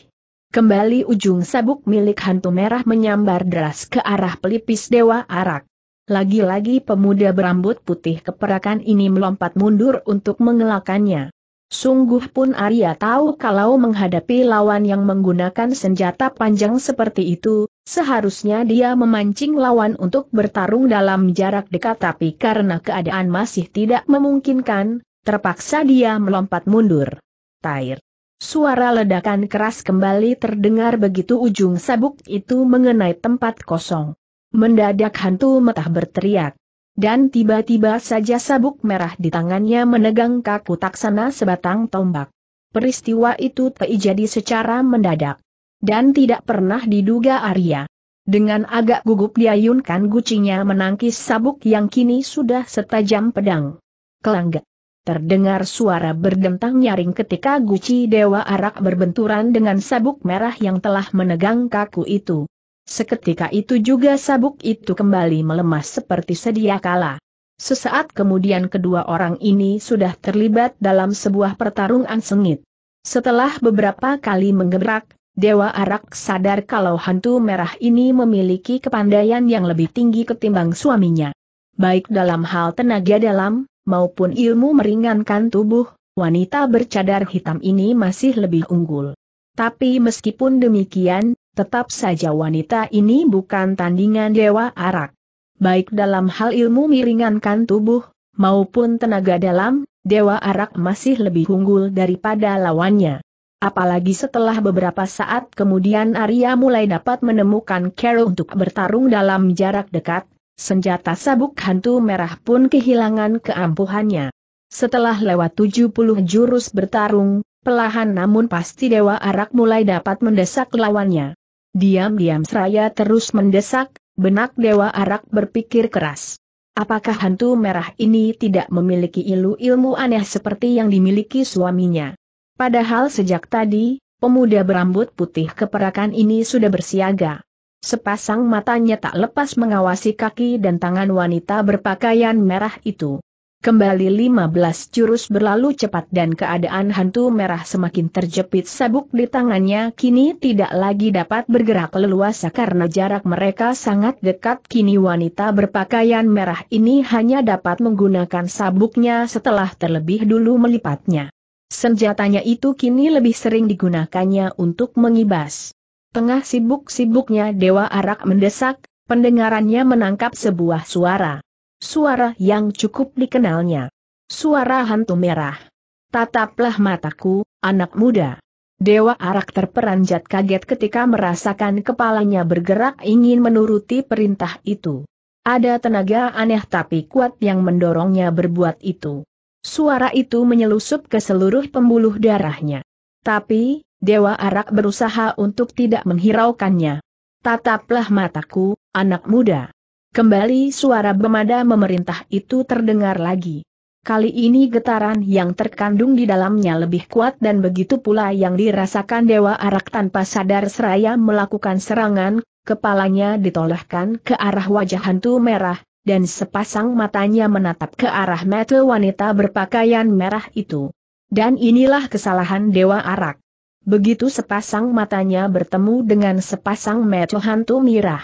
Kembali ujung sabuk milik hantu merah menyambar deras ke arah pelipis Dewa Arak. Lagi-lagi pemuda berambut putih keperakan ini melompat mundur untuk mengelakannya. Sungguh pun Arya tahu kalau menghadapi lawan yang menggunakan senjata panjang seperti itu, seharusnya dia memancing lawan untuk bertarung dalam jarak dekat tapi karena keadaan masih tidak memungkinkan, terpaksa dia melompat mundur. Tair. Suara ledakan keras kembali terdengar begitu ujung sabuk itu mengenai tempat kosong. Mendadak hantu metah berteriak. Dan tiba-tiba saja sabuk merah di tangannya menegang kaku taksana sebatang tombak. Peristiwa itu terjadi secara mendadak. Dan tidak pernah diduga Arya. Dengan agak gugup diayunkan gucinya menangkis sabuk yang kini sudah setajam pedang. Kelangga. Terdengar suara berdentang nyaring ketika guci dewa arak berbenturan dengan sabuk merah yang telah menegang kaku itu. Seketika itu juga sabuk itu kembali melemas seperti sedia kala. Sesaat kemudian kedua orang ini sudah terlibat dalam sebuah pertarungan sengit. Setelah beberapa kali menggebrak, Dewa Arak sadar kalau hantu merah ini memiliki kepandaian yang lebih tinggi ketimbang suaminya. Baik dalam hal tenaga dalam, maupun ilmu meringankan tubuh, wanita bercadar hitam ini masih lebih unggul. Tapi meskipun demikian, tetap saja wanita ini bukan tandingan dewa arak. Baik dalam hal ilmu meringankan tubuh, maupun tenaga dalam, dewa arak masih lebih unggul daripada lawannya. Apalagi setelah beberapa saat kemudian Arya mulai dapat menemukan Carol untuk bertarung dalam jarak dekat, Senjata sabuk hantu merah pun kehilangan keampuhannya. Setelah lewat 70 jurus bertarung, pelahan namun pasti Dewa Arak mulai dapat mendesak lawannya. Diam-diam seraya terus mendesak, benak Dewa Arak berpikir keras. Apakah hantu merah ini tidak memiliki ilmu-ilmu aneh seperti yang dimiliki suaminya? Padahal sejak tadi, pemuda berambut putih keperakan ini sudah bersiaga. Sepasang matanya tak lepas mengawasi kaki dan tangan wanita berpakaian merah itu. Kembali 15 jurus berlalu cepat dan keadaan hantu merah semakin terjepit sabuk di tangannya kini tidak lagi dapat bergerak leluasa karena jarak mereka sangat dekat kini wanita berpakaian merah ini hanya dapat menggunakan sabuknya setelah terlebih dulu melipatnya. Senjatanya itu kini lebih sering digunakannya untuk mengibas. Tengah sibuk-sibuknya Dewa Arak mendesak, pendengarannya menangkap sebuah suara. Suara yang cukup dikenalnya. Suara hantu merah. Tataplah mataku, anak muda. Dewa Arak terperanjat kaget ketika merasakan kepalanya bergerak ingin menuruti perintah itu. Ada tenaga aneh tapi kuat yang mendorongnya berbuat itu. Suara itu menyelusup ke seluruh pembuluh darahnya. Tapi, Dewa Arak berusaha untuk tidak menghiraukannya. Tataplah mataku, anak muda. Kembali suara bemada memerintah itu terdengar lagi. Kali ini getaran yang terkandung di dalamnya lebih kuat dan begitu pula yang dirasakan Dewa Arak tanpa sadar seraya melakukan serangan, kepalanya ditolehkan ke arah wajah hantu merah, dan sepasang matanya menatap ke arah mata wanita berpakaian merah itu. Dan inilah kesalahan Dewa Arak. Begitu sepasang matanya bertemu dengan sepasang mata hantu mirah.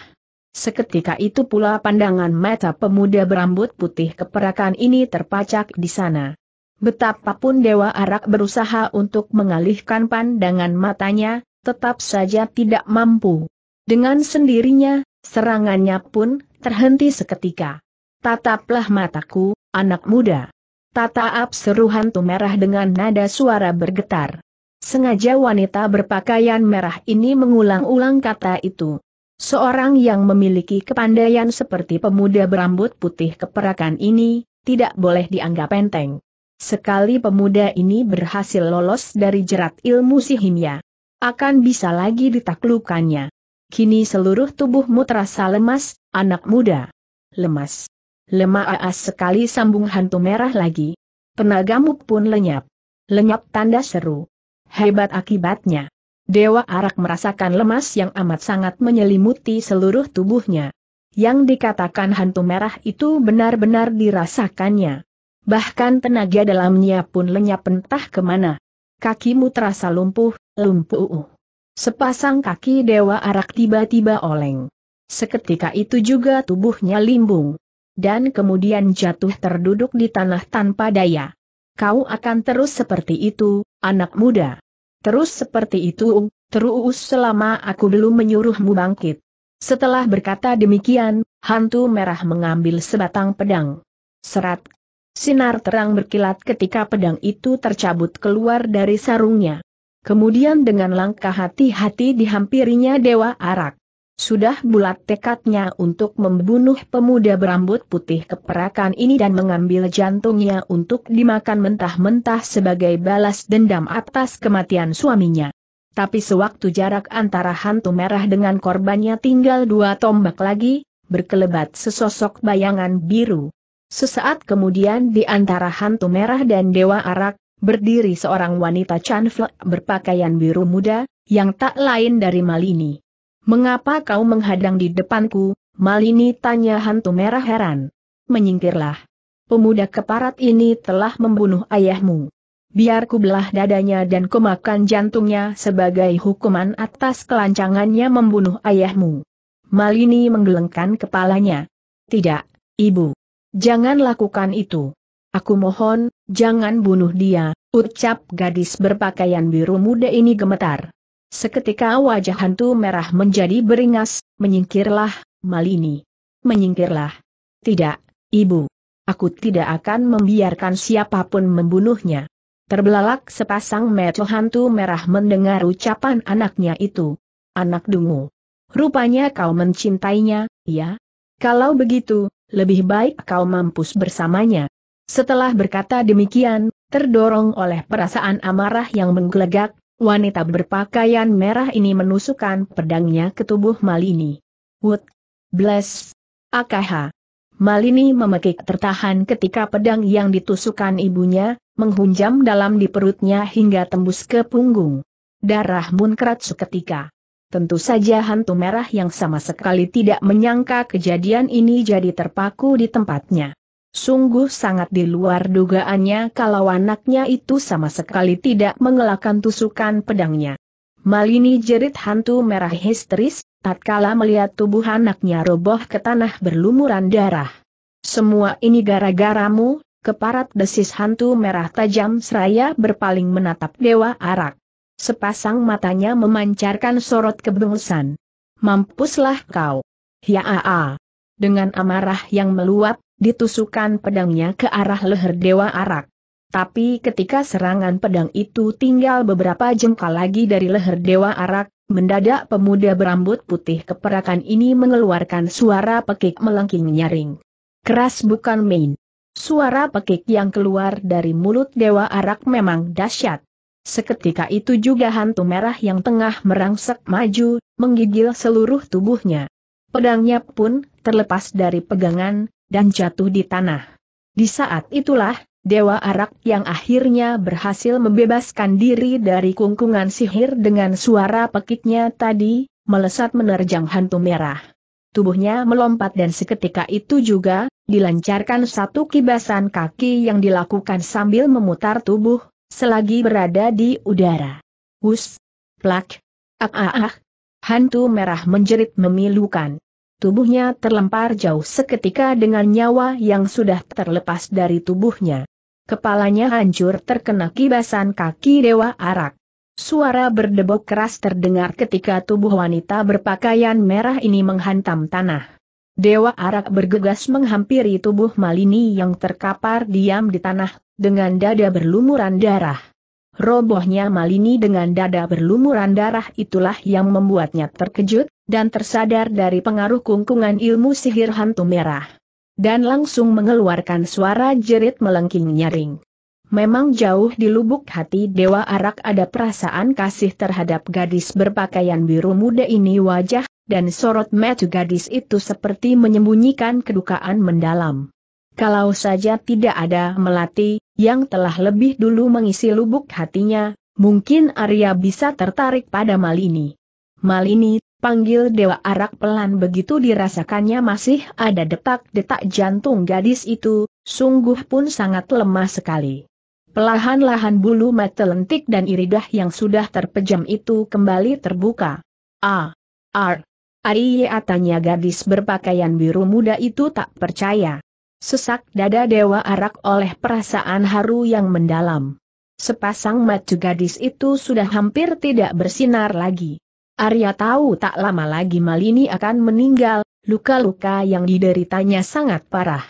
Seketika itu pula pandangan mata pemuda berambut putih keperakan ini terpacak di sana. Betapapun Dewa Arak berusaha untuk mengalihkan pandangan matanya, tetap saja tidak mampu. Dengan sendirinya, serangannya pun terhenti seketika. Tataplah mataku, anak muda. Tataap seru hantu merah dengan nada suara bergetar. Sengaja wanita berpakaian merah ini mengulang-ulang kata itu. Seorang yang memiliki kepandaian seperti pemuda berambut putih keperakan ini, tidak boleh dianggap enteng. Sekali pemuda ini berhasil lolos dari jerat ilmu sihimia, akan bisa lagi ditaklukannya. Kini seluruh tubuhmu terasa lemas, anak muda. Lemas. Lemah aas sekali sambung hantu merah lagi. Tenagamu pun lenyap. Lenyap tanda seru. Hebat akibatnya. Dewa Arak merasakan lemas yang amat sangat menyelimuti seluruh tubuhnya. Yang dikatakan hantu merah itu benar-benar dirasakannya. Bahkan tenaga dalamnya pun lenyap entah kemana. Kakimu terasa lumpuh, lumpuh. Sepasang kaki Dewa Arak tiba-tiba oleng. Seketika itu juga tubuhnya limbung. Dan kemudian jatuh terduduk di tanah tanpa daya. Kau akan terus seperti itu, anak muda. Terus seperti itu, terus selama aku belum menyuruhmu bangkit. Setelah berkata demikian, hantu merah mengambil sebatang pedang. Serat. Sinar terang berkilat ketika pedang itu tercabut keluar dari sarungnya. Kemudian dengan langkah hati-hati dihampirinya Dewa Arak. Sudah bulat tekadnya untuk membunuh pemuda berambut putih keperakan ini dan mengambil jantungnya untuk dimakan mentah-mentah sebagai balas dendam atas kematian suaminya. Tapi sewaktu jarak antara hantu merah dengan korbannya tinggal dua tombak lagi, berkelebat sesosok bayangan biru. Sesaat kemudian di antara hantu merah dan dewa arak, berdiri seorang wanita canfle berpakaian biru muda, yang tak lain dari Malini. Mengapa kau menghadang di depanku? Malini tanya hantu merah heran. Menyingkirlah. Pemuda keparat ini telah membunuh ayahmu. Biar ku belah dadanya dan kumakan jantungnya sebagai hukuman atas kelancangannya membunuh ayahmu. Malini menggelengkan kepalanya. Tidak, ibu. Jangan lakukan itu. Aku mohon, jangan bunuh dia, ucap gadis berpakaian biru muda ini gemetar. Seketika wajah hantu merah menjadi beringas, menyingkirlah, Malini. Menyingkirlah. Tidak, Ibu. Aku tidak akan membiarkan siapapun membunuhnya. Terbelalak sepasang mata hantu merah mendengar ucapan anaknya itu. Anak dungu. Rupanya kau mencintainya, ya? Kalau begitu, lebih baik kau mampus bersamanya. Setelah berkata demikian, terdorong oleh perasaan amarah yang menggelegak, Wanita berpakaian merah ini menusukkan pedangnya ke tubuh Malini. Wood. Bless. Akaha. Malini memekik tertahan ketika pedang yang ditusukkan ibunya, menghunjam dalam di perutnya hingga tembus ke punggung. Darah munkrat seketika. Tentu saja hantu merah yang sama sekali tidak menyangka kejadian ini jadi terpaku di tempatnya. Sungguh sangat di luar dugaannya kalau anaknya itu sama sekali tidak mengelakkan tusukan pedangnya. Malini jerit hantu merah histeris, tatkala melihat tubuh anaknya roboh ke tanah berlumuran darah. Semua ini gara-garamu, keparat desis hantu merah tajam seraya berpaling menatap Dewa Arak. Sepasang matanya memancarkan sorot kebengusan. Mampuslah kau. Ya-a-a. Dengan amarah yang meluap, ditusukan pedangnya ke arah leher Dewa Arak. Tapi ketika serangan pedang itu tinggal beberapa jengkal lagi dari leher Dewa Arak, mendadak pemuda berambut putih keperakan ini mengeluarkan suara pekik melengking nyaring. Keras bukan main. Suara pekik yang keluar dari mulut Dewa Arak memang dahsyat. Seketika itu juga hantu merah yang tengah merangsek maju, menggigil seluruh tubuhnya. Pedangnya pun terlepas dari pegangan, dan jatuh di tanah. Di saat itulah, Dewa Arak yang akhirnya berhasil membebaskan diri dari kungkungan sihir dengan suara pekiknya tadi, melesat menerjang hantu merah. Tubuhnya melompat dan seketika itu juga, dilancarkan satu kibasan kaki yang dilakukan sambil memutar tubuh, selagi berada di udara. Hus! Plak! Ah ah ah! Hantu merah menjerit memilukan tubuhnya terlempar jauh seketika dengan nyawa yang sudah terlepas dari tubuhnya. Kepalanya hancur terkena kibasan kaki Dewa Arak. Suara berdebok keras terdengar ketika tubuh wanita berpakaian merah ini menghantam tanah. Dewa Arak bergegas menghampiri tubuh Malini yang terkapar diam di tanah, dengan dada berlumuran darah. Robohnya Malini dengan dada berlumuran darah itulah yang membuatnya terkejut, dan tersadar dari pengaruh kungkungan ilmu sihir hantu merah. Dan langsung mengeluarkan suara jerit melengking nyaring. Memang jauh di lubuk hati Dewa Arak ada perasaan kasih terhadap gadis berpakaian biru muda ini wajah, dan sorot metu gadis itu seperti menyembunyikan kedukaan mendalam. Kalau saja tidak ada melati, yang telah lebih dulu mengisi lubuk hatinya, mungkin Arya bisa tertarik pada Malini. Malini, panggil Dewa Arak pelan begitu dirasakannya masih ada detak-detak jantung gadis itu, sungguh pun sangat lemah sekali. Pelahan-lahan bulu mata lentik dan iridah yang sudah terpejam itu kembali terbuka. A. Ar. R. gadis berpakaian biru muda itu tak percaya. Sesak dada Dewa Arak oleh perasaan haru yang mendalam. Sepasang mata gadis itu sudah hampir tidak bersinar lagi. Arya tahu tak lama lagi Malini akan meninggal, luka-luka yang dideritanya sangat parah.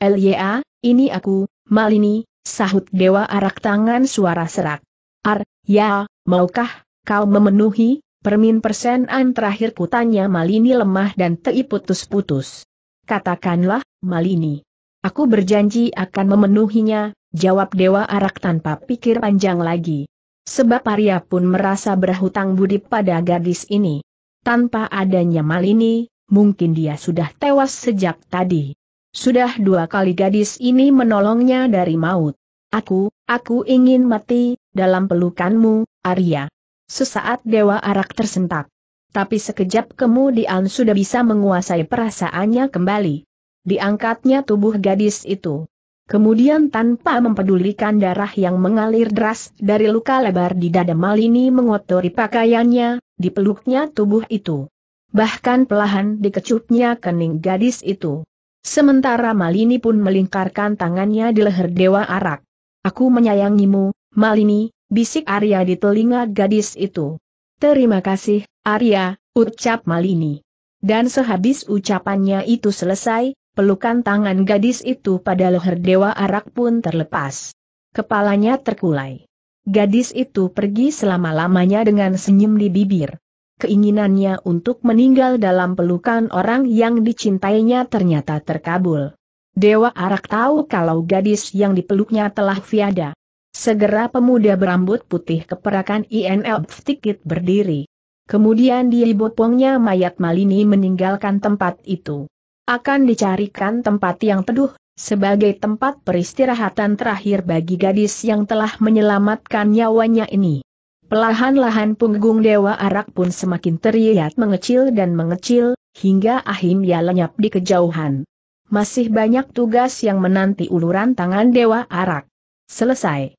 Lya, ini aku, Malini, sahut Dewa Arak tangan suara serak. Ar, ya, maukah, kau memenuhi, permin persenan terakhir kutanya Malini lemah dan teiputus putus Katakanlah, Malini. Aku berjanji akan memenuhinya, jawab Dewa Arak tanpa pikir panjang lagi. Sebab Arya pun merasa berhutang budi pada gadis ini. Tanpa adanya Malini, mungkin dia sudah tewas sejak tadi. Sudah dua kali gadis ini menolongnya dari maut. Aku, aku ingin mati, dalam pelukanmu, Arya. Sesaat Dewa Arak tersentak. Tapi sekejap kemudian sudah bisa menguasai perasaannya kembali diangkatnya tubuh gadis itu. Kemudian tanpa mempedulikan darah yang mengalir deras dari luka lebar di dada Malini mengotori pakaiannya, dipeluknya tubuh itu. Bahkan pelahan dikecupnya kening gadis itu. Sementara Malini pun melingkarkan tangannya di leher Dewa Arak. Aku menyayangimu, Malini, bisik Arya di telinga gadis itu. Terima kasih, Arya, ucap Malini. Dan sehabis ucapannya itu selesai, pelukan tangan gadis itu pada leher Dewa Arak pun terlepas. Kepalanya terkulai. Gadis itu pergi selama-lamanya dengan senyum di bibir. Keinginannya untuk meninggal dalam pelukan orang yang dicintainya ternyata terkabul. Dewa Arak tahu kalau gadis yang dipeluknya telah fiada. Segera pemuda berambut putih keperakan INL Ftikit berdiri. Kemudian dibopongnya mayat Malini meninggalkan tempat itu akan dicarikan tempat yang teduh, sebagai tempat peristirahatan terakhir bagi gadis yang telah menyelamatkan nyawanya ini. Pelahan-lahan punggung Dewa Arak pun semakin teriak mengecil dan mengecil, hingga akhirnya lenyap di kejauhan. Masih banyak tugas yang menanti uluran tangan Dewa Arak. Selesai.